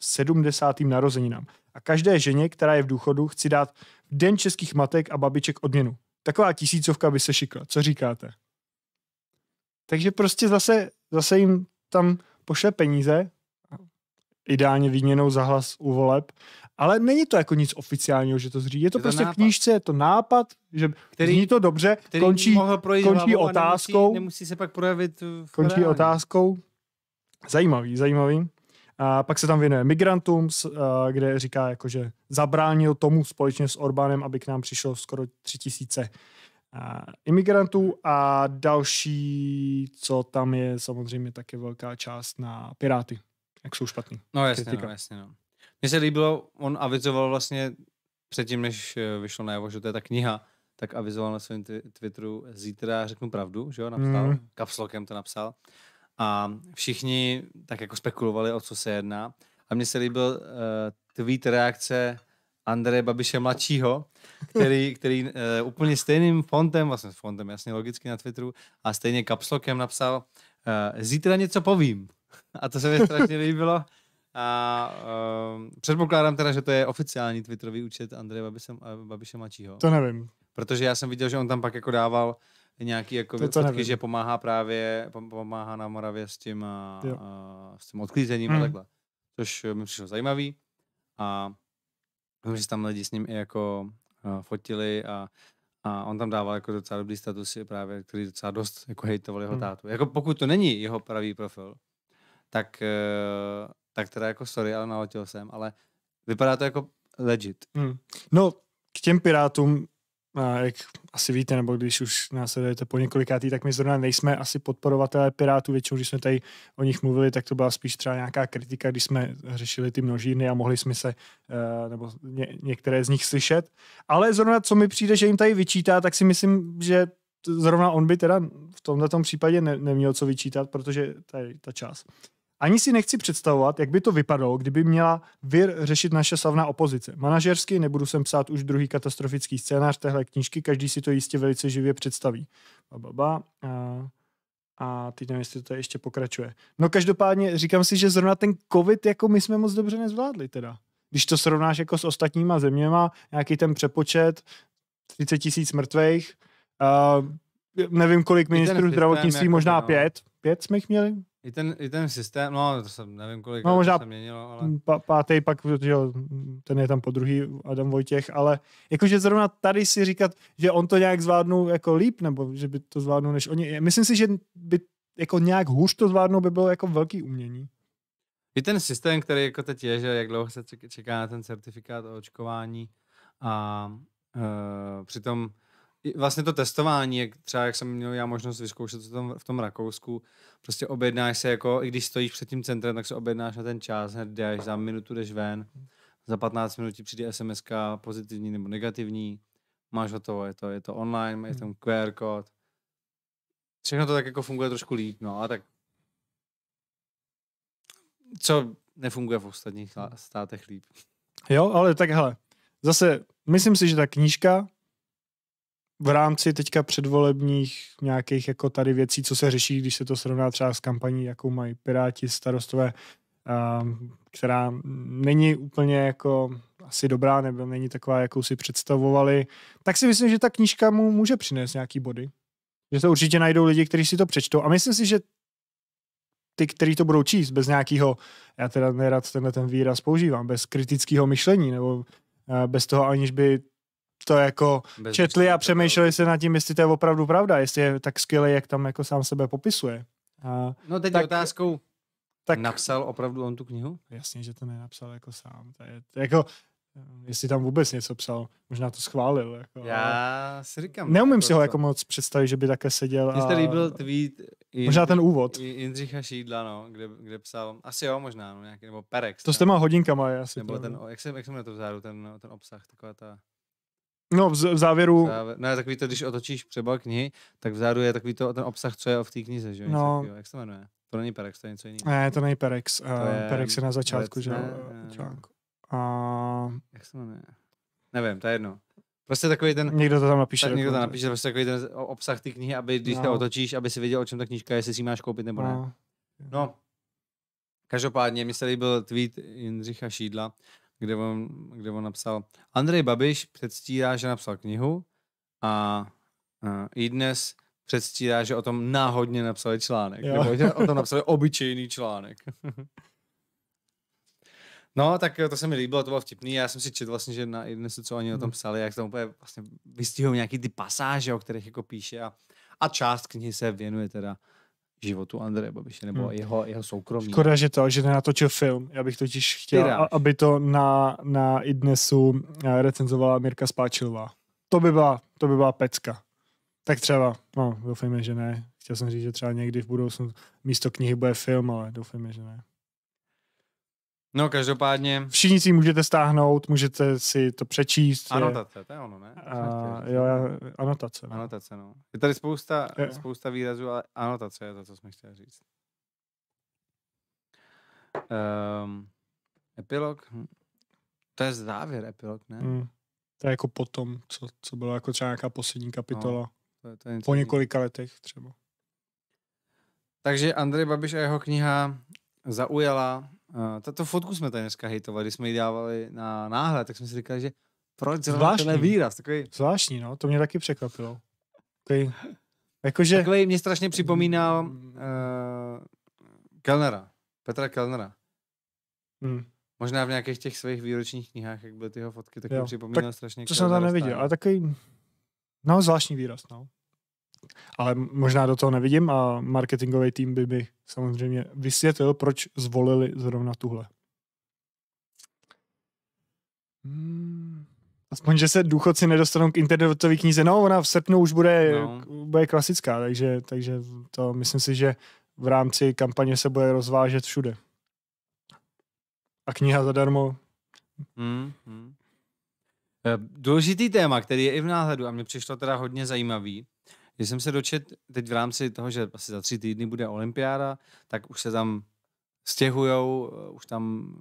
70. narozeninám. A každé ženě, která je v důchodu, chci dát v den českých matek a babiček odměnu. Taková tisícovka by se šikla. Co říkáte? Takže prostě zase, zase jim tam pošle peníze, ideálně výměnou za hlas u voleb ale není to jako nic oficiálního, že to zřídí. Je to, je to prostě nápad. knížce, je to nápad, že který, zní to dobře, který končí, končí otázkou. Nemusí, nemusí se pak projevit v Končí reálně. otázkou. Zajímavý, zajímavý. A pak se tam věnuje migrantům, kde říká, jako, že zabránil tomu společně s Orbánem, aby k nám přišlo skoro tři tisíce imigrantů a další, co tam je samozřejmě také velká část na Piráty, jak jsou špatný. No, no jasně, no, jasně no. Mně se líbilo, on avizoval vlastně předtím, než eh, vyšlo jeho, že to je ta kniha, tak avizoval na svém Twitteru zítra řeknu pravdu, že jo, napsal, mm. kapslokem to napsal. A všichni tak jako spekulovali, o co se jedná. A mně se líbil uh, tweet reakce Andreje Babiše mladšího, který, který uh, úplně stejným fontem, vlastně fontem jasně logicky na Twitteru, a stejně kapslokem napsal uh, zítra něco povím. A to se mi strašně líbilo, a uh, předpokládám teda, že to je oficiální Twitterový účet Andreje Babiše, eh, Babiše Mačího. To nevím. Protože já jsem viděl, že on tam pak jako dával nějaký jako to, to fotky, že pomáhá právě, pomáhá na Moravě s tím, a, eh, a, eh, s tím odklízením hmm. a takhle. Což mi přišlo zajímavý. A vím, že tam lidi s ním i jako a, fotili a, a on tam dával jako docela dobrý status, právě, který docela dost jako hejtoval jeho hmm. tátu. Jako pokud to není jeho pravý profil, tak tak teda jako sorry, ale naletěl jsem, ale vypadá to jako legit. Hmm. No, k těm pirátům, jak asi víte, nebo když už následujete po několikátý, tak my zrovna nejsme asi podporovatelé pirátů. Většinou, když jsme tady o nich mluvili, tak to byla spíš třeba nějaká kritika, když jsme řešili ty množiny a mohli jsme se, eh, nebo ně, některé z nich slyšet. Ale zrovna, co mi přijde, že jim tady vyčítá, tak si myslím, že zrovna on by teda v tomto případě ne, neměl co vyčítat, protože tady ta část ani si nechci představovat, jak by to vypadalo, kdyby měla vir řešit naše slavná opozice. Manažersky nebudu sem psát už druhý katastrofický scénář téhle knížky, každý si to jistě velice živě představí. Ba, ba, ba. A, a teď nevím, jestli to tady ještě pokračuje. No každopádně říkám si, že zrovna ten covid, jako my jsme moc dobře nezvládli teda. Když to srovnáš jako s ostatníma zeměma, nějaký ten přepočet, 30 tisíc mrtvých, uh, nevím, kolik ministrů zdravotnictví, jako možná no. pět. Pět jsme jich měli? I ten, I ten systém, no to jsem nevím kolik, no, možná se měnilo, ale... P- pátý pak, že jo, ten je tam po druhý, Adam Vojtěch, ale jakože zrovna tady si říkat, že on to nějak zvládnul jako líp, nebo že by to zvládnul než oni, myslím si, že by jako nějak hůř to zvládnul, by bylo jako velký umění. I ten systém, který jako teď je, že jak dlouho se čeká na ten certifikát o očkování a e, přitom vlastně to testování, jak třeba jak jsem měl já možnost vyzkoušet to tam, v tom Rakousku, prostě objednáš se jako, i když stojíš před tím centrem, tak se objednáš na ten čas, hned jdeš, za minutu jdeš ven, za 15 minut ti přijde SMS pozitivní nebo negativní, máš hotovo, je to, je to online, je hmm. tam QR kód. Všechno to tak jako funguje trošku líp, no a tak co nefunguje v ostatních hmm. státech líp. Jo, ale tak hele, zase myslím si, že ta knížka v rámci teďka předvolebních nějakých jako tady věcí, co se řeší, když se to srovná třeba s kampaní, jakou mají Piráti, starostové, ehm, která není úplně jako asi dobrá, nebo není taková, jakou si představovali, tak si myslím, že ta knížka mu může přinést nějaký body. Že to určitě najdou lidi, kteří si to přečtou. A myslím si, že ty, kteří to budou číst bez nějakého, já teda nerad tenhle ten výraz používám, bez kritického myšlení, nebo eh, bez toho, aniž by to jako Bez četli a přemýšleli se nad tím, jestli to je opravdu pravda, jestli je tak skvělý, jak tam jako sám sebe popisuje. A no teď tak, otázkou, tak, napsal opravdu on tu knihu? Jasně, že to nenapsal jako sám. To je, to jako, eh, jestli tam vůbec něco psal, možná to schválil. Jako, Já si říkám. Neumím jako si ho to. jako moc představit, že by takhle seděl. Mně se líbil tweet možná ten úvod. Jindřicha Šídla, no, kde, kde psal, asi jo, možná, no, nějaký, nebo Perex. To s těma hodinkama je asi. Nebo ten, no. jak se, jak se na to vzadu, ten, ten obsah, taková ta... No, v, z, v závěru... Závěr, no, takový to, když otočíš třeba knihy, tak vzadu je takový to, ten obsah, co je v té knize, že no. Jak se jmenuje? To není Perex, to je něco jiného. Ne, to není Perex. Eh, to je... Perex je na začátku, Perec, že jo? Eh, A... Jak se jmenuje? Nevím, to je jedno. Prostě takový ten... Někdo to tam napíše. Tak někdo to napíše, prostě takový ten obsah té knihy, aby když no. to otočíš, aby si věděl, o čem ta knížka je, jestli si ji máš koupit nebo ne. No. no. Každopádně mi se líbil tweet Jindřicha Šídla, kde on, kde on napsal, Andrej Babiš předstírá, že napsal knihu a a i dnes předstírá, že o tom náhodně napsali článek. Jo. Nebo že o tom napsali obyčejný článek. No, tak to se mi líbilo, to bylo vtipný. Já jsem si četl vlastně, že na dnes, co oni o tom hmm. psali, jak tam úplně vlastně vystihují nějaký ty pasáže, o kterých jako píše a, a část knihy se věnuje teda uh, životu Andreje Babiše nebo hmm. jeho, jeho soukromí. Škoda, že to, že nenatočil film. Já bych totiž chtěl, aby to na, na Idnesu eh, recenzovala Mirka Spáčilová. To by byla, to by byla pecka. Tak třeba, no, doufejme, že ne. Chtěl jsem říct, že třeba někdy v budoucnu místo knihy bude film, ale doufejme, že ne. No, každopádně. Všichni si můžete stáhnout, můžete si to přečíst. Anotace, je... to je ono, ne? A, jo, anotace. No. Anotace, no. Je tady spousta, je. spousta výrazů, ale anotace je to, co jsme chtěli říct. Um, epilog? Hm, to je závěr epilog, ne? Hmm. To je jako potom, co, co bylo jako třeba nějaká poslední kapitola. No, to je, to je po několika letech třeba. Takže Andrej Babiš a jeho kniha zaujala Eh, tato fotku jsme tady dneska hejtovali, když jsme ji dávali na náhled, tak jsme si říkali, že proč zrovna tenhle výraz? Takový... Zvláštní, no, to mě taky překvapilo. Takový, jakože... Takový mě strašně připomínal uh, eh, Kellnera, Petra Kellnera. Hmm. Možná v nějakých těch svých výročních knihách, jak byly tyho fotky, tak jo. mi připomínal tak strašně. To jsem tam neviděl, ale takový, no zvláštní výraz, no ale možná do toho nevidím a marketingový tým by mi samozřejmě vysvětlil, proč zvolili zrovna tuhle. Hmm. Aspoň, že se důchodci nedostanou k internetové knize. No, ona v srpnu už bude, no. bude klasická, takže, takže to myslím si, že v rámci kampaně se bude rozvážet všude. A kniha zadarmo. Hmm, hmm. Eh, důležitý téma, který je i v náhledu a mě přišlo teda hodně zajímavý, když jsem se dočet teď v rámci toho, že asi za tři týdny bude olympiáda, tak už se tam stěhujou, eh, už tam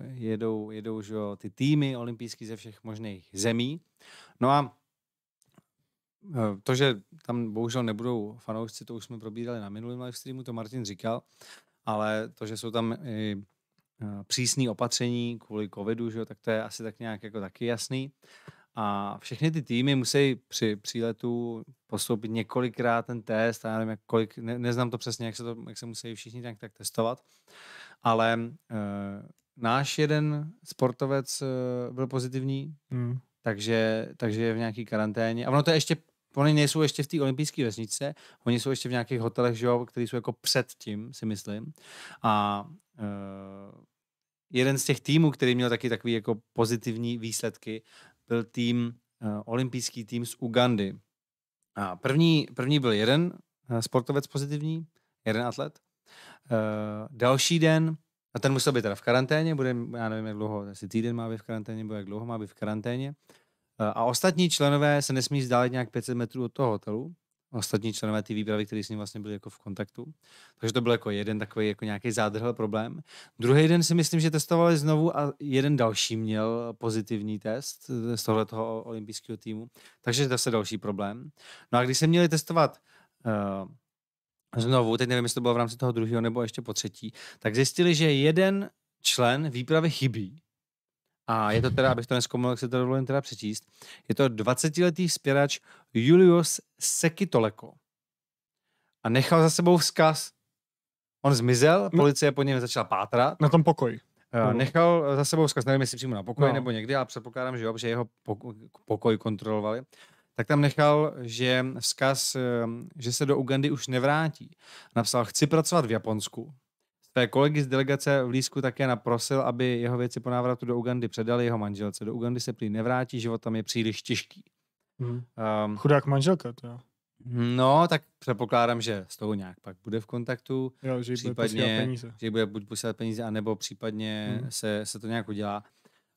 eh, jedou, jedou že ty týmy olympijské ze všech možných zemí. No a eh, to, že tam bohužel nebudou fanoušci, to už jsme probírali na minulém live streamu, to Martin říkal, ale to, že jsou tam i přísný opatření kvůli covidu, že jo, tak to je asi tak nějak jako taky jasný. A všechny ty týmy musí při příletu postoupit několikrát ten test, a já nevím, kolik, ne, neznám to přesně, jak se, to, jak se musí všichni tak, tak testovat, ale e, náš jeden sportovec e, byl pozitivní, hmm. takže, takže je v nějaký karanténě. A ono to je ještě Oni nejsou ještě v té olympijské vesnice, oni jsou ještě v nějakých hotelech, že jo, který jsou jako před tím, si myslím. A e, jeden z těch týmů, který měl taky takový jako pozitivní výsledky, byl tým, eh, olympijský tým z Ugandy. A první, první byl jeden eh, sportovec pozitivní, jeden atlet. Eh, další den, a ten musel být teda v karanténě, bude, já nevím, jak dlouho, asi týden má být v karanténě, nebo jak dlouho má být v karanténě. A ostatní členové se nesmí vzdálit nějak 500 metrů od toho hotelu ostatní členové té výpravy, kteří s ním vlastně byli jako v kontaktu. Takže to byl jako jeden takový jako nějaký zádrhel problém. Druhý den si myslím, že testovali znovu a jeden další měl pozitivní test z tohle toho olympijského týmu. Takže zase další problém. No a když se měli testovat uh, znovu, teď nevím, jestli to bylo v rámci toho druhého nebo ještě po třetí, tak zjistili, že jeden člen výpravy chybí. A je to teda, abych to neskomul, jak se to dovolím teda přečíst. Je to 20-letý spěrač Julius Sekitoleko. A nechal za sebou vzkaz. On zmizel, no. policie po něm začala pátrat. Na tom pokoj. Eh, nechal za sebou vzkaz, nevím, jestli přímo na pokoji no. nebo někdy, ale předpokládám, že jo, že jeho pokoj kontrolovali. Tak tam nechal, že vzkaz, eh, že se do Ugandy už nevrátí. Napsal, chci pracovat v Japonsku. Své kolegy z delegace v Lísku také naprosil, aby jeho věci po návratu do Ugandy předali jeho manželce. Do Ugandy se prý nevrátí, život tam je příliš těžký. Hmm. Um, Chudák manželka, to jo. No, tak předpokládám, že s tou nějak pak bude v kontaktu. Jo, že případně, bude peníze. Že bude buď posílat peníze, anebo případně hmm. se, se to nějak udělá.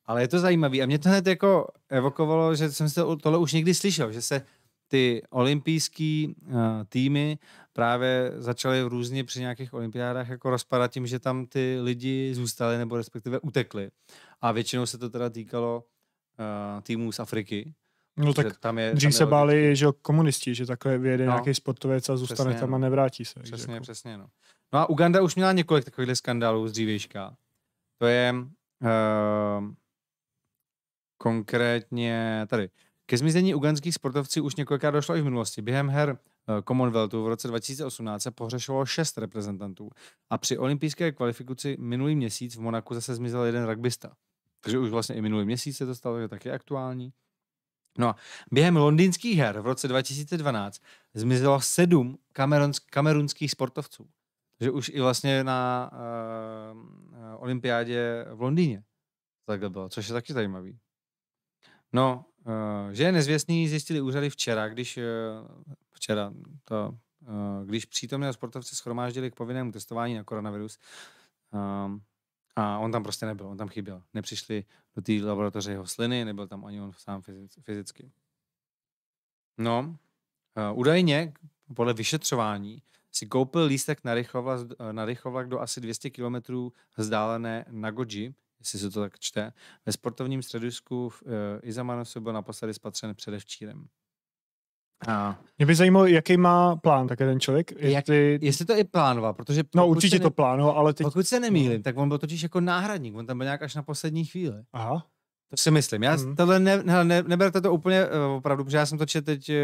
Ale je to zajímavé. A mě to hned jako evokovalo, že jsem se tohle už někdy slyšel, že se ty olympijský uh, týmy právě začaly různě při nějakých olympiádách jako rozpadat tím, že tam ty lidi zůstali nebo respektive utekli. A většinou se to teda týkalo uh, týmů z Afriky. No tak tam je, dřív tam se báli, že komunisti, že takhle vyjede no, nějaký sportovec a zůstane přesně, tam a no. nevrátí se. Přesně, jako. přesně. No. no a Uganda už měla několik takových skandálů z dřívejška. To je uh, konkrétně tady. Ke zmizení ugandských sportovců už několikrát došlo i v minulosti. Během her eh, Commonwealthu v roce 2018 se pohřešilo šest reprezentantů a při olympijské kvalifikaci minulý měsíc v Monaku zase zmizel jeden rugbysta. Takže už vlastně i minulý měsíc se to stalo, je taky aktuální. No a během londýnských her v roce 2012 zmizelo sedm kamerunsk- kamerunských sportovců. Takže už i vlastně na uh, olympiádě v Londýně takhle bylo, což je taky zajímavý. No, Eh, že je nezvěstný zjistili úřady včera, když eh, včera to, eh, když přítomné sportovce schromáždili k povinnému testování na koronavirus ehm, a on tam prostě nebyl, on tam chyběl. Nepřišli do té laboratoře jeho sliny, nebyl tam ani on sám fyzicky. No, údajně, podle vyšetřování, si koupil lístek na Rychovlak, do asi 200 kilometrů vzdálené Nagoji, jestli se to tak čte. Ve sportovním středisku v eh, Izamanosu byl naposledy spatřen předevčírem. A... Mě by zajímalo, jaký má plán také ten člověk. Jestli, Jak, jestli to i plánoval, protože... No určitě ne... to plánoval, ale teď... Pokud se no. nemýlím, tak on byl totiž jako náhradník, on tam byl nějak až na poslední chvíli. Aha. To si myslím. Já mm. tohle ne, ne, neberte to úplně uh, opravdu, protože já jsem to četl teď, uh,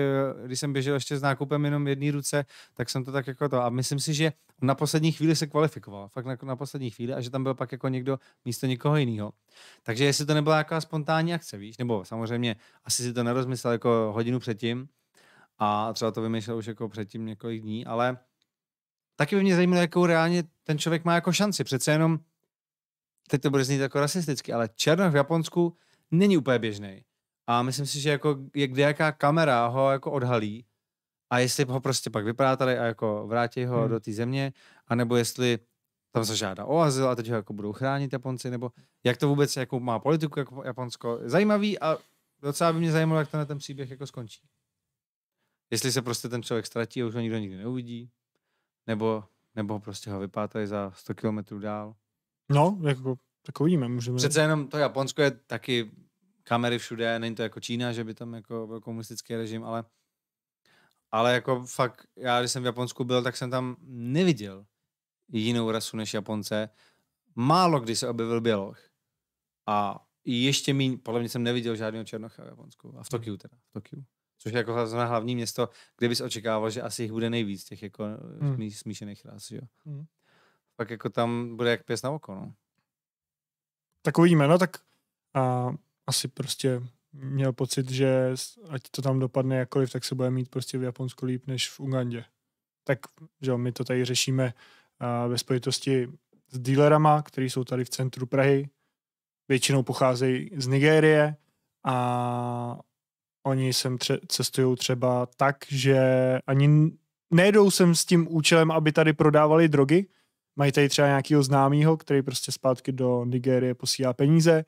když jsem běžel ještě s nákupem jenom jedné ruce, tak jsem to tak jako to. A myslím si, že na poslední chvíli se kvalifikoval. Fakt na, na poslední chvíli a že tam byl pak jako někdo místo někoho jiného. Takže jestli to nebyla nějaká spontánní akce, víš, nebo samozřejmě asi si to nerozmyslel jako hodinu předtím a třeba to vymýšlel už jako předtím několik dní, ale taky by mě zajímalo, jakou reálně ten člověk má jako šanci. Přece jenom teď to bude znít jako rasisticky, ale černo v Japonsku není úplně běžný. A myslím si, že jako je kde jaká kamera ho jako odhalí a jestli ho prostě pak vyprátali a jako vrátí ho hmm. do té země, anebo jestli tam se žádá o azyl a teď ho jako budou chránit Japonci, nebo jak to vůbec jako má politiku jako Japonsko. Zajímavý a docela by mě zajímalo, jak to na ten příběh jako skončí. Jestli se prostě ten člověk ztratí a už ho nikdo nikdy neuvidí, nebo, nebo prostě ho vypátají za 100 kilometrů dál. No, jako, tak uvidíme, můžeme. Přece jenom to Japonsko je taky kamery všude, není to jako Čína, že by tam jako byl komunistický režim, ale ale jako fakt, já když jsem v Japonsku byl, tak jsem tam neviděl jinou rasu než Japonce. Málo kdy se objevil Běloch. A ještě míň, podle mě jsem neviděl žádného Černocha v Japonsku. A v Tokiu teda, v Tokiu. Což je jako hlavní město, kde bys očekával, že asi jich bude nejvíc těch jako hmm. smíšených ras, jo. Hmm pak jako tam bude jak pěs na oko, no. uvidíme, no tak a asi prostě měl pocit, že ať to tam dopadne jakkoliv, tak se bude mít prostě v Japonsku líp než v Ugandě. Tak, že jo, my to tady řešíme a, ve spojitosti s dílerama, který jsou tady v centru Prahy. Většinou pocházejí z Nigérie a oni sem tře- cestují třeba tak, že ani nejdou sem s tím účelem, aby tady prodávali drogy, Mají tady třeba nějakého známého, který prostě zpátky do Nigérie posílá peníze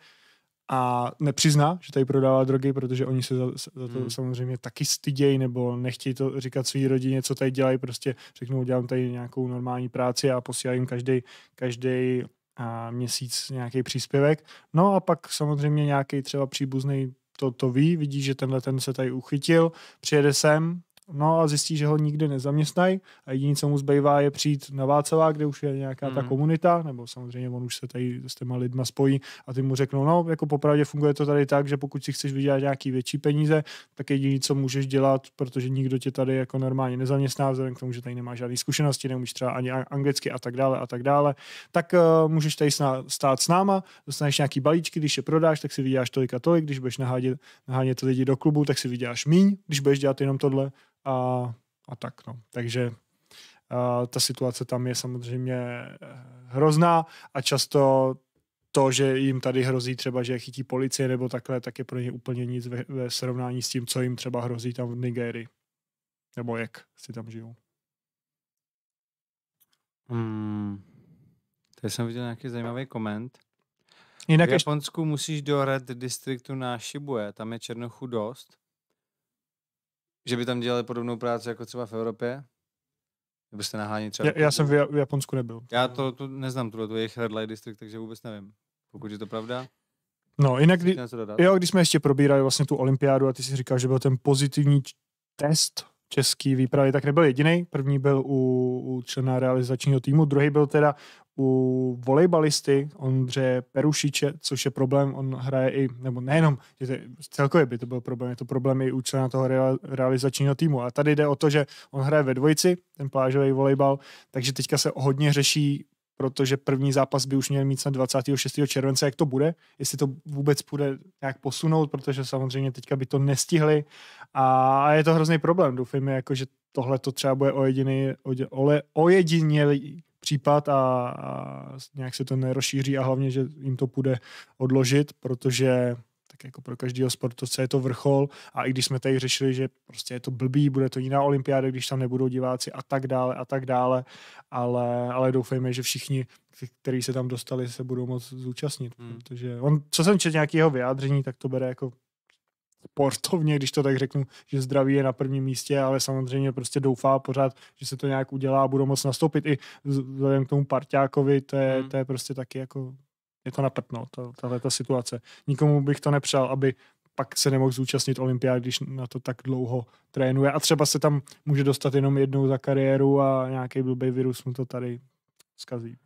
a nepřizná, že tady prodává drogy, protože oni se za, za to hmm. samozřejmě taky stydějí nebo nechtějí to říkat své rodině, co tady dělají, prostě řeknou, dělám tady nějakou normální práci a posílám jim každý, každý a měsíc nějaký příspěvek. No a pak samozřejmě nějaký třeba příbuzný to, to ví, vidí, že tenhle ten se tady uchytil, přijede sem, No a zjistí, že ho nikdy nezaměstnají a jediné, co mu zbývá, je přijít na Václavá, kde už je nějaká mm. ta mhm. komunita, nebo samozřejmě on už se tady s těma lidma spojí a ty mu řeknou, no jako popravdě funguje to tady tak, že pokud si chceš vydělat nějaký větší peníze, tak jediné, co můžeš dělat, protože nikdo tě tady jako normálně nezaměstná, vzhledem k tomu, že tady nemá žádné zkušenosti, neumíš třeba ani anglicky a tak dále a tak dále, tak uh, můžeš tady stát s náma, dostaneš nějaký balíčky, když je prodáš, tak si vyděláš tolik a tolik, když budeš nahádět, nahánět lidi do klubu, tak si vyděláš míň, když budeš dělat jenom tohle, a, a tak. No. Takže a, ta situace tam je samozřejmě eh, hrozná a často to, že jim tady hrozí třeba, že je chytí policie nebo takhle, tak je pro ně úplně nic ve, ve srovnání s tím, co jim třeba hrozí tam v Nigérii. Nebo jak si tam žijou. Hmm. Tady jsem viděl nějaký zajímavý koment. Jinak v Japonsku ještě... musíš do Red distriktu na Shibuya, tam je černochu dost. Že by tam dělali podobnou práci jako třeba v Evropě? Nebo jste naháněni třeba... Já, jako já jsem v, v Japonsku nebyl. Já to, to neznám, to je jejich Red Light District, takže vůbec nevím. Pokud je to pravda, No, jinak, kdy, jo, když jsme ještě probírali vlastně tu olympiádu a ty si říkal, že byl ten pozitivní test český výpravy, tak nebyl jediný. První byl u, u člena realizačního týmu, druhý byl teda u volejbalisty Ondře Perušiče, což je problém, on hraje i, nebo nejenom, že to, celkově by to byl problém, je to problém i u člena toho realizačního týmu. A tady jde o to, že on hraje ve dvojici, ten plážový volejbal, takže teďka se hodně řeší protože první zápas by už měl mít na 26. července, jak to bude, jestli to vůbec bude nějak posunout, protože samozřejmě teďka by to nestihli a je to hrozný problém. Doufejme, jako, že tohle to třeba bude ojedinělý, ojedinělý případ a, a nějak se to nerozšíří a hlavně, že jim to půjde odložit, protože tak jako pro každého sportovce je to vrchol a i když jsme tady řešili, že prostě je to blbý, bude to jiná olympiáda, když tam nebudou diváci a tak dále a tak dále, ale, ale doufejme, že všichni, kteří se tam dostali, se budou moc zúčastnit, hmm. protože on, co jsem četl nějakého vyjádření, tak to bere jako sportovně, když to tak řeknu, že zdraví je na prvním místě, ale samozřejmě prostě doufá pořád, že se to nějak udělá a budou moc nastoupit. I vzhledem k tomu parťákovi, to je, hmm. to je prostě taky jako, je to naprtno, tahle ta situace. Nikomu bych to nepřál, aby pak se nemohl zúčastnit olympiády, když na to tak dlouho trénuje. A třeba se tam může dostat jenom jednou za kariéru a nějaký blbý virus mu to tady zkazí.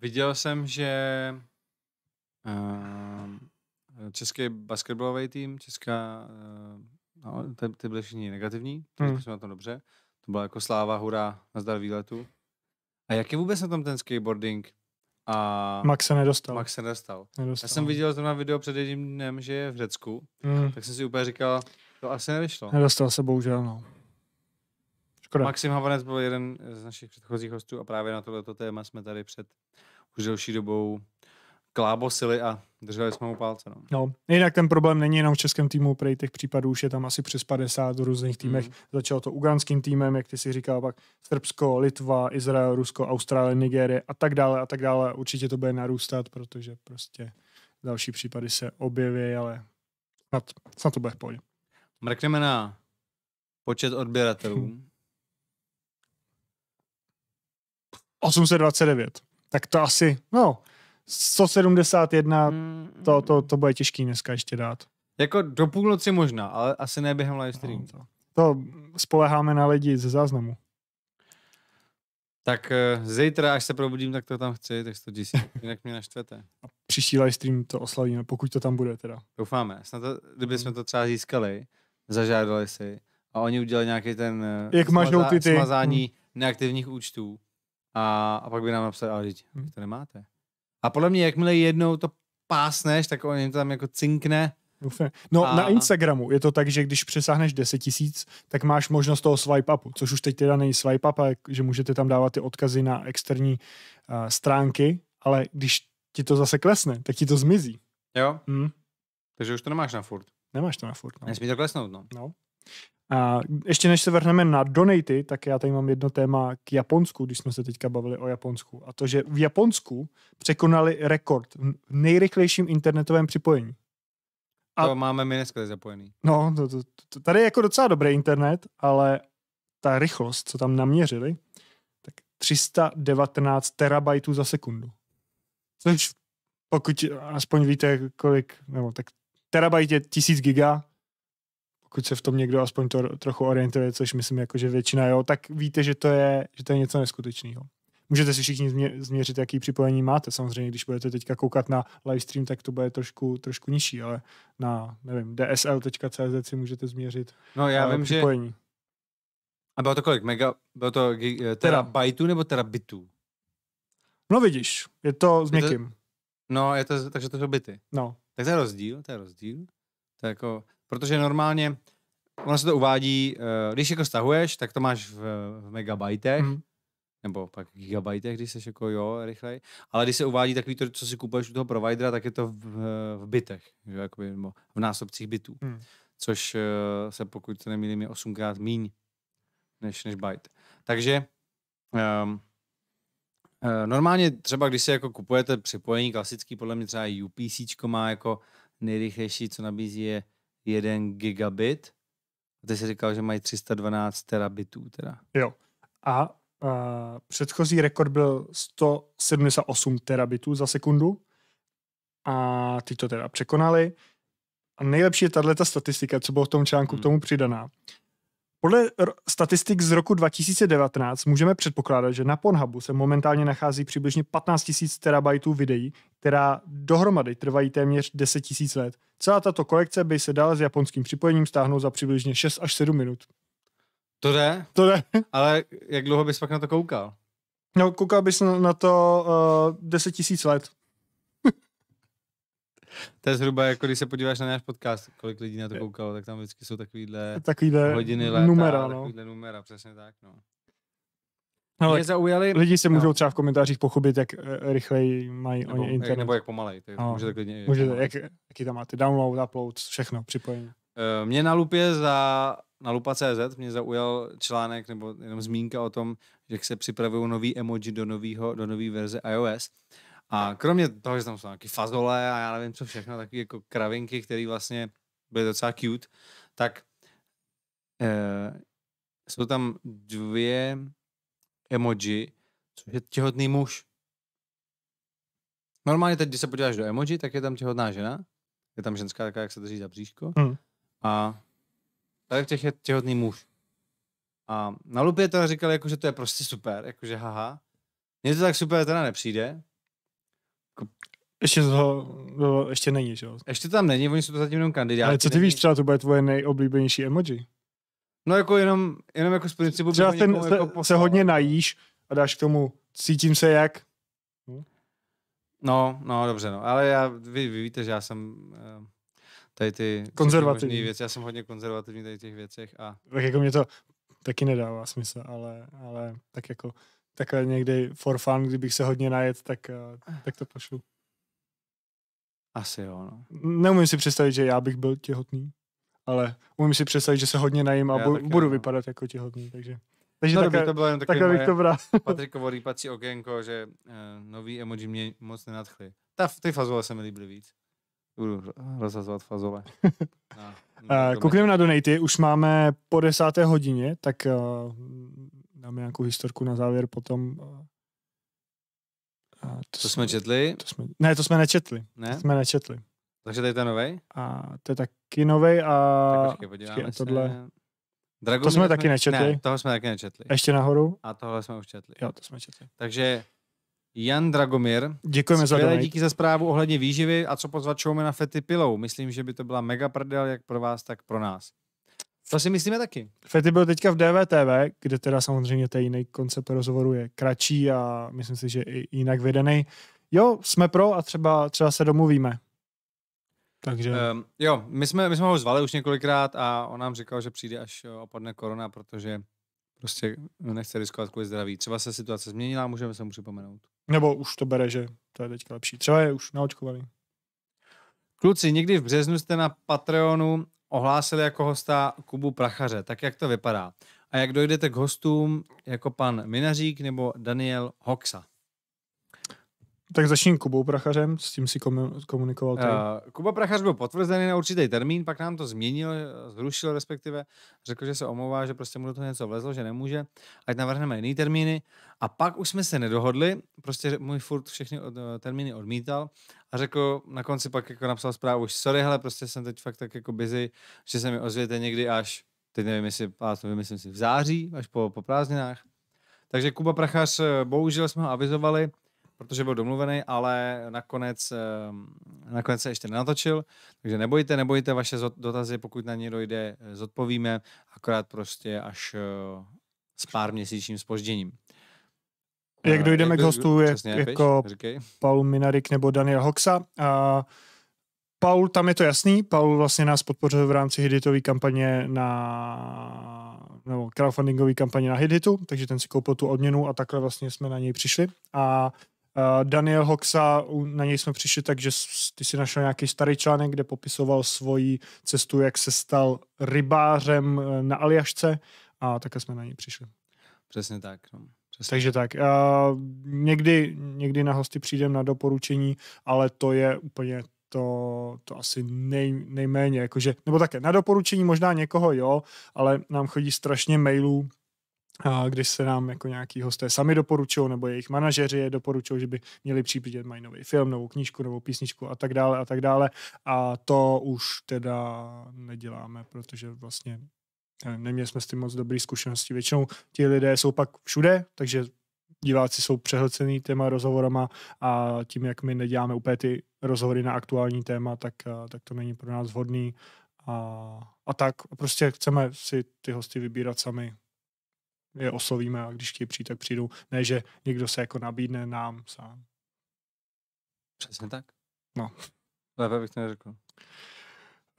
Viděl jsem, že um, Český basketbalový tým, česká, eh, no, hmm. ty, ty byly všichni negativní, hmm. jsme na tom dobře. To byla jako sláva, hurá, zdar výletu. A jak je vůbec na tom ten skateboarding? A Max se nedostal. Max se nedostal. nedostal. Já jsem no. viděl zrovna video před jedním dnem, že je v Řecku, hmm. tak jsem si úplně říkal, to asi nevyšlo. Nedostal se bohužel, no. Škoda. Maxim Havanec byl jeden z našich předchozích hostů a právě na tohleto téma jsme tady před už delší dobou klábosili a Drželi jsme mu palce. No. no, jinak ten problém není jenom v českém týmu, prej těch případů už je tam asi přes 50 v různých týmech. Mm. Začalo to uganským týmem, jak ty si říkal, pak Srbsko, Litva, Izrael, Rusko, Austrálie, Nigérie a tak dále a tak dále. Určitě to bude narůstat, protože prostě další případy se objeví, ale snad, snad to bude v pohodě. Mrkneme na počet odběratelů. 829. Hm. Tak to asi, no, 171, mm. to, mm-hmm. to, to bude těžký dneska ještě dát. Jako do půlnoci možná, ale asi ne během live streamu. No. To. to spoleháme na lidi ze záznamu. Tak eh, zítra, až se probudím, tak to tam chci, tak 100 tisíc, jinak mě naštvete. A příští live stream to oslavíme, pokud to tam bude teda. Doufáme, snad to, kdyby jsme mm. to třeba získali, zažádali si a oni udělali nějaký ten eh, Jak smaza, ty ty. smazání hmm. neaktivních účtů a, a pak by nám napsali, ale říct, hmm. to nemáte. A podle mě, jakmile jednou to pásneš, tak on jim to tam jako cinkne. No a... na Instagramu je to tak, že když přesáhneš 10 tisíc, tak máš možnost toho swipe upu, což už teď teda není swipe up, ale že můžete tam dávat ty odkazy na externí uh, stránky, ale když ti to zase klesne, tak ti to zmizí. Jo? Hmm. Takže už to nemáš na furt. Nemáš to na furt, no. Nesmí to klesnout, no. no. A ještě než se vrhneme na donaty, tak já tady mám jedno téma k Japonsku, když jsme se teďka bavili o Japonsku. A to, že v Japonsku překonali rekord v nejrychlejším internetovém připojení. A... To máme my dneska zapojený. No, to, to, to, tady je jako docela dobrý internet, ale ta rychlost, co tam naměřili, tak 319 terabajtů za sekundu. Což pokud aspoň víte, kolik, nebo tak terabajt je 1000 giga, pokud se v tom někdo aspoň to trochu orientuje, což myslím jako, že většina jo, tak víte, že to je, že to je něco neskutečného. Můžete si všichni změřit, jaký připojení máte. Samozřejmě, když budete teďka koukat na livestream, tak to bude trošku, trošku nižší, ale na, nevím, dsl.cz si můžete změřit No já eh, vím, připojení. že... A bylo to kolik? Mega, bylo to eh, terabajtů nebo terabitů? No vidíš, je to s někým. No, je to, takže to jsou byty. No. Tak to je rozdíl, to je rozdíl. To je jako, protože normálně ono se to uvádí, eh, když jako stahuješ, tak to máš v, v megabajtech, mm. nebo pak gigabajtech, když seš jako jo, rychlej, ale když se uvádí takový to, co si kupuješ u toho providera, tak je to v, eh, v bitech, že? Jakoby, nebo v násobcích bytů, mm. což eh, se pokud to nemýlím je osmkrát míň než, než byte. Takže um, Normálně třeba, když si jako kupujete připojení klasický, podle mě třeba UPC má jako nejrychlejší, co nabízí je 1 gigabit. A ty jsi říkal, že mají 312 terabitů teda. Jo. A a předchozí rekord byl 178 terabitů za sekundu a ty to teda překonali. A nejlepší je tato statistika, co bylo v tom článku hmm. k tomu přidaná. Podle statistik z roku 2019 můžeme předpokládat, že na Pornhubu se momentálně nachází přibližně 15 000 terabajtů videí, která dohromady trvají téměř 10 000 let. Celá tato kolekce by se dala s japonským připojením stáhnout za přibližně 6 až 7 minut. To jde? To jde. Ale jak dlouho bys pak na to koukal? No, koukal bys na, to uh, eh, 10 tisíc let. To je zhruba jako když se podíváš na náš podcast, kolik lidí na to koukalo, tak tam vždycky jsou takovýhle, takovýhle hodiny let. Numera, no. Takovýhle numera, přesně tak. No. Ale mě zaujali... Lidi se můžou no. třeba v komentářích pochopit, jak eh, rychleji mají nebo, oni internet. nebo jak pomalej. Tak no. můžete klidně, můžete, jak, jaký tam máte, download, upload, všechno připojení. Eh, mě na lupě za na lupa.cz mě zaujal článek nebo jenom zmínka o tom, jak se připravují nový emoji do nového do nový verze iOS. A kromě toho, že tam jsou nějaké fazole a já nevím co všechno, takové jako kravinky, které vlastně byly docela cute, tak eh, jsou tam dvě emoji, což je těhotný muž. Normálně teď, když se podíváš do emoji, tak je tam těhotná žena, je tam ženská taková, jak se drží za bříško. Hmm. A tady v těch je těhotný muž. A na Lupě teda říkali, jako, že to je prostě super, jakože haha. Mně to tak super teda nepřijde. Jako... Ještě to no, ještě není, že jo? Ještě tam není, oni jsou to zatím jenom kandidáti. Ale co ty není... víš, třeba to bude tvoje nejoblíbenější emoji? No jako jenom, jenom jako z principu... Třeba ten, se, jako se hodně najíš a dáš k tomu, cítím se jak... Hm? No, no, dobře, no. Ale já, vy, vy víte, že já jsem eh, tady ty... Konzervativní. Věci, já jsem hodně konzervativní tady těch věcech a... Tak jako mě to taky nedává smysl, ale, ale tak jako takhle někdy for fun, kdybych se hodně najet, tak, eh, tak to pošlu. Asi jo, no. Neumím si představit, že já bych byl těhotný ale umím si představit, že se hodně najím a bu- budu no. vypadat jako těhotný, takže... Takže no, takhle, to bylo jen takový takhle bych to Patrikovo rýpací okénko, že uh, nový emoji mě moc nenadchly. Ta, ty fazole se mi líbily víc. Budu rozhazovat fazole. no, na no, uh, Koukneme na donaty, už máme po desáté hodině, tak uh, dáme nějakou historku na závěr potom. Uh, to, to jsme četli? To jsme, ne, to jsme nečetli. Ne? To jsme nečetli. Takže tady to je nový? A to je taky nový a... Tak počkej, počkej, tohle. Dragon to jsme taky nečetli. Ne, toho jsme taky nečetli. Ještě nahoru. A tohle jsme už četli. Jo, to jsme četli. Takže Jan Dragomir. Děkujeme za donate. díky za zprávu ohledně výživy a co pozvat na Fety Pilou. Myslím, že by to byla mega prdel jak pro vás, tak pro nás. To si myslíme taky. Fety byl teďka v DVTV, kde teda samozřejmě ten jiný koncept rozhovoru je kratší a myslím si, že i jinak vedený. Jo, jsme pro a třeba, třeba se domluvíme. Takže... Um, jo, my jsme, my jsme ho zvali už několikrát a on nám říkal, že přijde, až eh, opadne korona, protože prostě nechce riskovat kvůli zdraví. Třeba se situace změnila, můžeme se mu připomenout. Nebo už to bere, že to je teďka lepší. Třeba je už naočkovaný. Kluci, někdy v březnu jste na Patreonu ohlásili jako hosta Kubu Prachaře. Tak jak to vypadá? A jak dojdete k hostům jako pan Minařík nebo Daniel Hoxa? Tak začni Kubou Prachařem, s tím si komunikoval Uh, Kuba Prachař byl potvrzený na určitý termín, pak nám to změnil, zrušil respektive, řekl, že se omlouvá, že prostě mu do toho něco vlezlo, že nemůže, ať navrhneme jiný termíny. A pak už jsme se nedohodli, prostě můj furt všechny od, termíny odmítal a řekl, na konci pak jako napsal zprávu, už sorry, hele, prostě jsem teď fakt tak jako busy, že se mi ozvěte někdy až, teď nevím, jestli, to vymyslím si, v září, až po, po prázdninách. Takže Kuba Prachař, eh, bohužel jsme ho avizovali, protože byl domluvený, ale nakonec, ehm, nakonec se ještě nenatočil. Takže nebojte, nebojte vaše dotazy, pokud na ně dojde, eh, zodpovíme, akorát prostě až eh, s pár měsíčním spožděním. Jak eh, dojdeme jak k hostu, je přesně, jako píš, Paul Minarik nebo Daniel Hoxa. A Paul, tam je to jasný, Paul vlastně nás podpořil v rámci Hiditové kampaně na nebo crowdfundingové kampaně na Hiditu, takže ten si koupil tu odměnu a takhle vlastně jsme na něj přišli. A Eh, Daniel Hoxa, na něj jsme přišli tak, že ty si našel nějaký starý článek, kde popisoval svoji cestu, jak se stal rybářem eh, na Aljašce a také jsme na něj přišli. Přesně tak. No. Přesně. Takže tak. Uh, někdy, někdy na hosty přijdem na doporučení, ale to je úplně to, to asi nej, nejméně. Jakože, nebo také na doporučení možná někoho, jo, ale nám chodí strašně mailů a když se nám jako nějaký hosté sami doporučují, nebo jejich manažeři je doporučují, že by měli připravit mají nový film, novou knížku, novou písničku a tak dále a tak dále. A to už teda neděláme, protože vlastně nevím, neměli jsme s tím moc dobrý zkušenosti. Většinou ti lidé jsou pak všude, takže diváci jsou přehlcený těma rozhovorama a tím, jak my neděláme úplně ty rozhovory na aktuální téma, tak, eh, tak to není pro nás vhodný. A, a tak a prostě chceme si ty hosty vybírat sami je oslovíme a když chtějí přijít, tak přijdou. Ne, že někdo se jako nabídne nám sám. Přesně tak. No. Lépe bych to neřekl.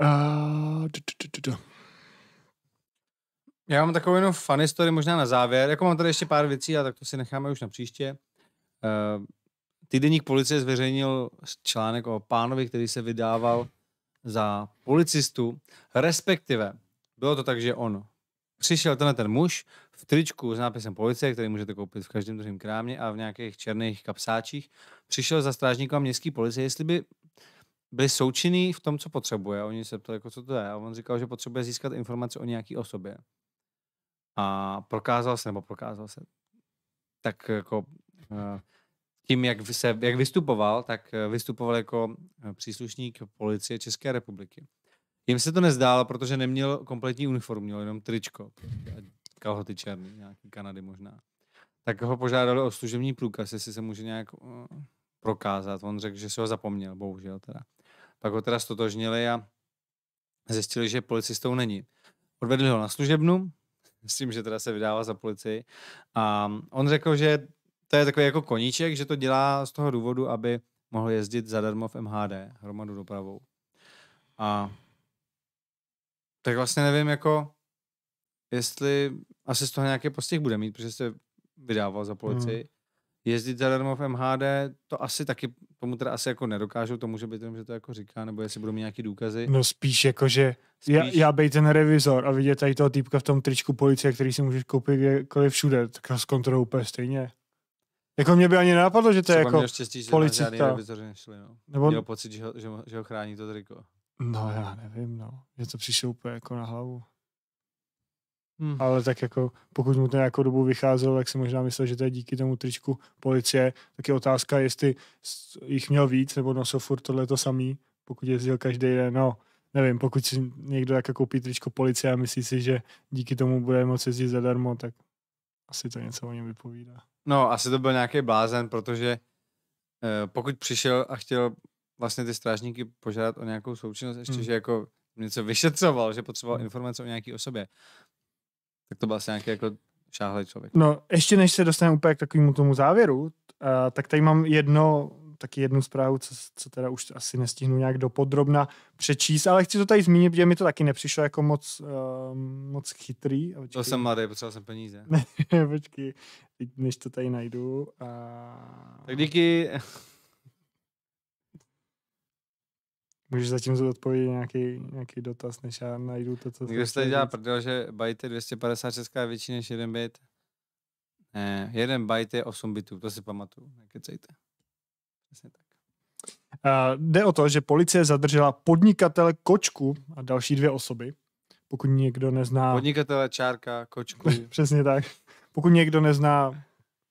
Eh, já mám takovou jenom funny story možná na závěr. Jako mám tady ještě pár věcí, a tak to si necháme už na příště. Eh, týdeník policie zveřejnil článek o pánovi, který se vydával za policistu, respektive bylo to tak, že on přišel tenhle ten muž v tričku s nápisem policie, který můžete koupit v každém druhém krámě a v nějakých černých kapsáčích, přišel za strážníkem městské policie, jestli by byli součinní v tom, co potřebuje. Oni se ptali, jako, co to je. A on říkal, že potřebuje získat informace o nějaké osobě. A prokázal se, nebo prokázal se. Tak jako eh, tím, jak, se, jak vystupoval, tak eh, vystupoval jako eh, příslušník policie České republiky. Jim se to nezdálo, protože neměl kompletní uniform, měl jenom tričko prostě, a kalhoty černý, nějaký Kanady možná. Tak ho požádali o služební průkaz, jestli se může nějak uh, prokázat. On řekl, že se ho zapomněl, bohužel teda. Pak ho teda stotožnili a zjistili, že policistou není. Odvedli ho na služebnu, s tím, že teda se vydává za policii. A on řekl, že to je takový jako koníček, že to dělá z toho důvodu, aby mohl jezdit zadarmo v MHD, hromadu dopravou. A tak vlastně nevím, jako, jestli asi z toho nějaký postih bude mít, protože se vydával za policii. Mm. Jezdit zadarmo v MHD, to asi taky, tomu teda asi jako nedokážu, to může být jenom, že to jako říká, nebo jestli budou mít nějaký důkazy. No spíš jako, že spíš... já, já být ten revizor a vidět tady toho týpka v tom tričku policie, který si můžeš koupit kdekoliv všude, tak ho kontrolou úplně stejně. Jako mě by ani nenapadlo, že to Třeba je jako měl štěstí, že policista. Žádný revizor nešli, no. Nebo... Měl pocit, že že, ho, že ho chrání to triko. No já nevím, no. Mně to přišlo úplně jako na hlavu. Hmm. Ale tak jako, pokud mu to nějakou dobu vycházelo, tak si možná myslel, že to je díky tomu tričku policie. Tak je otázka, jestli jich měl víc, nebo nosil furt tohle to samý, pokud jezdil každý den. No, nevím, pokud si někdo jako koupí tričko policie a myslí si, že díky tomu bude moci jezdit zadarmo, tak asi to něco o něm vypovídá. No, asi to byl nějaký blázen, protože eh, pokud přišel a chtěl vlastně ty strážníky požádat o nějakou součinnost, ještě, hmm. že jako něco vyšetřoval, že potřeboval hmm. informace o nějaký osobě. Tak to byl asi nějaký jako šáhlý člověk. No, ještě než se dostaneme úplně k takovému tomu závěru, uh, tak tady mám jedno, taky jednu zprávu, co, co teda už asi nestihnu nějak dopodrobna přečíst, ale chci to tady zmínit, protože mi to taky nepřišlo jako moc, uh, moc chytrý. A to jsem mladý, potřeboval jsem peníze. ne, počkej, než to tady najdu. A... Eh. Tak díky. Můžeš zatím zodpovědět nějaký, nějaký dotaz, než já najdu to, co Kdo se dělá prdel, že byte 256 je větší než jeden byt? Ne, jeden byte je 8 bitů, to si pamatuju, nekecejte. Přesně tak. Uh, jde o to, že policie zadržela podnikatele Kočku a další dvě osoby. Pokud někdo nezná... Podnikatele Čárka, Kočku. Přesně tak. Pokud někdo nezná,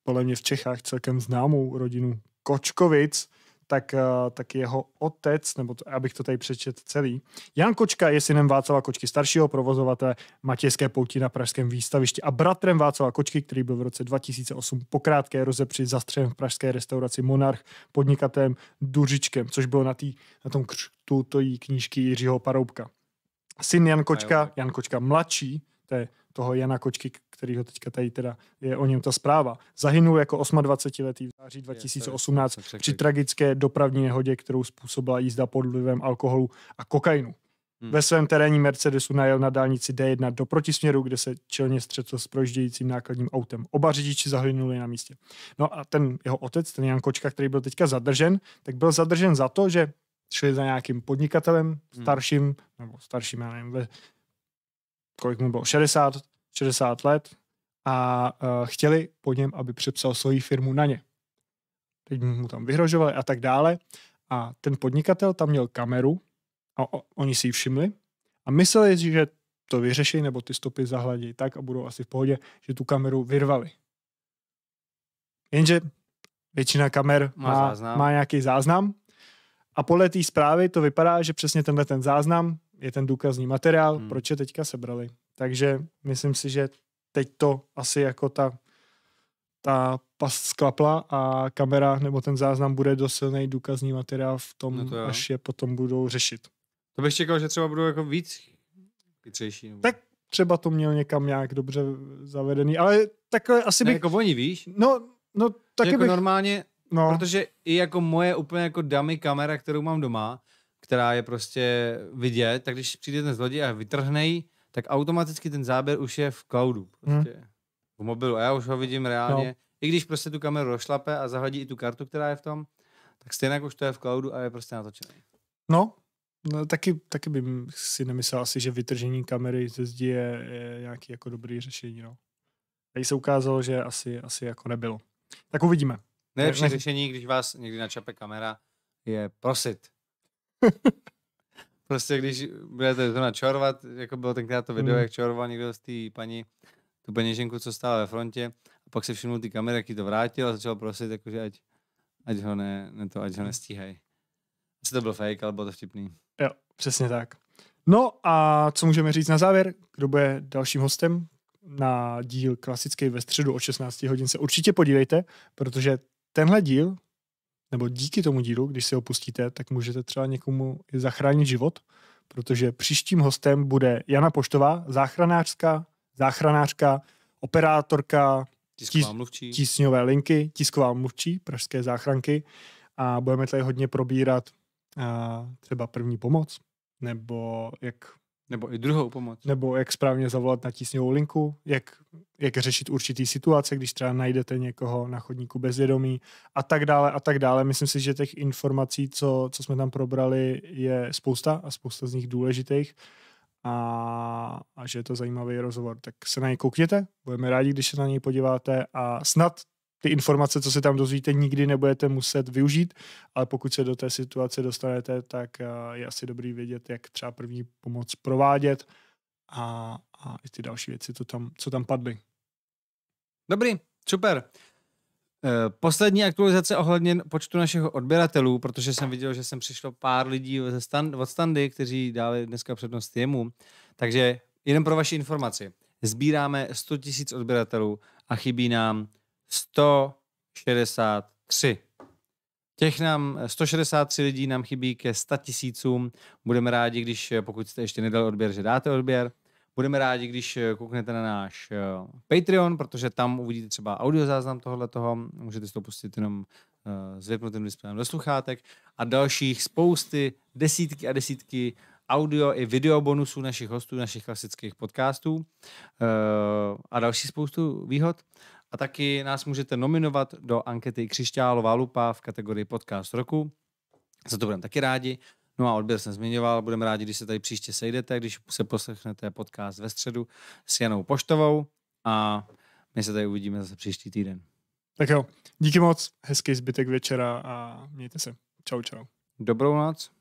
podle mě v Čechách celkem známou rodinu Kočkovic, tak, eh, tak jeho otec, nebo to, abych to tady přečet celý, Jan Kočka je synem Václava Kočky staršího provozovatele Matějské pouti na pražském výstavišti a bratrem Václava Kočky, který byl v roce 2008 po krátké při zastřelen v pražské restauraci Monarch podnikatelem Duřičkem, což bylo na, tý, na tom křtu tojí knížky Jiřího Paroubka. Syn Jan Kočka, Jan Kočka mladší, to je toho Jana Kočky, kterýho teďka tady teda je o něm ta zpráva, zahynul jako 28-letý v září 2018 je, při tragické dopravní nehodě, kterou způsobila jízda pod vlivem alkoholu a kokainu. Hmm. Ve svém terénním Mercedesu najel na dálnici D1 do protisměru, kde se čelně střetl s projíždějícím nákladním autem. Oba řidiči zahynuli na místě. No a ten jeho otec, ten Jan Kočka, který byl teďka zadržen, tak byl zadržen za to, že šli za nějakým podnikatelem hmm. starším, hmm. nebo starším, já nevím, ve, kolik mu bylo, 60, 60 let a eh, chtěli po něm, aby přepsal svoji firmu na ně. Teď mu tam vyhrožovali a tak dále. A ten podnikatel tam měl kameru a oni si ji všimli a mysleli, že to vyřeší nebo ty stopy zahladí tak a budou asi v pohodě, že tu kameru vyrvali. Jenže většina kamer má, má, má nějaký záznam a podle té zprávy to vypadá, že přesně tenhle ten záznam je ten důkazní materiál, hmm. proč je teďka sebrali. Takže myslím si, že teď to asi jako ta, ta past sklapla a kamera nebo ten záznam bude dosilný důkazní materiál v tom, no to až je potom budou řešit. To bych čekal, že třeba budou jako víc chytřejší. Nebo... Tak třeba to měl někam nějak dobře zavedený, ale takhle asi bych... Ne, jako oni, víš? No, no taky jako bych... normálně, no. protože i jako moje úplně jako dummy kamera, kterou mám doma, která je prostě vidět, tak když přijde ten zloděj a ji, tak automaticky ten záběr už je v cloudu. Prostě. Hmm. V mobilu. A já už ho vidím reálně. No. I když prostě tu kameru rozšlape a zahledí i tu kartu, která je v tom, tak stejně jako už to je v cloudu a je prostě natočený. No, No, taky, taky bych si nemyslel asi, že vytržení kamery ze zdi je, je nějaký jako dobrý řešení. No. Tady se ukázalo, že asi, asi jako nebylo. Tak uvidíme. Nejlepší řešení, když vás někdy načape kamera, je prosit. prostě když budete zrovna čorovat, jako bylo tenkrát to video, mm. jak čoroval někdo z té paní, tu peněženku, co stála ve frontě, a pak se všimnul ty kamery, jak to vrátil a začal prosit, jakože ať, ať ho, ne, ne to, ať ho nestíhají. Asi to byl fake, ale bylo to vtipný. Jo, přesně tak. No a co můžeme říct na závěr? Kdo bude dalším hostem na díl klasický ve středu o 16 hodin se určitě podívejte, protože tenhle díl nebo díky tomu dílu, když si ho pustíte, tak můžete třeba někomu zachránit život, protože příštím hostem bude Jana Poštová, záchranářka, záchranářka, operátorka tisková mluvčí. tísňové linky, tisková mluvčí pražské záchranky a budeme tady hodně probírat a, eh, třeba první pomoc, nebo jak nebo i druhou pomoc. Nebo jak správně zavolat na tísňovou linku, jak, jak řešit určitý situace, když třeba najdete někoho na chodníku bezvědomí a tak dále a tak dále. Myslím si, že těch informací, co, co jsme tam probrali, je spousta a spousta z nich důležitých a, a že je to zajímavý rozhovor. Tak se na něj koukněte, budeme rádi, když se na něj podíváte a snad ty informace, co se tam dozvíte, nikdy nebudete muset využít, ale pokud se do té situace dostanete, tak eh, je asi dobrý vědět, jak třeba první pomoc provádět a, a i ty další věci, co tam, co tam padly. Dobrý, super. Eh, poslední aktualizace ohledně počtu našich odběratelů, protože jsem viděl, že jsem přišlo pár lidí ze stand, od standy, kteří dali dneska přednost jemu. Takže jenom pro vaši informaci. Sbíráme 100 000 odběratelů a chybí nám 163. Těch nám 163 lidí nám chybí ke 100 tisícům. Budeme rádi, když pokud jste ještě nedali odběr, že dáte odběr. Budeme rádi, když kouknete na náš eh, Patreon, protože tam uvidíte třeba audiozáznam tohohle toho. Můžete si to pustit jenom s eh, vypnutým displejem do sluchátek a dalších spousty, desítky a desítky audio i video bonusů našich hostů, našich klasických podcastů eh, a další spoustu výhod. A taky nás můžete nominovat do ankety Křišťálová lupa v kategorii podcast roku. Za to budeme taky rádi. No a odběr jsem zmiňoval, budeme rádi, když se tady příště sejdete, když se poslechnete podcast ve středu s Janou Poštovou a my se tady uvidíme zase příští týden. Tak jo, díky moc, hezký zbytek večera a mějte se. Čau, čau. Dobrou noc.